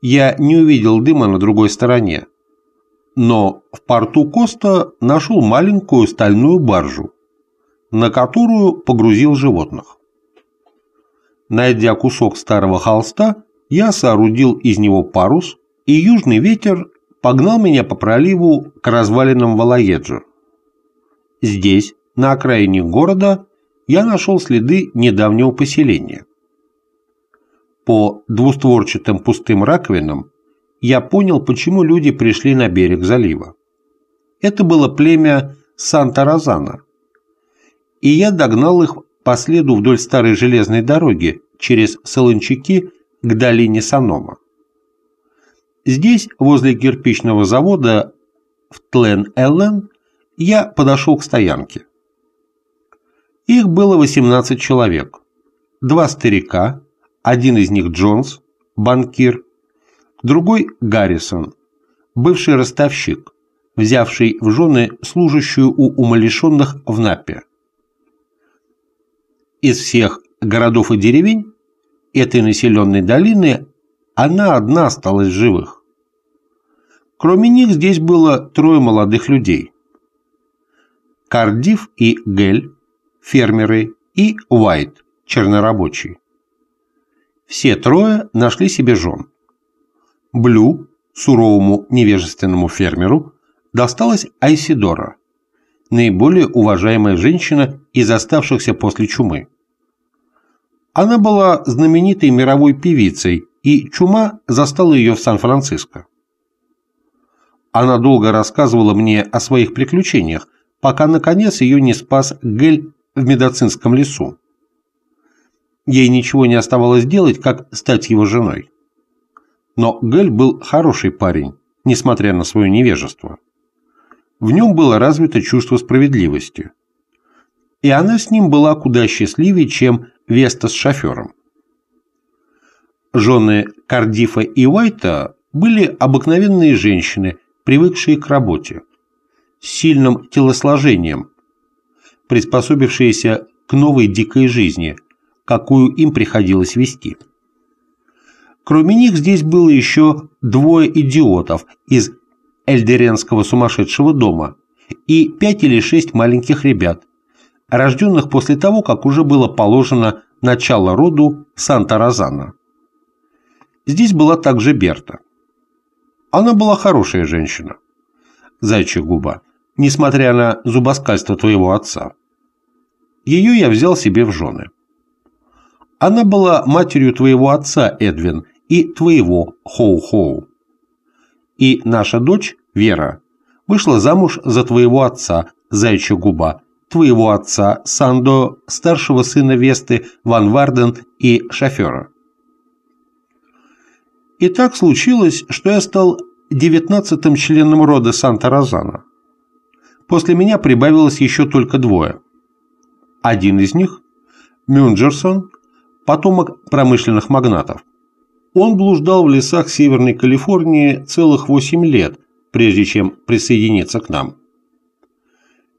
Я не увидел дыма на другой стороне, но в порту Коста нашел маленькую стальную баржу, на которую погрузил животных. Найдя кусок старого холста, я соорудил из него парус, и южный ветер погнал меня по проливу к развалинам Валаеджа. Здесь, на окраине города, я нашел следы недавнего поселения. По двустворчатым пустым раковинам я понял, почему люди пришли на берег залива. Это было племя Санта-Розана, и я догнал их по следу вдоль старой железной дороги через Солончаки к долине Санома. Здесь, возле кирпичного завода в Тлен-Эллен, я подошел к стоянке. Их было 18 человек. Два старика, один из них Джонс, банкир, другой Гаррисон, бывший ростовщик, взявший в жены служащую у умалишенных в Напе из всех городов и деревень этой населенной долины она одна осталась живых. Кроме них здесь было трое молодых людей. Кардив и Гель, фермеры, и Уайт, чернорабочий. Все трое нашли себе жен. Блю, суровому невежественному фермеру, досталась Айсидора, наиболее уважаемая женщина из оставшихся после чумы. Она была знаменитой мировой певицей, и чума застала ее в Сан-Франциско. Она долго рассказывала мне о своих приключениях, пока, наконец, ее не спас Гель в медицинском лесу. Ей ничего не оставалось делать, как стать его женой. Но Гель был хороший парень, несмотря на свое невежество. В нем было развито чувство справедливости. И она с ним была куда счастливее, чем Веста с шофером. Жены Кардифа и Уайта были обыкновенные женщины, привыкшие к работе, с сильным телосложением, приспособившиеся к новой дикой жизни, какую им приходилось вести. Кроме них здесь было еще двое идиотов из эльдеренского сумасшедшего дома и пять или шесть маленьких ребят, рожденных после того, как уже было положено начало роду Санта-Розана. Здесь была также Берта. Она была хорошая женщина. Зайчья губа, несмотря на зубоскальство твоего отца. Ее я взял себе в жены. Она была матерью твоего отца, Эдвин, и твоего Хоу-Хоу. И наша дочь Вера, вышла замуж за твоего отца, Зайча Губа, твоего отца, Сандо, старшего сына Весты, Ван Варден и шофера. И так случилось, что я стал девятнадцатым членом рода Санта-Розана. После меня прибавилось еще только двое. Один из них – Мюнджерсон, потомок промышленных магнатов. Он блуждал в лесах Северной Калифорнии целых восемь лет – прежде чем присоединиться к нам.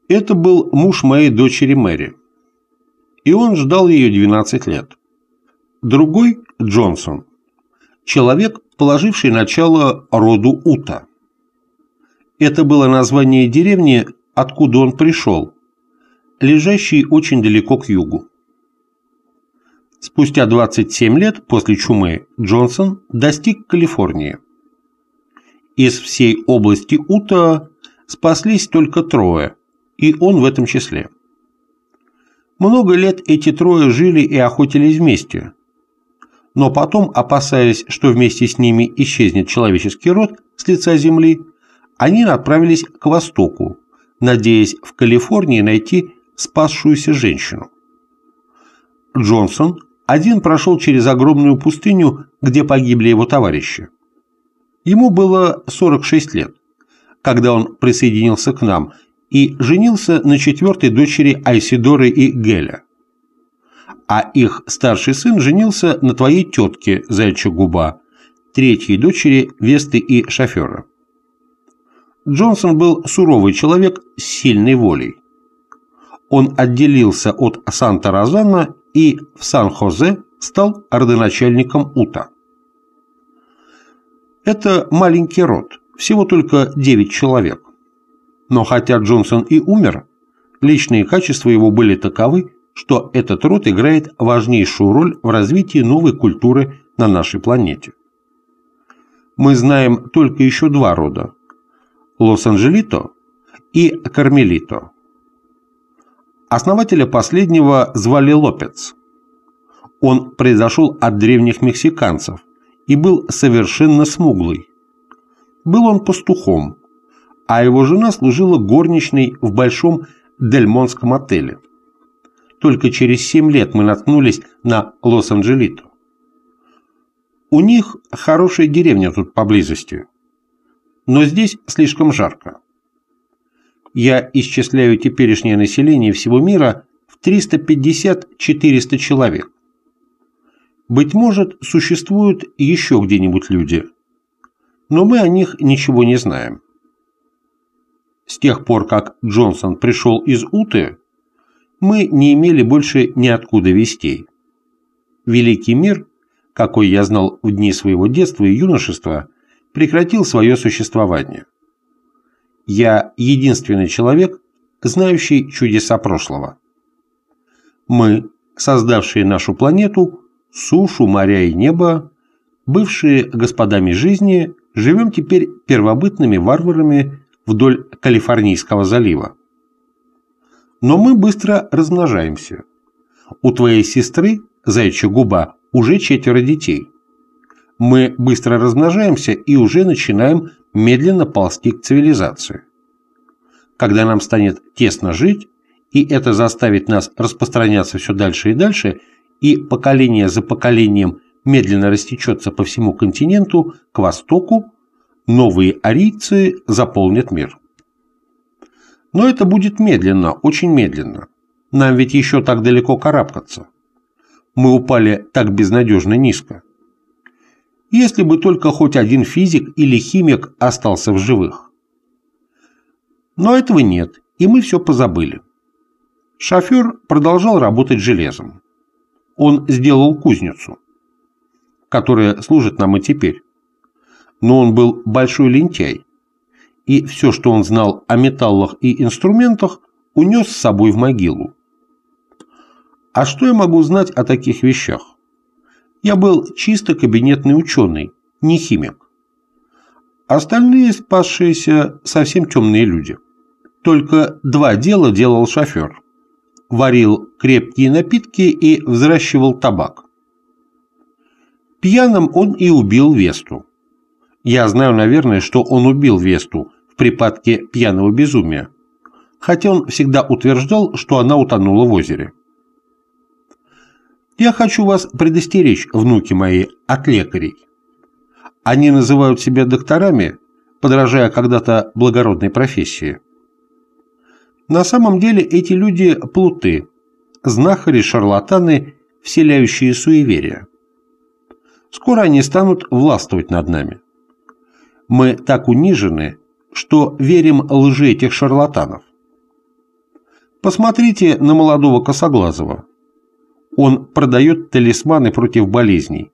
Это был муж моей дочери Мэри, и он ждал ее 12 лет. Другой – Джонсон, человек, положивший начало роду Ута. Это было название деревни, откуда он пришел, лежащей очень далеко к югу. Спустя 27 лет после чумы Джонсон достиг Калифорнии. Из всей области Ута спаслись только трое, и он в этом числе. Много лет эти трое жили и охотились вместе. Но потом, опасаясь, что вместе с ними исчезнет человеческий род с лица земли, они отправились к востоку, надеясь в Калифорнии найти спасшуюся женщину. Джонсон один прошел через огромную пустыню, где погибли его товарищи. Ему было 46 лет, когда он присоединился к нам и женился на четвертой дочери Айсидоры и Геля. А их старший сын женился на твоей тетке Зайча Губа, третьей дочери Весты и шофера. Джонсон был суровый человек с сильной волей. Он отделился от Санта-Розана и в Сан-Хозе стал родоначальником Ута. Это маленький род, всего только 9 человек. Но хотя Джонсон и умер, личные качества его были таковы, что этот род играет важнейшую роль в развитии новой культуры на нашей планете. Мы знаем только еще два рода – Лос-Анджелито и Кармелито. Основателя последнего звали Лопец. Он произошел от древних мексиканцев, и был совершенно смуглый. Был он пастухом, а его жена служила горничной в большом дельмонском отеле. Только через 7 лет мы наткнулись на Лос-Анджелито. У них хорошая деревня тут поблизости, но здесь слишком жарко. Я исчисляю теперешнее население всего мира в 350-400 человек. Быть может, существуют еще где-нибудь люди, но мы о них ничего не знаем. С тех пор, как Джонсон пришел из Уты, мы не имели больше ниоткуда вестей. Великий мир, какой я знал в дни своего детства и юношества, прекратил свое существование. Я единственный человек, знающий чудеса прошлого. Мы, создавшие нашу планету, сушу, моря и небо, бывшие господами жизни, живем теперь первобытными варварами вдоль Калифорнийского залива. Но мы быстро размножаемся. У твоей сестры, заячья губа, уже четверо детей. Мы быстро размножаемся и уже начинаем медленно ползти к цивилизации. Когда нам станет тесно жить, и это заставит нас распространяться все дальше и дальше, и поколение за поколением медленно растечется по всему континенту, к востоку, новые арийцы заполнят мир. Но это будет медленно, очень медленно. Нам ведь еще так далеко карабкаться. Мы упали так безнадежно низко. Если бы только хоть один физик или химик остался в живых. Но этого нет, и мы все позабыли. Шофер продолжал работать железом он сделал кузницу, которая служит нам и теперь. Но он был большой лентяй, и все, что он знал о металлах и инструментах, унес с собой в могилу. А что я могу знать о таких вещах? Я был чисто кабинетный ученый, не химик. Остальные спасшиеся совсем темные люди. Только два дела делал шофер варил крепкие напитки и взращивал табак. Пьяным он и убил Весту. Я знаю, наверное, что он убил Весту в припадке пьяного безумия, хотя он всегда утверждал, что она утонула в озере. Я хочу вас предостеречь, внуки мои, от лекарей. Они называют себя докторами, подражая когда-то благородной профессии. На самом деле эти люди – плуты, знахари, шарлатаны, вселяющие суеверия. Скоро они станут властвовать над нами. Мы так унижены, что верим лжи этих шарлатанов. Посмотрите на молодого Косоглазого. Он продает талисманы против болезней,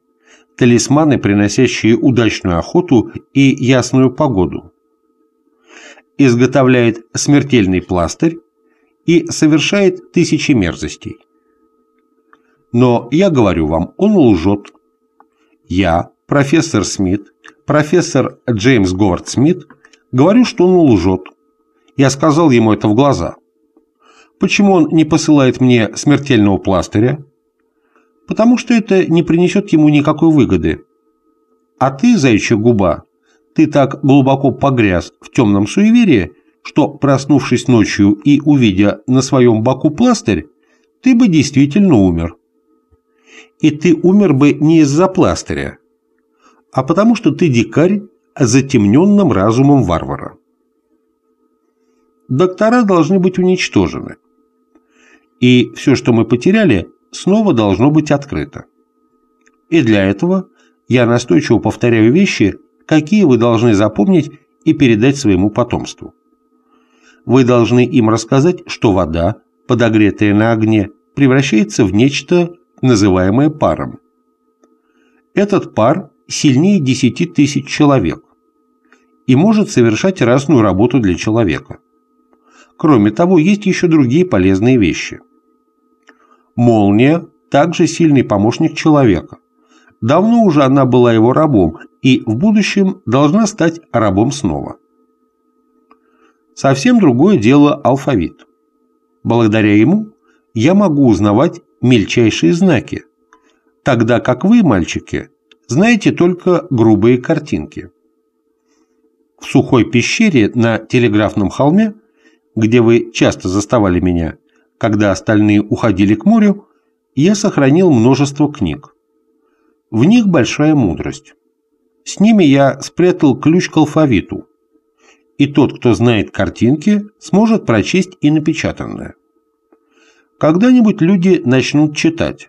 талисманы, приносящие удачную охоту и ясную погоду изготовляет смертельный пластырь и совершает тысячи мерзостей. Но я говорю вам, он лжет. Я, профессор Смит, профессор Джеймс Говард Смит, говорю, что он лжет. Я сказал ему это в глаза. Почему он не посылает мне смертельного пластыря? Потому что это не принесет ему никакой выгоды. А ты, заячья губа, ты так глубоко погряз в темном суеверии, что, проснувшись ночью и увидя на своем боку пластырь, ты бы действительно умер. И ты умер бы не из-за пластыря, а потому что ты дикарь с затемненным разумом варвара. Доктора должны быть уничтожены. И все, что мы потеряли, снова должно быть открыто. И для этого я настойчиво повторяю вещи, какие вы должны запомнить и передать своему потомству. Вы должны им рассказать, что вода, подогретая на огне, превращается в нечто, называемое паром. Этот пар сильнее 10 тысяч человек и может совершать разную работу для человека. Кроме того, есть еще другие полезные вещи. Молния – также сильный помощник человека. Давно уже она была его рабом и в будущем должна стать рабом снова. Совсем другое дело алфавит. Благодаря ему я могу узнавать мельчайшие знаки, тогда как вы, мальчики, знаете только грубые картинки. В сухой пещере на телеграфном холме, где вы часто заставали меня, когда остальные уходили к морю, я сохранил множество книг. В них большая мудрость. С ними я спрятал ключ к алфавиту. И тот, кто знает картинки, сможет прочесть и напечатанное. Когда-нибудь люди начнут читать.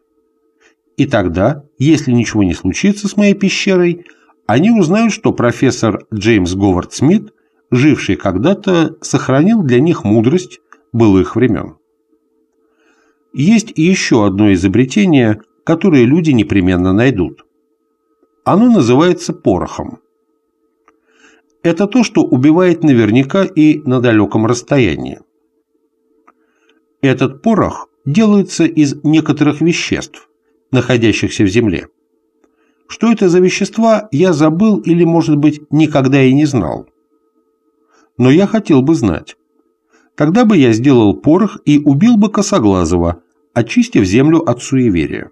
И тогда, если ничего не случится с моей пещерой, они узнают, что профессор Джеймс Говард Смит, живший когда-то, сохранил для них мудрость былых времен. Есть еще одно изобретение, которое люди непременно найдут. Оно называется порохом. Это то, что убивает наверняка и на далеком расстоянии. Этот порох делается из некоторых веществ, находящихся в земле. Что это за вещества, я забыл или, может быть, никогда и не знал. Но я хотел бы знать. Тогда бы я сделал порох и убил бы Косоглазого, очистив землю от суеверия.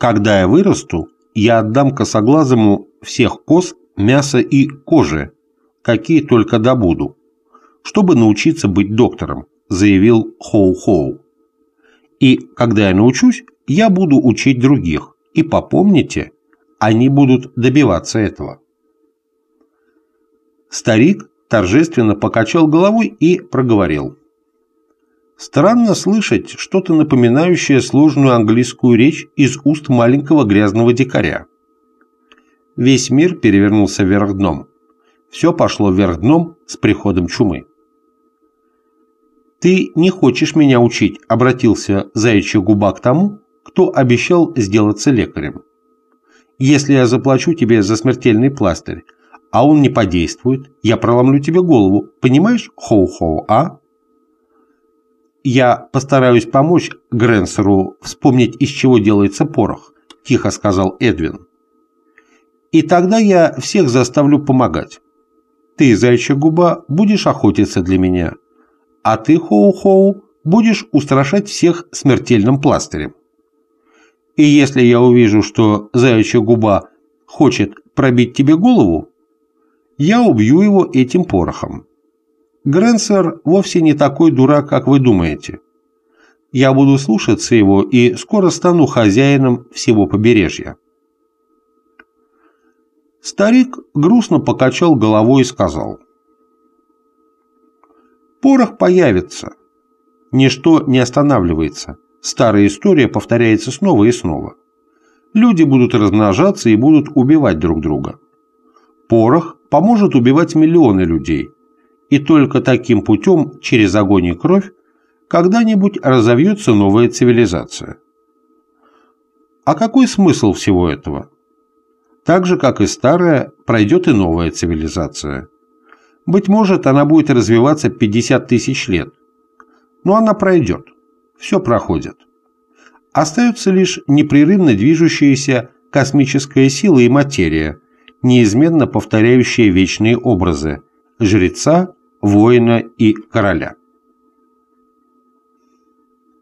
Когда я вырасту, я отдам косоглазому всех коз, мяса и кожи, какие только добуду, чтобы научиться быть доктором», – заявил Хоу-Хоу. «И когда я научусь, я буду учить других, и попомните, они будут добиваться этого». Старик торжественно покачал головой и проговорил – Странно слышать что-то напоминающее сложную английскую речь из уст маленького грязного дикаря. Весь мир перевернулся вверх дном. Все пошло вверх дном с приходом чумы. «Ты не хочешь меня учить», – обратился заячья губа к тому, кто обещал сделаться лекарем. «Если я заплачу тебе за смертельный пластырь, а он не подействует, я проломлю тебе голову, понимаешь, Хоу-Хоу, а?» «Я постараюсь помочь Гренсеру вспомнить, из чего делается порох», – тихо сказал Эдвин. «И тогда я всех заставлю помогать. Ты, зайчья губа, будешь охотиться для меня, а ты, Хоу-Хоу, будешь устрашать всех смертельным пластырем. И если я увижу, что зайчья губа хочет пробить тебе голову, я убью его этим порохом. Гренсер вовсе не такой дурак, как вы думаете. Я буду слушаться его и скоро стану хозяином всего побережья. Старик грустно покачал головой и сказал. Порох появится. Ничто не останавливается. Старая история повторяется снова и снова. Люди будут размножаться и будут убивать друг друга. Порох поможет убивать миллионы людей – и только таким путем, через огонь и кровь, когда-нибудь разовьется новая цивилизация. А какой смысл всего этого? Так же, как и старая, пройдет и новая цивилизация. Быть может, она будет развиваться 50 тысяч лет. Но она пройдет. Все проходит. Остаются лишь непрерывно движущиеся космическая сила и материя, неизменно повторяющие вечные образы – жреца воина и короля.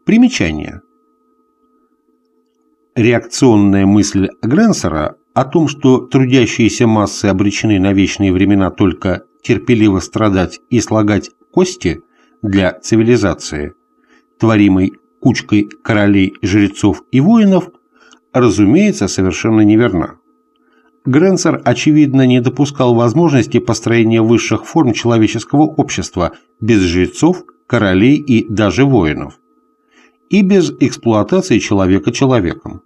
Примечание. Реакционная мысль Гренсера о том, что трудящиеся массы обречены на вечные времена только терпеливо страдать и слагать кости для цивилизации, творимой кучкой королей, жрецов и воинов, разумеется, совершенно неверна. Гренцер очевидно, не допускал возможности построения высших форм человеческого общества без жрецов, королей и даже воинов, и без эксплуатации человека человеком.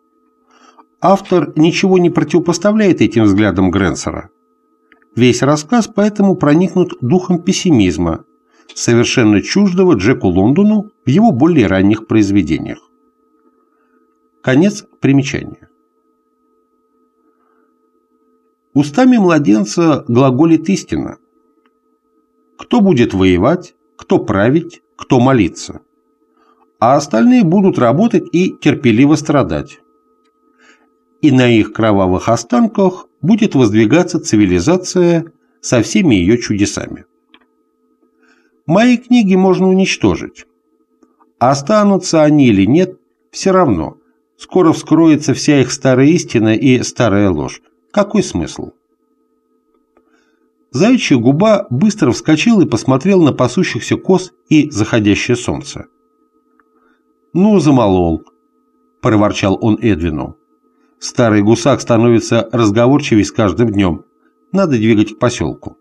Автор ничего не противопоставляет этим взглядам Гренцера. Весь рассказ поэтому проникнут духом пессимизма, совершенно чуждого Джеку Лондону в его более ранних произведениях. Конец примечания. Устами младенца глаголит истина. Кто будет воевать, кто править, кто молиться. А остальные будут работать и терпеливо страдать. И на их кровавых останках будет воздвигаться цивилизация со всеми ее чудесами. Мои книги можно уничтожить. Останутся они или нет, все равно. Скоро вскроется вся их старая истина и старая ложь. Какой смысл? Заячья губа быстро вскочил и посмотрел на пасущихся коз и заходящее солнце. «Ну, замолол», – проворчал он Эдвину. «Старый гусак становится разговорчивее с каждым днем. Надо двигать к поселку».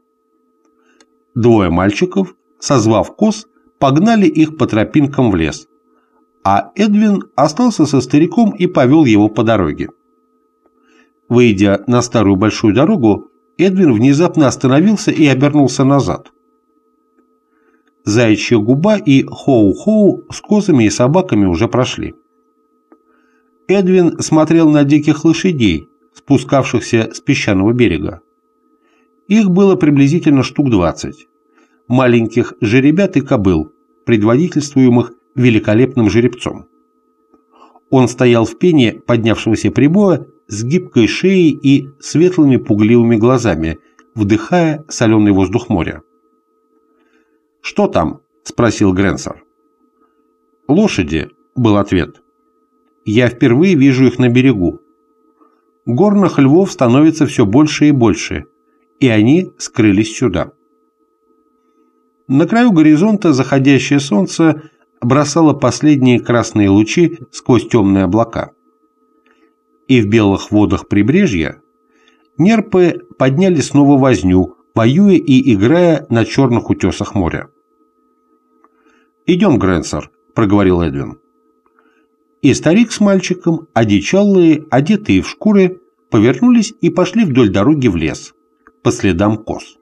Двое мальчиков, созвав коз, погнали их по тропинкам в лес, а Эдвин остался со стариком и повел его по дороге. Выйдя на старую большую дорогу, Эдвин внезапно остановился и обернулся назад. Заячья губа и хоу-хоу с козами и собаками уже прошли. Эдвин смотрел на диких лошадей, спускавшихся с песчаного берега. Их было приблизительно штук 20. Маленьких жеребят и кобыл, предводительствуемых великолепным жеребцом. Он стоял в пене поднявшегося прибоя с гибкой шеей и светлыми пугливыми глазами, вдыхая соленый воздух моря. «Что там?» – спросил Гренсер. «Лошади», – был ответ. «Я впервые вижу их на берегу. Горных львов становится все больше и больше, и они скрылись сюда». На краю горизонта заходящее солнце бросало последние красные лучи сквозь темные облака – и в белых водах прибрежья, нерпы подняли снова возню, воюя и играя на черных утесах моря. «Идем, Грэнсер», — проговорил Эдвин. И старик с мальчиком, одичалые, одетые в шкуры, повернулись и пошли вдоль дороги в лес, по следам коз.